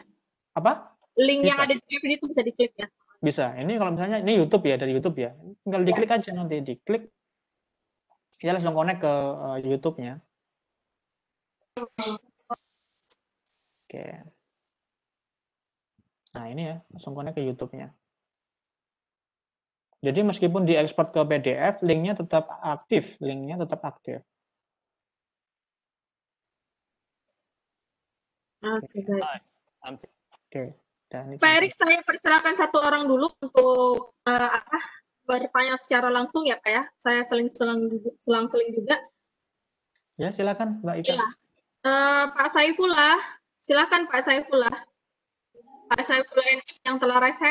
Apa? Link bisa. yang ada di description itu bisa diklik ya? Bisa. Ini kalau misalnya ini YouTube ya dari YouTube ya. Tinggal iya. diklik aja nanti diklik. ya langsung connect ke uh, YouTube-nya. Oke. Nah, ini ya, langsung connect ke YouTube-nya. Jadi meskipun diekspor ke PDF, linknya tetap aktif, linknya tetap aktif. Oke, okay, Okay. Dan Pak Erik, saya persilakan satu orang dulu untuk uh, apa, bertanya secara langsung ya Pak ya. Saya selang-seling juga. Ya, silakan Mbak Ika. Ya. Uh, Pak Saifullah, silakan Pak Saifullah. Pak Saifullah yang telah raise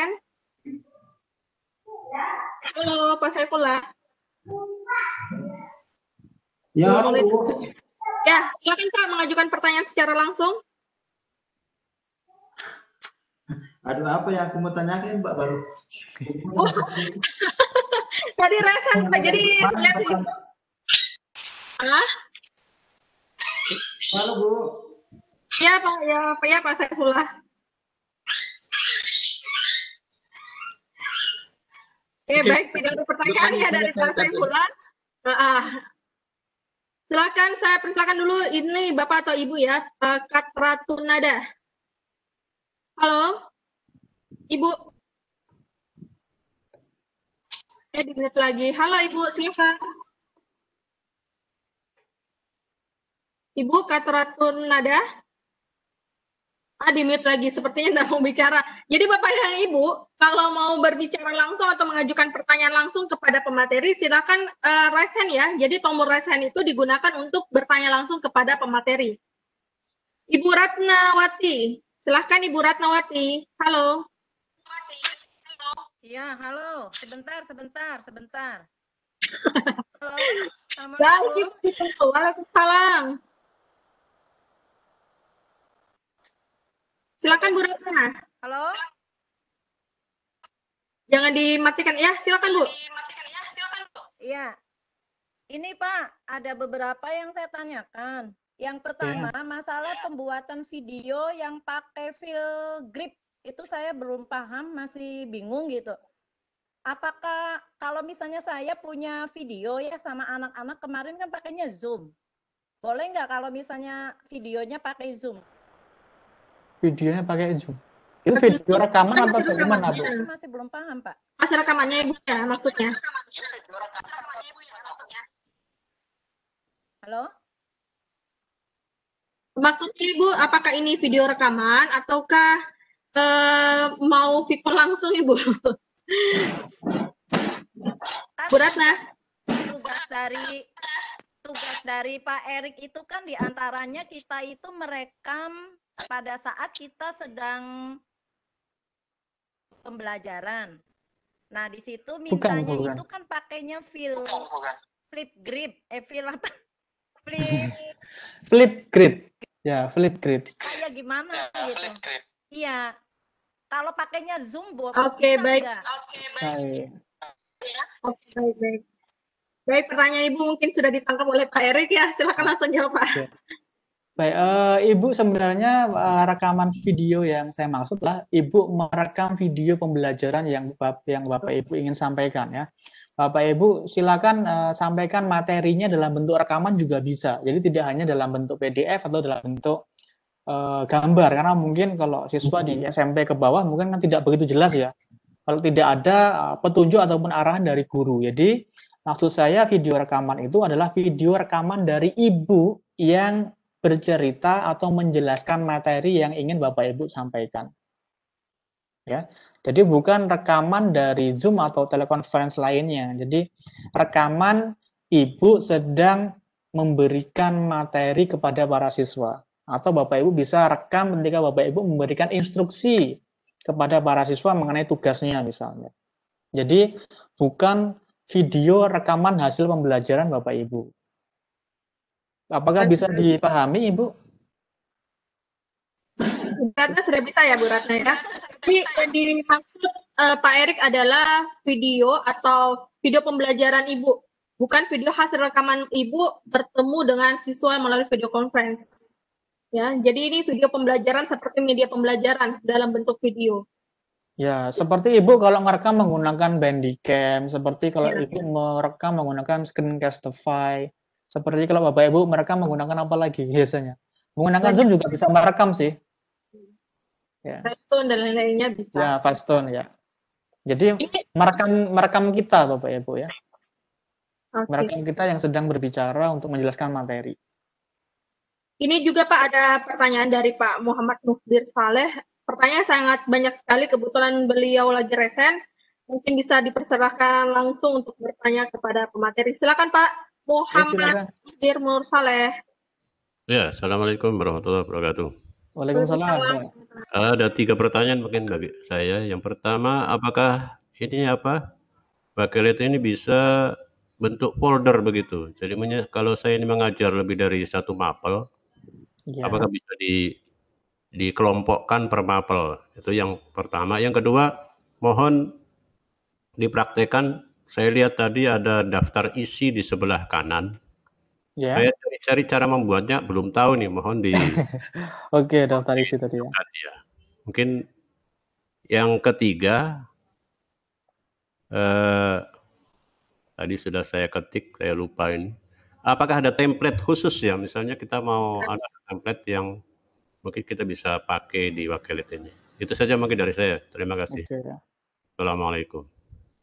Halo Pak Saifullah. Ya, halo. Ya, silakan Pak mengajukan pertanyaan secara langsung. Aduh, apa yang aku mau tanyakan, Mbak Baru? Oh. Tadi rasa Mbak jadi lihat Ah? Halo, Bu. Ya, Pak, ya, Pak, ya, Pak saya eh, Oke, okay, baik, tidak ada pertanyaan ya dari Pak Saifullah. ah silakan saya persilakan dulu ini Bapak atau Ibu ya, Kak Ratu Nada. Halo. Ibu. Eh, di lagi. Halo Ibu, silakan. Ibu Katratun Nada. Ah, di mute lagi, sepertinya tidak mau bicara. Jadi Bapak dan Ibu, kalau mau berbicara langsung atau mengajukan pertanyaan langsung kepada pemateri, silakan uh, raise hand ya. Jadi tombol raise hand itu digunakan untuk bertanya langsung kepada pemateri. Ibu Ratnawati, silahkan Ibu Ratnawati. Halo. Ya, halo. Sebentar, sebentar, sebentar. Halo. Assalamualaikum. Ya, Waalaikumsalam. Silakan Bu Ratna. Halo. Jangan dimatikan ya, silakan Bu. Dimatikan ya, silakan Bu. Iya. Ini Pak, ada beberapa yang saya tanyakan. Yang pertama, ya. masalah pembuatan video yang pakai fil grip itu saya belum paham, masih bingung gitu. Apakah kalau misalnya saya punya video ya sama anak-anak kemarin kan pakainya Zoom. Boleh nggak kalau misalnya videonya pakai Zoom? Videonya pakai Zoom. Itu video rekaman atau bagaimana, Bu? Masih belum paham, Pak. Masih rekamannya Ibu ya maksudnya. Halo? Maksudnya Ibu, apakah ini video rekaman ataukah uh, mau Viper langsung Ibu. berat Ratna. Tugas dari tugas dari Pak Erik itu kan diantaranya kita itu merekam pada saat kita sedang pembelajaran. Nah, di situ mintanya bukan, itu kan pakainya film flip grip, eh film apa? flip flip grip. Ya, flip grip. Kayak gimana ya, gitu. Flip grip Iya. Kalau pakainya Zoom, Bu. Oke, okay, baik. Oke, okay, baik. Ya. Oke, okay, baik, baik. pertanyaan Ibu mungkin sudah ditangkap oleh Pak Erik ya. Silakan langsung jawab, Pak. Okay. Baik, uh, Ibu sebenarnya uh, rekaman video yang saya maksud lah Ibu merekam video pembelajaran yang Bapak, yang Bapak Ibu ingin sampaikan ya. Bapak Ibu silakan uh, sampaikan materinya dalam bentuk rekaman juga bisa. Jadi tidak hanya dalam bentuk PDF atau dalam bentuk uh, gambar karena mungkin kalau siswa di mm-hmm. SMP ke bawah mungkin kan tidak begitu jelas ya kalau tidak ada eh, petunjuk ataupun arahan dari guru. Jadi maksud saya video rekaman itu adalah video rekaman dari ibu yang bercerita atau menjelaskan materi yang ingin Bapak Ibu sampaikan. Ya. Jadi bukan rekaman dari Zoom atau telekonferensi lainnya. Jadi rekaman ibu sedang memberikan materi kepada para siswa. Atau Bapak Ibu bisa rekam ketika Bapak Ibu memberikan instruksi kepada para siswa mengenai tugasnya misalnya. Jadi bukan video rekaman hasil pembelajaran Bapak Ibu. Apakah bisa dipahami Ibu? Ratna sudah bisa ya Bu Ratna ya. Tapi yang dimaksud eh, Pak Erik adalah video atau video pembelajaran Ibu. Bukan video hasil rekaman Ibu bertemu dengan siswa melalui video conference. Ya, jadi ini video pembelajaran seperti media pembelajaran dalam bentuk video. Ya, seperti Ibu kalau merekam menggunakan Bandicam, seperti kalau ya, Ibu merekam menggunakan Screencastify, seperti kalau Bapak Ibu mereka menggunakan apa lagi biasanya? Menggunakan Zoom juga bisa merekam sih. Ya. Fastone dan lain-lainnya bisa. Ya, Fastone ya. Jadi merekam merekam kita Bapak Ibu ya. Okay. Merekam kita yang sedang berbicara untuk menjelaskan materi. Ini juga Pak ada pertanyaan dari Pak Muhammad Mukbir Saleh. Pertanyaan sangat banyak sekali kebetulan beliau lagi resen. Mungkin bisa dipersilahkan langsung untuk bertanya kepada pemateri. Silakan Pak Muhammad ya, Saleh. Ya, Assalamualaikum warahmatullahi wabarakatuh. Waalaikumsalam. Ada tiga pertanyaan mungkin bagi saya. Yang pertama, apakah ini apa? Bakelit ini bisa bentuk folder begitu. Jadi kalau saya ini mengajar lebih dari satu mapel, yeah. Apakah bisa di dikelompokkan per mapel? Itu yang pertama. Yang kedua, mohon dipraktekan. Saya lihat tadi ada daftar isi di sebelah kanan. yeah. Saya cari-cari cara membuatnya, belum tahu nih. Mohon di. Oke, daftar isi tadi ya. ya. Mungkin yang ketiga, eh, tadi sudah saya ketik, saya lupa ini apakah ada template khusus ya? Misalnya kita mau ada template yang mungkin kita bisa pakai di wakilit ini. Itu saja mungkin dari saya. Terima kasih. Okay. Assalamualaikum.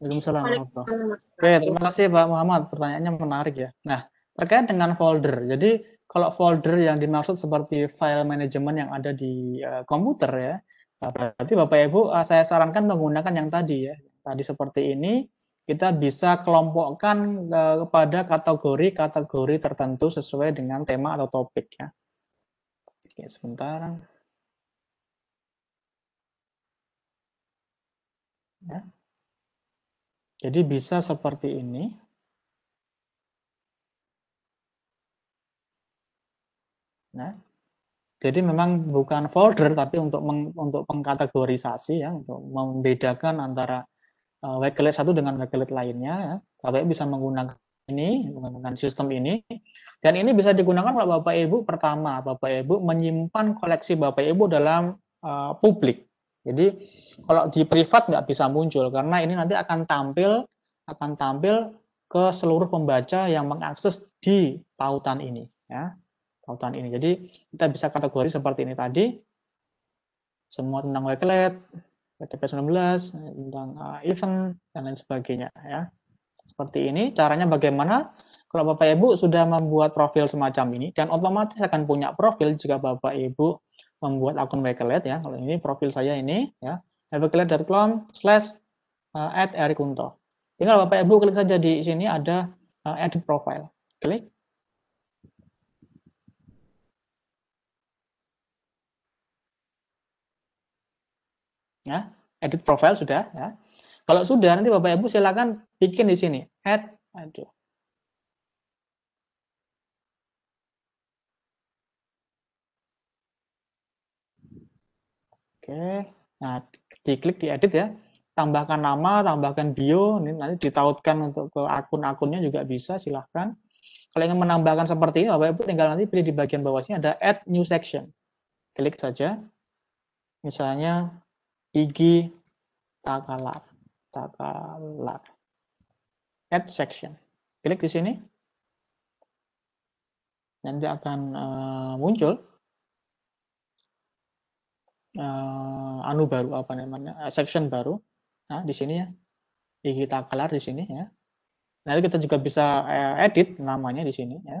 Waalaikumsalam. Oke, terima kasih Pak Muhammad. Pertanyaannya menarik ya. Nah, terkait dengan folder. Jadi kalau folder yang dimaksud seperti file manajemen yang ada di uh, komputer ya, berarti Bapak Ibu uh, saya sarankan menggunakan yang tadi ya. Tadi seperti ini, kita bisa kelompokkan eh, kepada kategori-kategori tertentu sesuai dengan tema atau topik ya. Oke, sebentar. Ya. Jadi bisa seperti ini. Nah, jadi memang bukan folder tapi untuk meng, untuk pengkategorisasi ya, untuk membedakan antara Eh, Wakelet satu dengan Wakelet lainnya, ya. Bapak bisa menggunakan ini, menggunakan sistem ini. Dan ini bisa digunakan oleh Bapak Ibu pertama, Bapak Ibu menyimpan koleksi Bapak Ibu dalam uh, publik. Jadi kalau di privat nggak bisa muncul karena ini nanti akan tampil akan tampil ke seluruh pembaca yang mengakses di tautan ini, ya tautan ini. Jadi kita bisa kategori seperti ini tadi, semua tentang Wakelet, KTP 19 tentang uh, event dan lain sebagainya ya seperti ini caranya bagaimana kalau bapak ibu sudah membuat profil semacam ini dan otomatis akan punya profil jika bapak ibu membuat akun Backlet ya kalau ini profil saya ini ya backlet.com slash uh, at erikunto tinggal bapak ibu klik saja di sini ada edit uh, profile klik Ya, edit profile sudah ya. Kalau sudah nanti Bapak Ibu silakan bikin di sini add aduh. Oke. Nah, diklik di edit ya. Tambahkan nama, tambahkan bio, ini nanti ditautkan untuk ke akun-akunnya juga bisa silahkan. Kalau ingin menambahkan seperti ini, Bapak Ibu tinggal nanti pilih di bagian bawah sini ada add new section. Klik saja. Misalnya Iggy Takalar Takalar Add section. Klik di sini. Nanti akan uh, muncul uh, anu baru apa namanya? Uh, section baru. Nah, di sini ya. Iggy Takalar di sini ya. Nanti kita juga bisa uh, edit namanya di sini ya.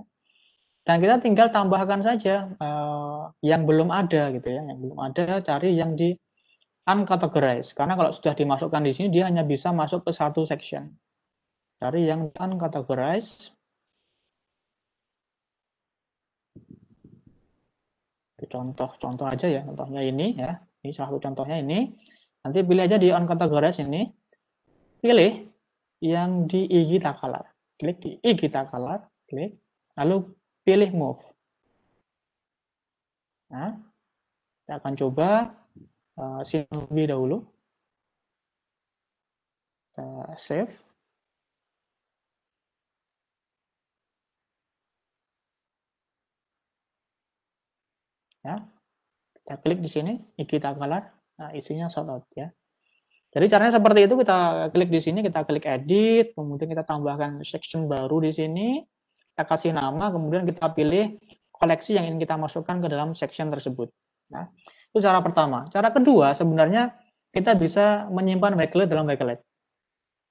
Dan kita tinggal tambahkan saja uh, yang belum ada gitu ya, yang belum ada cari yang di uncategorized karena kalau sudah dimasukkan di sini dia hanya bisa masuk ke satu section. Cari yang uncategorized. Contoh-contoh aja ya, contohnya ini ya. Ini salah satu contohnya ini. Nanti pilih aja di uncategorized ini. Pilih yang di IG takalar. Klik di IG takalar, klik. Lalu pilih move. Nah, kita akan coba uh, lebih dahulu. Kita eh, save. Ya. Kita klik di sini, kita Color. Nah, isinya out ya. Jadi caranya seperti itu, kita klik di sini, kita klik edit, kemudian kita tambahkan section baru di sini, kita kasih nama, kemudian kita pilih koleksi yang ingin kita masukkan ke dalam section tersebut. Nah, itu cara pertama. Cara kedua sebenarnya kita bisa menyimpan backlight dalam backlight.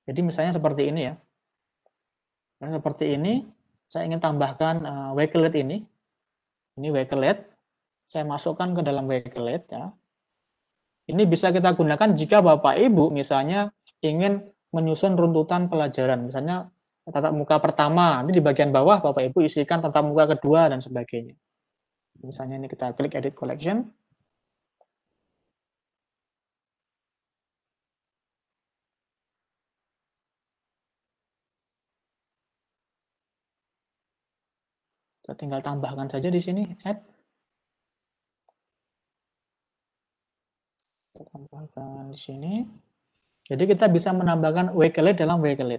Jadi misalnya seperti ini ya. Dan seperti ini, saya ingin tambahkan uh, eh, wakelet ini. Ini wakelet. Saya masukkan ke dalam wakelet ya. Ini bisa kita gunakan jika Bapak Ibu misalnya ingin menyusun runtutan pelajaran. Misalnya tatap muka pertama, nanti di bagian bawah Bapak Ibu isikan tatap muka kedua dan sebagainya. Misalnya ini kita klik edit collection. Kita tinggal tambahkan saja di sini add. Kita tambahkan di sini. Jadi kita bisa menambahkan wakelet dalam wakelet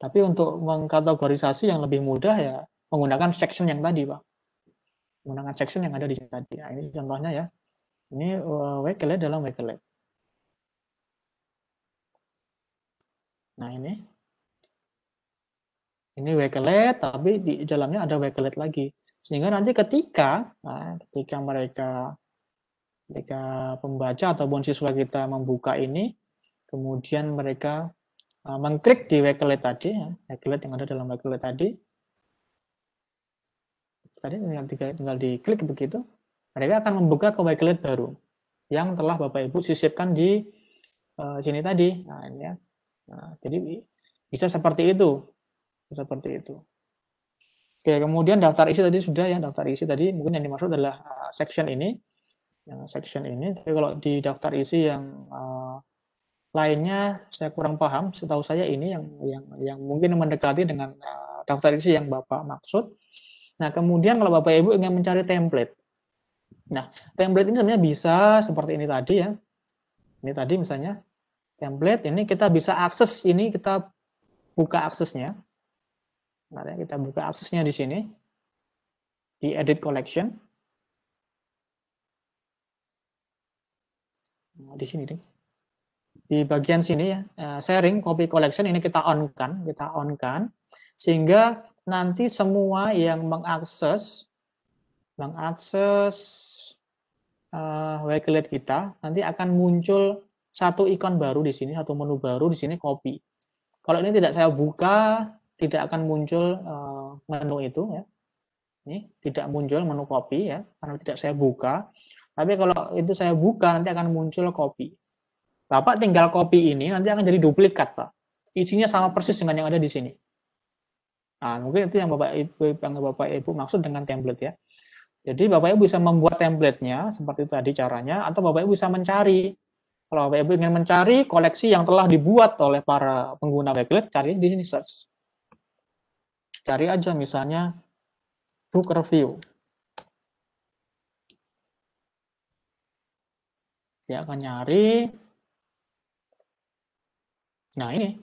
Tapi untuk mengkategorisasi yang lebih mudah ya menggunakan section yang tadi, Pak. Menggunakan section yang ada di sini tadi. Nah, ini contohnya ya. Ini eh, wakelet dalam wakelet Nah, ini ini wakelet tapi di dalamnya ada wakelet lagi. Sehingga nanti ketika nah, ketika mereka ketika pembaca ataupun siswa kita membuka ini, kemudian mereka uh, mengklik di wakelet tadi, ya, wakelet yang ada dalam wakelet tadi. Tadi tinggal, tinggal diklik begitu, mereka akan membuka ke wakelet baru yang telah Bapak Ibu sisipkan di uh, sini tadi. Nah, ini ya. nah, jadi bisa seperti itu seperti itu. Oke, kemudian daftar isi tadi sudah ya, daftar isi tadi mungkin yang dimaksud adalah uh, section ini. Yang section ini, tapi kalau di daftar isi yang uh, lainnya saya kurang paham, setahu saya ini yang yang yang mungkin mendekati dengan uh, daftar isi yang Bapak maksud. Nah, kemudian kalau Bapak Ibu ingin mencari template. Nah, template ini sebenarnya bisa seperti ini tadi ya. Ini tadi misalnya template ini kita bisa akses ini kita buka aksesnya Ya, kita buka aksesnya di sini. Di edit collection. Oh, di sini nih. Di bagian sini ya, eh, sharing copy collection ini kita on kan, kita on kan sehingga nanti semua yang mengakses mengakses uh, eh, wakelet kita nanti akan muncul satu ikon baru di sini, satu menu baru di sini copy. Kalau ini tidak saya buka, tidak akan muncul eh, menu itu ya. Ini tidak muncul menu copy ya karena tidak saya buka. Tapi kalau itu saya buka nanti akan muncul copy. Bapak tinggal copy ini nanti akan jadi duplikat, Pak. Isinya sama persis dengan yang ada di sini. Nah, mungkin itu yang Bapak Ibu yang Bapak Ibu maksud dengan template ya. Jadi Bapak Ibu bisa membuat template-nya seperti tadi caranya atau Bapak Ibu bisa mencari. Kalau Bapak Ibu ingin mencari koleksi yang telah dibuat oleh para pengguna Backlit, cari di sini search. Cari aja misalnya book review. Dia akan nyari. Nah ini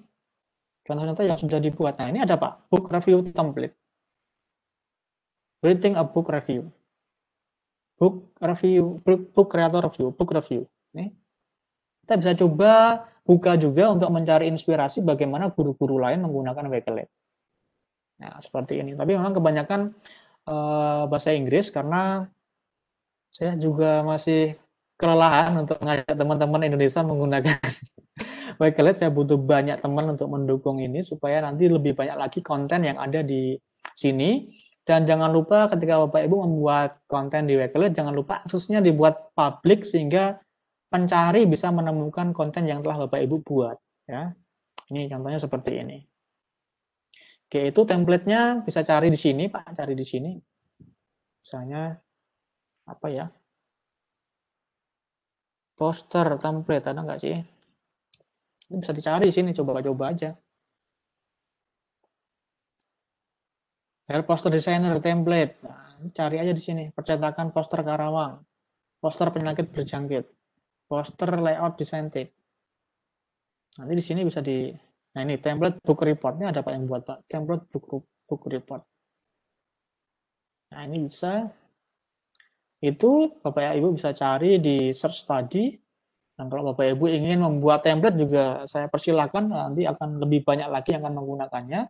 contoh-contoh yang sudah dibuat. Nah ini ada pak book review template. Creating a book review. Book review, book, book creator review, book review. Ini kita bisa coba buka juga untuk mencari inspirasi bagaimana guru-guru lain menggunakan Wakelet ya, seperti ini. Tapi memang kebanyakan uh, bahasa Inggris karena saya juga masih kelelahan untuk ngajak teman-teman Indonesia menggunakan baik saya butuh banyak teman untuk mendukung ini supaya nanti lebih banyak lagi konten yang ada di sini dan jangan lupa ketika Bapak Ibu membuat konten di Wakelet jangan lupa khususnya dibuat publik sehingga pencari bisa menemukan konten yang telah Bapak Ibu buat ya. Ini contohnya seperti ini. Oke, itu templatenya bisa cari di sini, Pak. Cari di sini. Misalnya, apa ya? Poster, template, ada nggak sih? Ini bisa dicari di sini, coba-coba aja. Hair poster designer, template. Nah, cari aja di sini. Percetakan poster Karawang. Poster penyakit berjangkit. Poster layout desain tape. Nanti di sini bisa di Nah ini template book reportnya ada Pak yang buat Pak. Template book, book report. Nah ini bisa. Itu Bapak Ibu bisa cari di search tadi. Dan kalau Bapak Ibu ingin membuat template juga saya persilakan nanti akan lebih banyak lagi yang akan menggunakannya.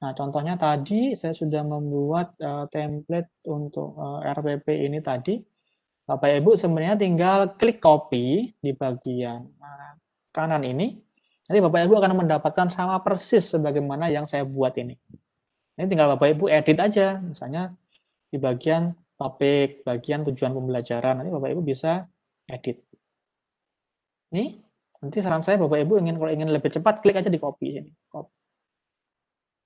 Nah contohnya tadi saya sudah membuat uh, template untuk uh, eh, RPP ini tadi. Bapak Ibu sebenarnya tinggal klik copy di bagian eh, kanan ini Nanti Bapak Ibu akan mendapatkan sama persis sebagaimana yang saya buat ini. Ini tinggal Bapak Ibu edit aja, misalnya di bagian topik, bagian tujuan pembelajaran. Nanti Bapak Ibu bisa edit. Ini nanti saran saya Bapak Ibu ingin kalau ingin lebih cepat klik aja di copy ini. Copy.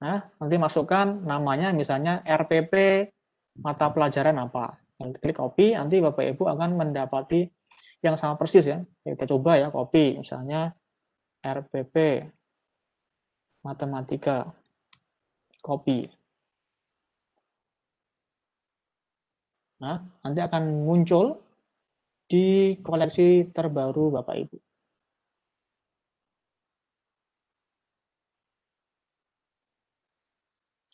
Nah, nanti masukkan namanya misalnya RPP mata pelajaran apa. Nanti klik copy, nanti Bapak Ibu akan mendapati yang sama persis ya. Kita coba ya copy misalnya RPP matematika copy nah nanti akan muncul di koleksi terbaru Bapak Ibu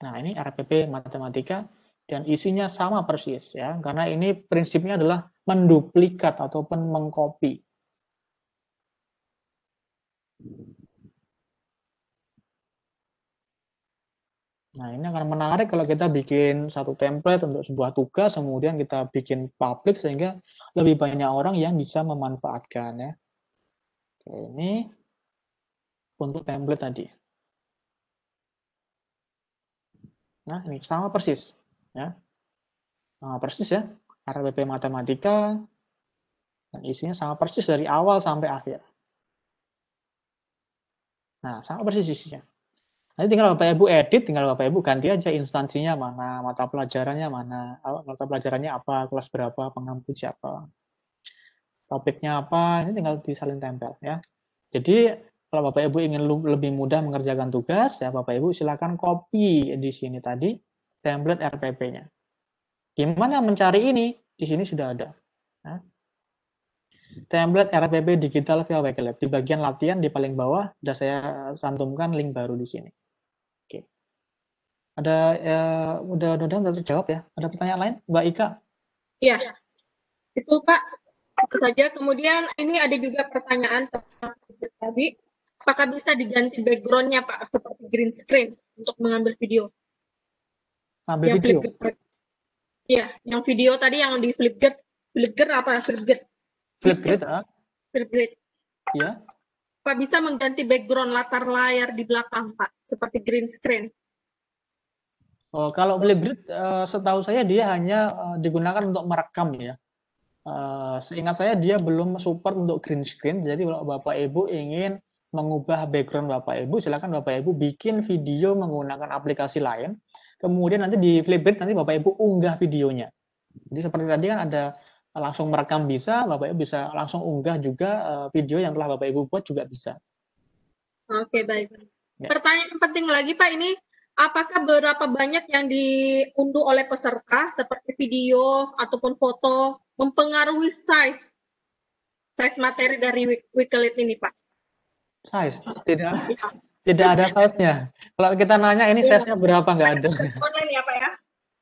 Nah, ini RPP matematika dan isinya sama persis ya, karena ini prinsipnya adalah menduplikat ataupun mengcopy. Nah, ini akan menarik kalau kita bikin satu template untuk sebuah tugas, kemudian kita bikin publik sehingga lebih banyak orang yang bisa memanfaatkannya Oke, ini untuk template tadi. Nah, ini sama persis ya. sama persis ya. RPP matematika dan isinya sama persis dari awal sampai akhir. Nah, sama persis isinya. Nanti tinggal Bapak Ibu edit, tinggal Bapak Ibu ganti aja instansinya mana, mata pelajarannya mana, mata pelajarannya apa, kelas berapa, pengampu siapa, topiknya apa, ini tinggal disalin tempel ya. Jadi kalau Bapak Ibu ingin lebih mudah mengerjakan tugas, ya Bapak Ibu silakan copy di sini tadi template RPP-nya. Gimana mencari ini? Di sini sudah ada. Ya. Template RPP digital via Di bagian latihan di paling bawah sudah saya cantumkan link baru di sini. Ada ya, udah udah udah terjawab ya. Ada pertanyaan lain, Mbak Ika? Iya. Itu Pak, itu saja. Kemudian ini ada juga pertanyaan tadi, apakah bisa diganti backgroundnya Pak seperti green screen untuk mengambil video? Ambil yang video. Iya, yang video tadi yang di Flipgrid, Flipgrid apa Flipgrid? Flipgrid, ah. Flipgrid. Iya. Pak bisa mengganti background latar layar di belakang Pak seperti green screen? Oh, kalau Flipgrid uh, eh, setahu saya dia hanya uh, digunakan untuk merekam ya. Uh, seingat saya dia belum support untuk green screen. Jadi kalau Bapak Ibu ingin mengubah background Bapak Ibu, silakan Bapak Ibu bikin video menggunakan aplikasi lain. Kemudian nanti di Flipgrid nanti Bapak Ibu unggah videonya. Jadi seperti tadi kan ada langsung merekam bisa, Bapak Ibu bisa langsung unggah juga video yang telah Bapak Ibu buat juga bisa. Oke, baik. Ya. Pertanyaan penting lagi Pak ini apakah berapa banyak yang diunduh oleh peserta seperti video ataupun foto mempengaruhi size size materi dari Wikileaks ini, Pak? Size tidak iya. tidak ada size-nya. Kalau kita nanya ini iya. size-nya berapa nggak ada. Online ya, Pak ya?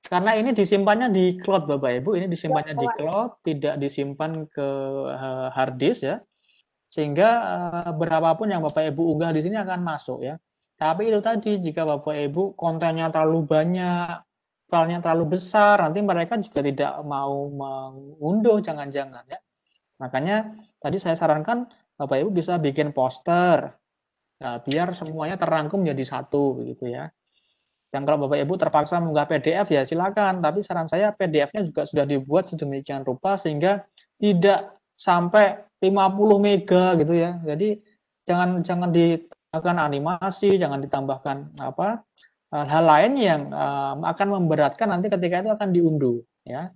Karena ini disimpannya di cloud, Bapak Ibu. Ini disimpannya di iya, cloud, tidak disimpan ke eh, hard disk ya. Sehingga eh, berapapun yang Bapak Ibu unggah di sini akan masuk ya. Tapi itu tadi jika bapak ibu kontennya terlalu banyak, filenya terlalu besar, nanti mereka juga tidak mau mengunduh jangan-jangan ya. Makanya tadi saya sarankan bapak ibu bisa bikin poster, ya, biar semuanya terangkum jadi satu gitu ya. Dan kalau Bapak Ibu terpaksa mengunggah PDF ya silakan, tapi saran saya PDF-nya juga sudah dibuat sedemikian rupa sehingga tidak sampai 50 mega gitu ya. Jadi jangan jangan di akan animasi, jangan ditambahkan apa hal lain yang um, akan memberatkan nanti ketika itu akan diunduh ya.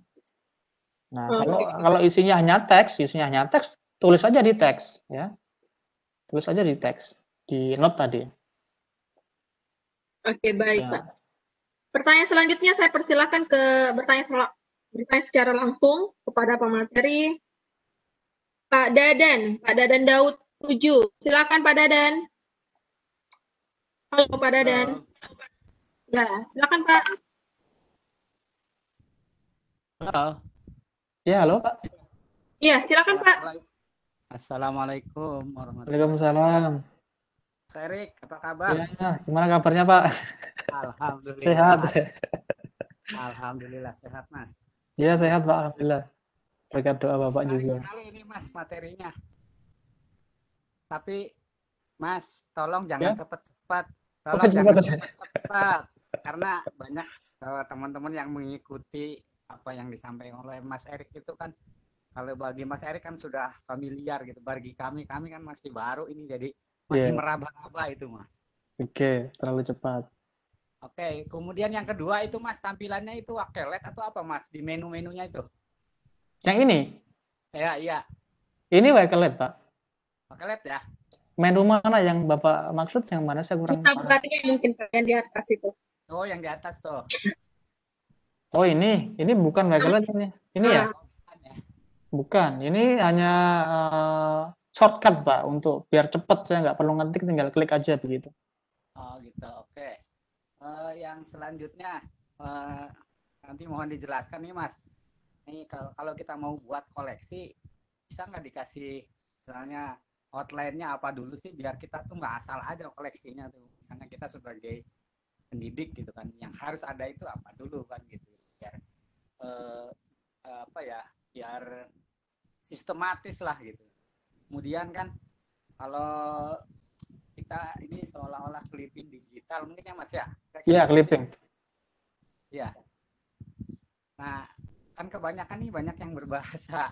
Nah, okay. Hmm. kalau kalau isinya hanya teks, isinya hanya teks, tulis aja di teks ya. Tulis aja di teks di note tadi. Oke, okay, baik, ya. Pak. Pertanyaan selanjutnya saya persilahkan ke bertanya bertanya secara langsung kepada pemateri Pak Dadan, Pak Dadan Daud 7. Silakan Pak Dadan. Halo Pak Dadan. Ya, silakan Pak. Halo. Ya, halo Pak. Iya, silakan Pak. Assalamualaikum warahmatullahi wabarakatuh. Waalaikumsalam. Erik, apa kabar? Ya, gimana kabarnya Pak? Alhamdulillah. sehat. Alhamdulillah sehat Mas. Iya sehat Pak, Alhamdulillah. Berkat doa Bapak Sari juga. sekali ini Mas materinya. Tapi Mas, tolong jangan ya. cepat-cepat ya? Tolong jangan cepat karena banyak eh, teman-teman yang mengikuti apa yang disampaikan oleh Mas Erik itu kan kalau bagi Mas Erik kan sudah familiar gitu bagi kami kami kan masih baru ini jadi masih yeah. meraba-raba itu Mas oke okay, terlalu cepat oke okay, kemudian yang kedua itu Mas tampilannya itu wakelet atau apa Mas di menu-menunya itu yang ini ya iya ini wakelet Pak wakelet ya Menu mana yang Bapak maksud? Yang mana saya kurang tahu bukannya mungkin yang di atas itu. Oh, yang di atas tuh. Oh, ini. Ini bukan regular ini. Ini ya? Ah. Bukan. Ini hanya uh, shortcut, Pak, untuk biar cepat saya nggak perlu ngetik, tinggal klik aja begitu. Oh, gitu. Oke. Okay. Uh, eh, yang selanjutnya uh, nanti mohon dijelaskan nih, Mas. ini kalau kalau kita mau buat koleksi bisa nggak dikasih misalnya outline-nya apa dulu sih biar kita tuh nggak asal aja koleksinya tuh. Misalnya kita sebagai pendidik gitu kan, yang harus ada itu apa dulu kan gitu. Biar eh, apa ya, biar sistematis lah gitu. Kemudian kan kalau kita ini seolah-olah clipping digital mungkin ya Mas ya? Iya, clipping. Iya. Nah, kan kebanyakan nih banyak yang berbahasa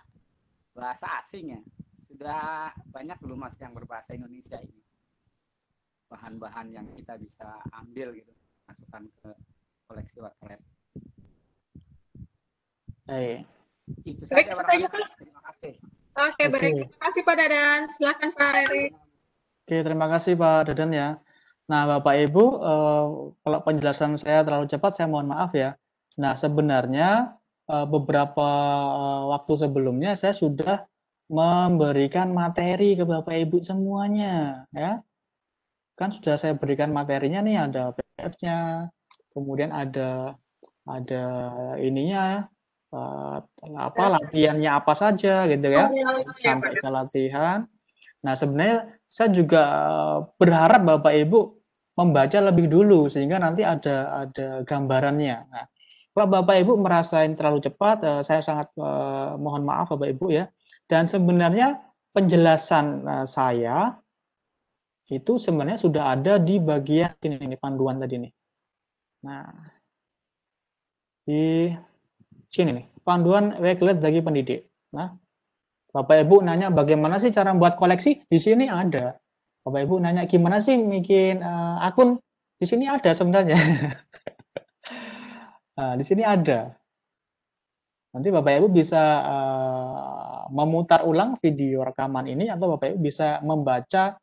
bahasa asing ya sudah banyak belum mas yang berbahasa Indonesia ini bahan-bahan yang kita bisa ambil gitu masukkan ke koleksi Wattpad. Eh. Itu saja Terima kasih. Oke, okay, baik. Terima kasih Pak Dadan. Silakan Pak Erik. Oke, terima kasih Pak Dadan ya. Nah, Bapak Ibu, eh, kalau penjelasan saya terlalu cepat, saya mohon maaf ya. Nah, sebenarnya eh, beberapa eh, waktu sebelumnya saya sudah memberikan materi ke Bapak Ibu semuanya ya. Kan sudah saya berikan materinya nih ada PDF-nya, kemudian ada ada ininya eh, apa iya. latihannya apa saja gitu ya. Oh, iya, iya, sampai ke latihan. Nah, sebenarnya saya juga berharap Bapak Ibu membaca lebih dulu sehingga nanti ada ada gambarannya. Nah, kalau Bapak Ibu merasa terlalu cepat, eh, saya sangat eh, mohon maaf Bapak Ibu ya dan sebenarnya penjelasan eh, saya itu sebenarnya sudah ada di bagian ini, ini panduan tadi nih. Nah, di sini nih, panduan wakelet bagi pendidik. Nah, Bapak Ibu nanya bagaimana sih cara membuat koleksi? Di sini ada. Bapak Ibu nanya gimana sih bikin uh, akun? Di sini ada sebenarnya. nah, di sini ada. Nanti Bapak Ibu bisa uh, memutar ulang video rekaman ini atau Bapak Ibu bisa membaca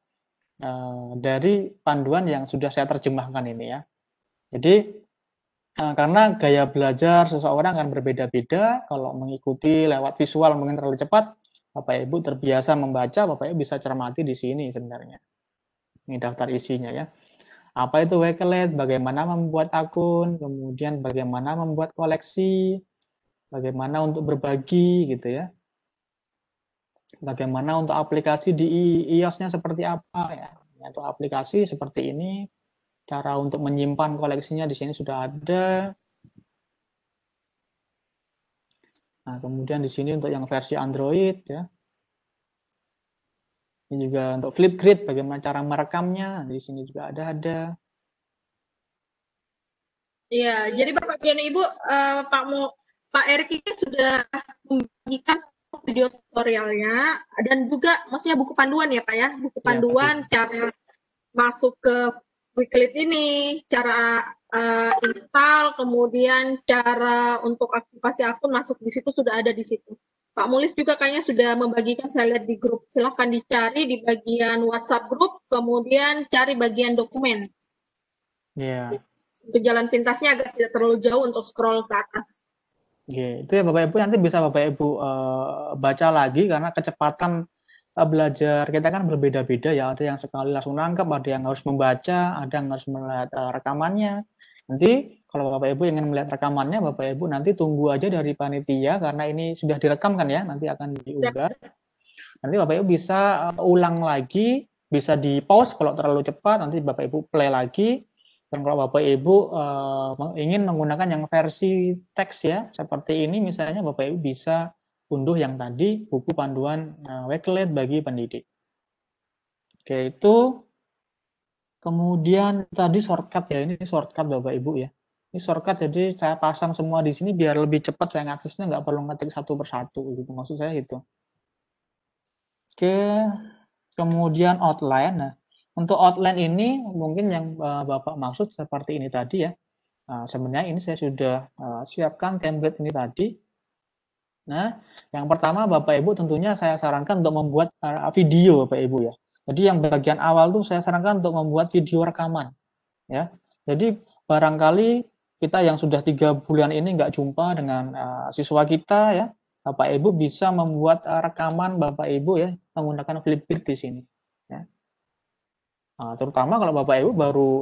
uh, dari panduan yang sudah saya terjemahkan ini ya. Jadi uh, karena gaya belajar seseorang akan berbeda-beda, kalau mengikuti lewat visual mungkin terlalu cepat, Bapak Ibu terbiasa membaca, Bapak Ibu bisa cermati di sini sebenarnya. Ini daftar isinya ya apa itu Wakelet, bagaimana membuat akun, kemudian bagaimana membuat koleksi, bagaimana untuk berbagi gitu ya bagaimana untuk aplikasi di iOS-nya seperti apa ya untuk aplikasi seperti ini cara untuk menyimpan koleksinya di sini sudah ada nah kemudian di sini untuk yang versi Android ya ini juga untuk Flipgrid bagaimana cara merekamnya di sini juga ada ada Iya, jadi Bapak dan Ibu, uh, Pak Mu, Pak Erik ini sudah membagikan video tutorialnya dan juga maksudnya buku panduan ya Pak ya, buku iya, panduan ya, cara masuk ke Wikileaks ini, cara uh, install, kemudian cara untuk aktivasi akun masuk di situ sudah ada di situ. Pak Mulis juga kayaknya sudah membagikan saya lihat di grup. Silahkan dicari di bagian WhatsApp grup, kemudian cari bagian dokumen. Iya. Yeah. jalan pintasnya agak tidak terlalu jauh untuk scroll ke atas. Oke, itu ya Bapak Ibu nanti bisa Bapak Ibu uh, baca lagi karena kecepatan uh, belajar kita kan berbeda-beda ya. Ada yang sekali langsung nangkap, ada yang harus membaca, ada yang harus melihat uh, rekamannya. Nanti kalau Bapak Ibu ingin melihat rekamannya, Bapak Ibu nanti tunggu aja dari panitia karena ini sudah direkam kan ya, nanti akan diunggah. Nanti Bapak Ibu bisa uh, ulang lagi, bisa di pause kalau terlalu cepat, nanti Bapak Ibu play lagi dan kalau Bapak Ibu uh, ingin menggunakan yang versi teks ya, seperti ini misalnya Bapak Ibu bisa unduh yang tadi buku panduan uh, eh, Wakelet bagi pendidik. Oke, itu kemudian tadi shortcut ya, ini shortcut Bapak Ibu ya. Ini shortcut jadi saya pasang semua di sini biar lebih cepat saya ngaksesnya nggak perlu ngetik satu persatu gitu maksud saya itu. Oke, kemudian outline. Nah, untuk outline ini mungkin yang uh, Bapak maksud seperti ini tadi ya. Uh, sebenarnya ini saya sudah uh, siapkan template ini tadi. Nah, yang pertama Bapak Ibu tentunya saya sarankan untuk membuat uh, video Bapak Ibu ya. Jadi yang bagian awal tuh saya sarankan untuk membuat video rekaman ya. Jadi barangkali kita yang sudah tiga bulan ini nggak jumpa dengan uh, siswa kita ya, Bapak Ibu bisa membuat uh, rekaman Bapak Ibu ya menggunakan Flipgrid di sini. Nah, terutama kalau Bapak Ibu baru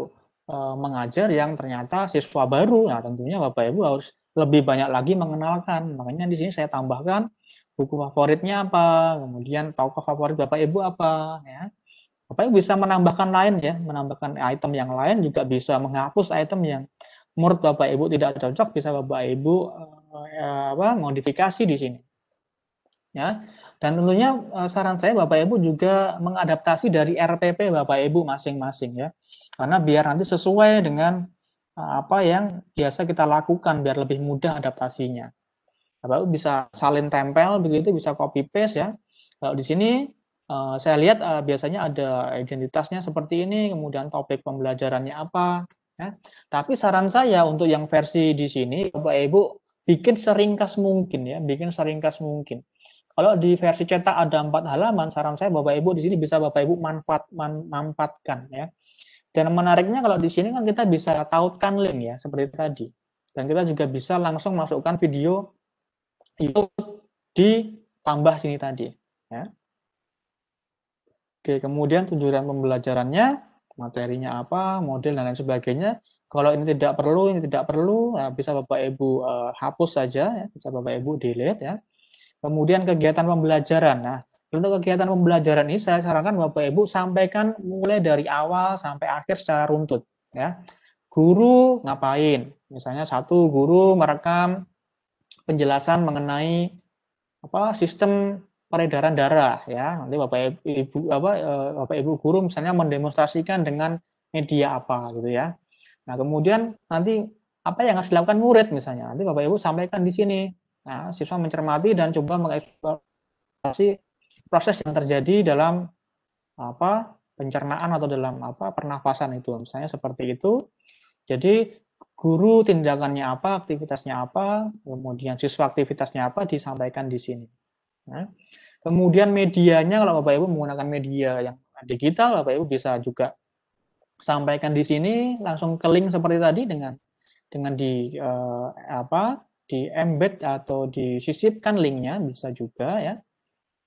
eh, mengajar yang ternyata siswa baru, nah tentunya Bapak Ibu harus lebih banyak lagi mengenalkan. Makanya di sini saya tambahkan buku favoritnya apa, kemudian tokoh favorit Bapak Ibu apa, ya. Bapak Ibu bisa menambahkan lain ya, menambahkan item yang lain juga bisa menghapus item yang menurut Bapak Ibu tidak cocok bisa Bapak Ibu eh, eh, apa modifikasi di sini ya. Dan tentunya eh, saran saya Bapak Ibu juga mengadaptasi dari RPP Bapak Ibu masing-masing ya. Karena biar nanti sesuai dengan eh, apa yang biasa kita lakukan biar lebih mudah adaptasinya. Nah, Bapak Ibu bisa salin tempel begitu, bisa copy paste ya. Kalau di sini eh, saya lihat biasanya ada identitasnya seperti ini, kemudian topik pembelajarannya apa ya. Tapi saran saya untuk yang versi di sini Bapak Ibu bikin seringkas mungkin ya, bikin seringkas mungkin kalau di versi cetak ada empat halaman, saran saya Bapak Ibu di sini bisa Bapak Ibu manfaat man, manfaatkan ya. Dan menariknya kalau di sini kan kita bisa tautkan link ya seperti tadi. Dan kita juga bisa langsung masukkan video itu di tambah sini tadi ya. Oke, kemudian tujuan pembelajarannya, materinya apa, model dan lain sebagainya. Kalau ini tidak perlu, ini tidak perlu, ya, bisa Bapak Ibu uh, hapus saja, ya. bisa Bapak Ibu delete ya. Kemudian kegiatan pembelajaran. Nah, untuk kegiatan pembelajaran ini saya sarankan Bapak Ibu sampaikan mulai dari awal sampai akhir secara runtut. Ya, guru ngapain? Misalnya satu guru merekam penjelasan mengenai apa sistem peredaran darah ya nanti bapak ibu apa eh, bapak ibu guru misalnya mendemonstrasikan dengan media apa gitu ya nah kemudian nanti apa yang harus dilakukan murid misalnya nanti bapak ibu sampaikan di sini Nah, siswa mencermati dan coba mengeksplorasi proses yang terjadi dalam apa pencernaan atau dalam apa pernafasan itu misalnya seperti itu jadi guru tindakannya apa aktivitasnya apa kemudian siswa aktivitasnya apa disampaikan di sini nah, kemudian medianya kalau bapak ibu menggunakan media yang digital bapak ibu bisa juga sampaikan di sini langsung ke link seperti tadi dengan dengan di eh, apa di embed atau disisipkan linknya bisa juga ya.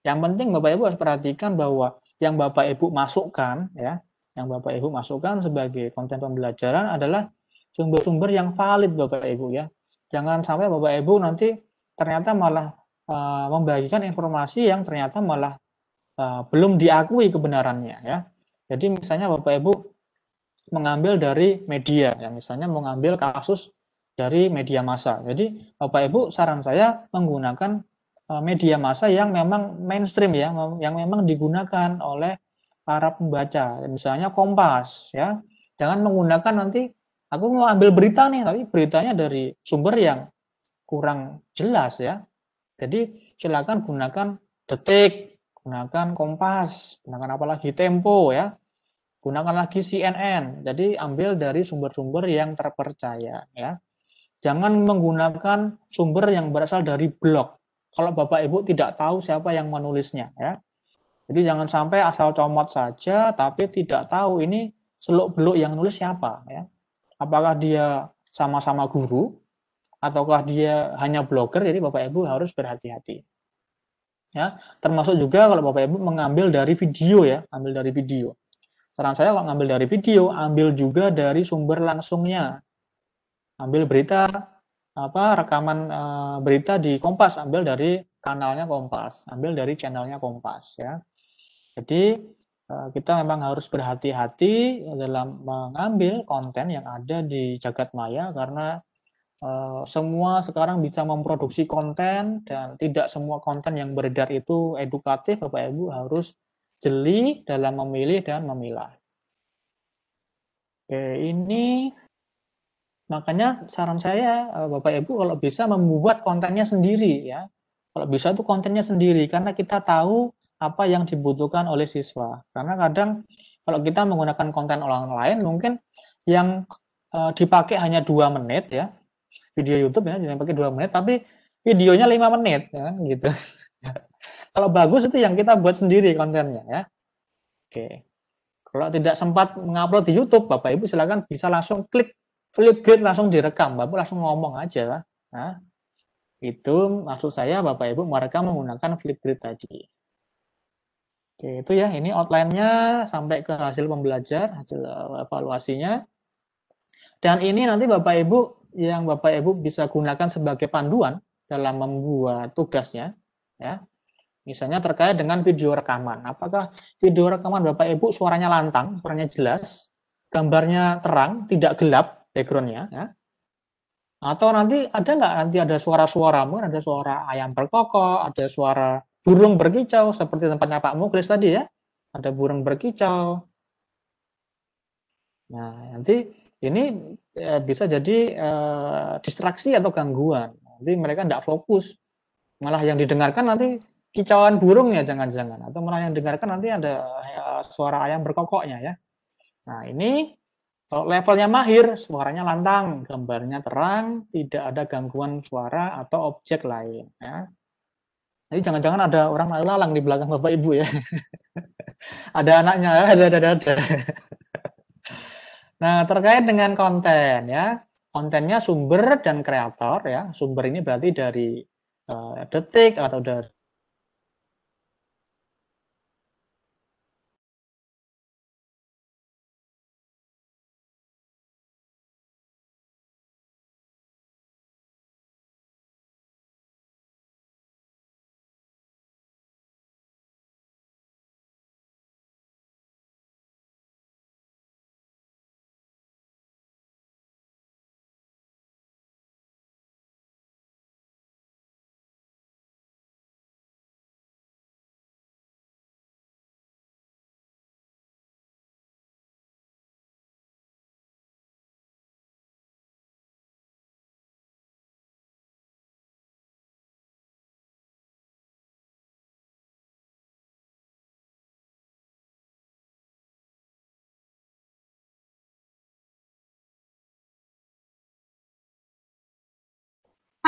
Yang penting Bapak Ibu harus perhatikan bahwa yang Bapak Ibu masukkan ya, yang Bapak Ibu masukkan sebagai konten pembelajaran adalah sumber-sumber yang valid Bapak Ibu ya. Jangan sampai Bapak Ibu nanti ternyata malah uh, membagikan informasi yang ternyata malah uh, belum diakui kebenarannya ya. Jadi misalnya Bapak Ibu mengambil dari media ya, misalnya mengambil kasus dari media massa. Jadi Bapak Ibu saran saya menggunakan e, media massa yang memang mainstream ya, yang memang digunakan oleh para pembaca. Misalnya Kompas ya. Jangan menggunakan nanti aku mau ambil berita nih tapi beritanya dari sumber yang kurang jelas ya. Jadi silakan gunakan Detik, gunakan Kompas, gunakan apalagi Tempo ya. Gunakan lagi CNN. Jadi ambil dari sumber-sumber yang terpercaya ya. Jangan menggunakan sumber yang berasal dari blog. Kalau Bapak Ibu tidak tahu siapa yang menulisnya ya. Jadi jangan sampai asal comot saja tapi tidak tahu ini seluk beluk yang nulis siapa ya. Apakah dia sama-sama guru ataukah dia hanya blogger jadi Bapak Ibu harus berhati-hati. Ya, termasuk juga kalau Bapak Ibu mengambil dari video ya, ambil dari video. Saran saya kalau ngambil dari video, ambil juga dari sumber langsungnya ambil berita apa rekaman e, berita di Kompas, ambil dari kanalnya Kompas, ambil dari channelnya Kompas ya. Jadi e, kita memang harus berhati-hati dalam mengambil konten yang ada di jagat maya karena e, semua sekarang bisa memproduksi konten dan tidak semua konten yang beredar itu edukatif Bapak Ibu harus jeli dalam memilih dan memilah. Oke, ini Makanya saran saya eh, Bapak Ibu kalau bisa membuat kontennya sendiri ya. Kalau bisa itu kontennya sendiri karena kita tahu apa yang dibutuhkan oleh siswa. Karena kadang kalau kita menggunakan konten orang lain mungkin yang eh, dipakai hanya dua menit ya. Video YouTube ya yang pakai dua menit tapi videonya lima menit ya gitu. kalau bagus itu yang kita buat sendiri kontennya ya. Oke. Kalau tidak sempat mengupload di YouTube, Bapak Ibu silakan bisa langsung klik Flipgrid langsung direkam, Bapak langsung ngomong aja. Nah, itu maksud saya Bapak Ibu mereka menggunakan Flipgrid tadi. Oke, itu ya, ini outline-nya sampai ke hasil pembelajar, hasil eh, evaluasinya. Dan ini nanti Bapak Ibu yang Bapak Ibu bisa gunakan sebagai panduan dalam membuat tugasnya, ya. Misalnya terkait dengan video rekaman. Apakah video rekaman Bapak Ibu suaranya lantang, suaranya jelas, gambarnya terang, tidak gelap, backgroundnya ya. Atau nanti ada nggak nanti ada suara-suara mungkin ada suara ayam berkokok, ada suara burung berkicau seperti tempatnya Pak Muklis tadi ya. Ada burung berkicau. Nah, nanti ini eh, bisa jadi eh, distraksi atau gangguan. Nanti mereka tidak fokus. Malah yang didengarkan nanti kicauan burungnya jangan-jangan atau malah yang didengarkan nanti ada ya, suara ayam berkokoknya ya. Nah, ini kalau levelnya mahir, suaranya lantang, gambarnya terang, tidak ada gangguan suara atau objek lain. Ya. Jadi jangan-jangan ada orang lalang di belakang bapak ibu ya. ada anaknya, ada, ada, ada. nah terkait dengan konten ya, kontennya sumber dan kreator ya. Sumber ini berarti dari uh, detik atau dari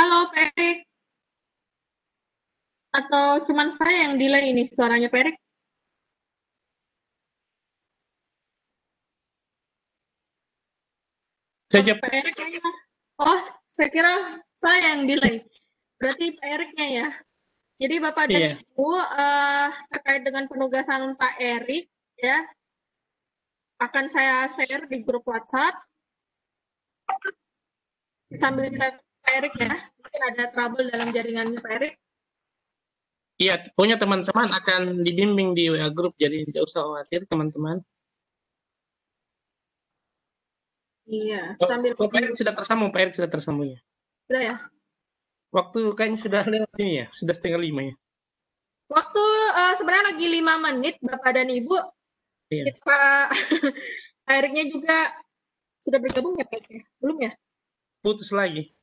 Halo, Perik. Atau cuman saya yang delay ini suaranya Perik? Saya oh, Perik Oh, saya kira saya yang delay. Berarti Periknya ya. Jadi Bapak dan iya. Ibu uh, terkait dengan penugasan Pak Erik ya akan saya share di grup WhatsApp. Sambil kita Pak Erik ya? Mungkin ada trouble dalam jaringannya Pak Erik. Iya, punya teman-teman akan dibimbing di WA group, jadi tidak usah khawatir teman-teman. Iya, oh, sambil oh, Pak Erick sudah tersambung, Pak Erik sudah tersambung ya. Sudah ya. Waktu kayaknya sudah lewat ini ya, sudah setengah lima ya. Waktu uh, sebenarnya lagi lima menit, Bapak dan Ibu. Iya. Kita Pak Eriknya juga sudah bergabung ya, Pak? Ya? Belum ya? Putus lagi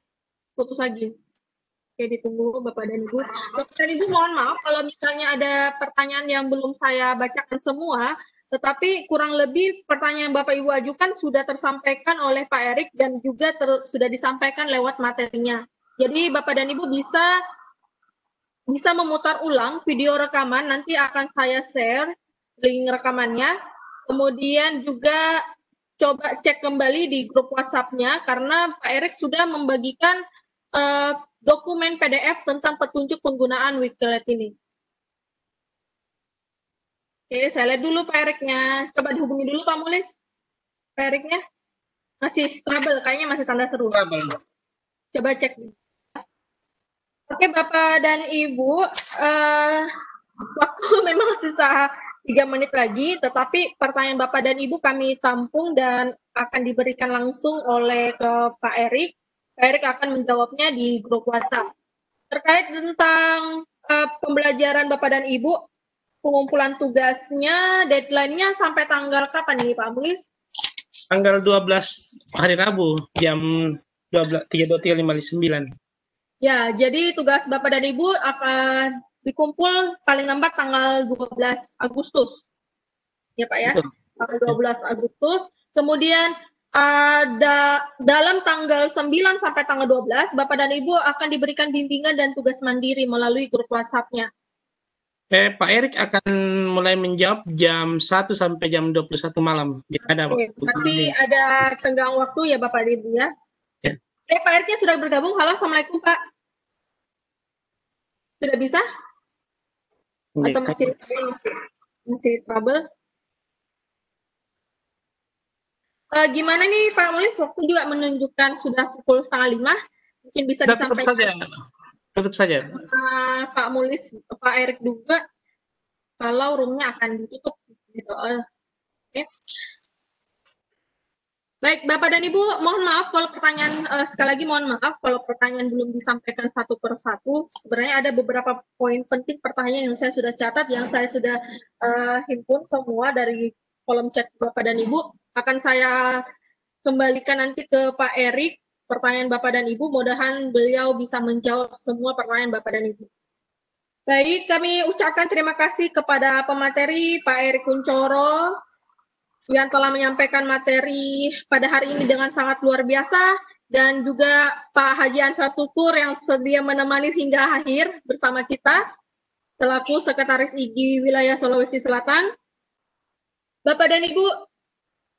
putus lagi. Oke, ditunggu Bapak dan Ibu. Bapak dan Ibu mohon maaf kalau misalnya ada pertanyaan yang belum saya bacakan semua, tetapi kurang lebih pertanyaan Bapak Ibu ajukan sudah tersampaikan oleh Pak Erik dan juga ter, sudah disampaikan lewat materinya. Jadi Bapak dan Ibu bisa bisa memutar ulang video rekaman, nanti akan saya share link rekamannya. Kemudian juga coba cek kembali di grup WhatsApp-nya karena Pak Erik sudah membagikan uh, dokumen PDF tentang petunjuk penggunaan Wikilet ini. Oke, saya lihat dulu Pak Eriknya. Coba dihubungi dulu Pak Mulis. Pak Eriknya masih trouble, kayaknya masih tanda seru. Trouble. Coba cek. Oke Bapak dan Ibu, uh, waktu memang sisa tiga menit lagi, tetapi pertanyaan Bapak dan Ibu kami tampung dan akan diberikan langsung oleh ke Pak Erik Pak Erik akan menjawabnya di grup WhatsApp. Terkait tentang uh, pembelajaran Bapak dan Ibu, pengumpulan tugasnya, deadline-nya sampai tanggal kapan ini Pak Mulis? Tanggal 12 hari Rabu, jam sembilan. Ya, jadi tugas Bapak dan Ibu akan dikumpul paling lambat tanggal 12 Agustus. Ya Pak ya, Betul. tanggal 12 Agustus. Kemudian ada dalam tanggal 9 sampai tanggal 12 Bapak dan Ibu akan diberikan bimbingan dan tugas mandiri melalui grup WhatsApp-nya. Eh, Pak Erik akan mulai menjawab jam 1 sampai jam 21 malam. Jadi ada Oke, nanti ada tenggang waktu ya Bapak dan Ibu ya. ya. Eh, Pak Eriknya sudah bergabung. Halo, Assalamualaikum Pak. Sudah bisa? Iya, Atau masih, masih trouble? Uh, gimana nih Pak Mulis? Waktu juga menunjukkan sudah pukul setengah lima, mungkin bisa nah, disampaikan. Tetap saja, tetap saja. Uh, Pak Mulis, Pak Erik juga, kalau roomnya akan ditutup. Gitu. Uh, okay. Baik, Bapak dan Ibu, mohon maaf kalau pertanyaan uh, sekali lagi mohon maaf kalau pertanyaan belum disampaikan satu per satu. Sebenarnya ada beberapa poin penting pertanyaan yang saya sudah catat yang saya sudah uh, himpun semua dari kolom chat Bapak dan Ibu. Akan saya kembalikan nanti ke Pak Erik pertanyaan Bapak dan Ibu. mudah Mudahan beliau bisa menjawab semua pertanyaan Bapak dan Ibu. Baik, kami ucapkan terima kasih kepada pemateri Pak Erik Kuncoro yang telah menyampaikan materi pada hari ini dengan sangat luar biasa dan juga Pak Haji Ansar Sukur yang sedia menemani hingga akhir bersama kita selaku Sekretaris IGI Wilayah Sulawesi Selatan. Bapak dan Ibu,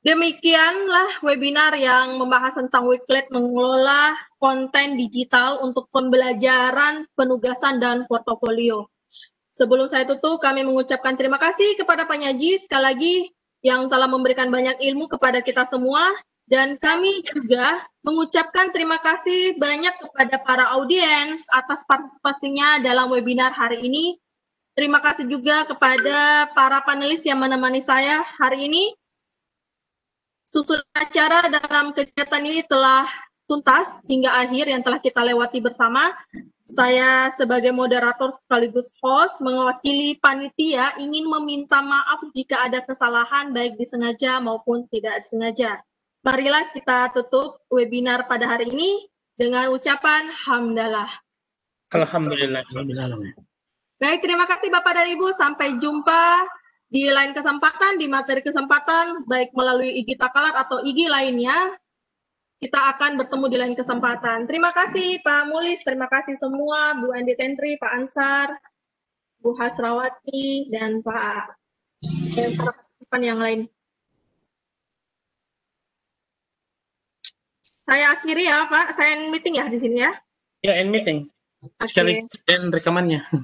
demikianlah webinar yang membahas tentang Wiklet mengelola konten digital untuk pembelajaran, penugasan, dan portofolio. Sebelum saya tutup, kami mengucapkan terima kasih kepada penyaji sekali lagi yang telah memberikan banyak ilmu kepada kita semua. Dan kami juga mengucapkan terima kasih banyak kepada para audiens atas partisipasinya dalam webinar hari ini. Terima kasih juga kepada para panelis yang menemani saya hari ini. Susun acara dalam kegiatan ini telah tuntas hingga akhir yang telah kita lewati bersama. Saya sebagai moderator sekaligus host mewakili panitia ingin meminta maaf jika ada kesalahan baik disengaja maupun tidak sengaja. Marilah kita tutup webinar pada hari ini dengan ucapan hamdalah. Alhamdulillah. Alhamdulillah. Baik, terima kasih Bapak dan Ibu. Sampai jumpa di lain kesempatan, di materi kesempatan, baik melalui IG Takalar atau IG lainnya. Kita akan bertemu di lain kesempatan. Terima kasih Pak Mulis, terima kasih semua, Bu Andi Tentri, Pak Ansar, Bu Hasrawati, dan Pak yang lain. Saya akhiri ya Pak, saya end meeting ya di sini ya. Ya, end meeting. Sekali okay. end rekamannya.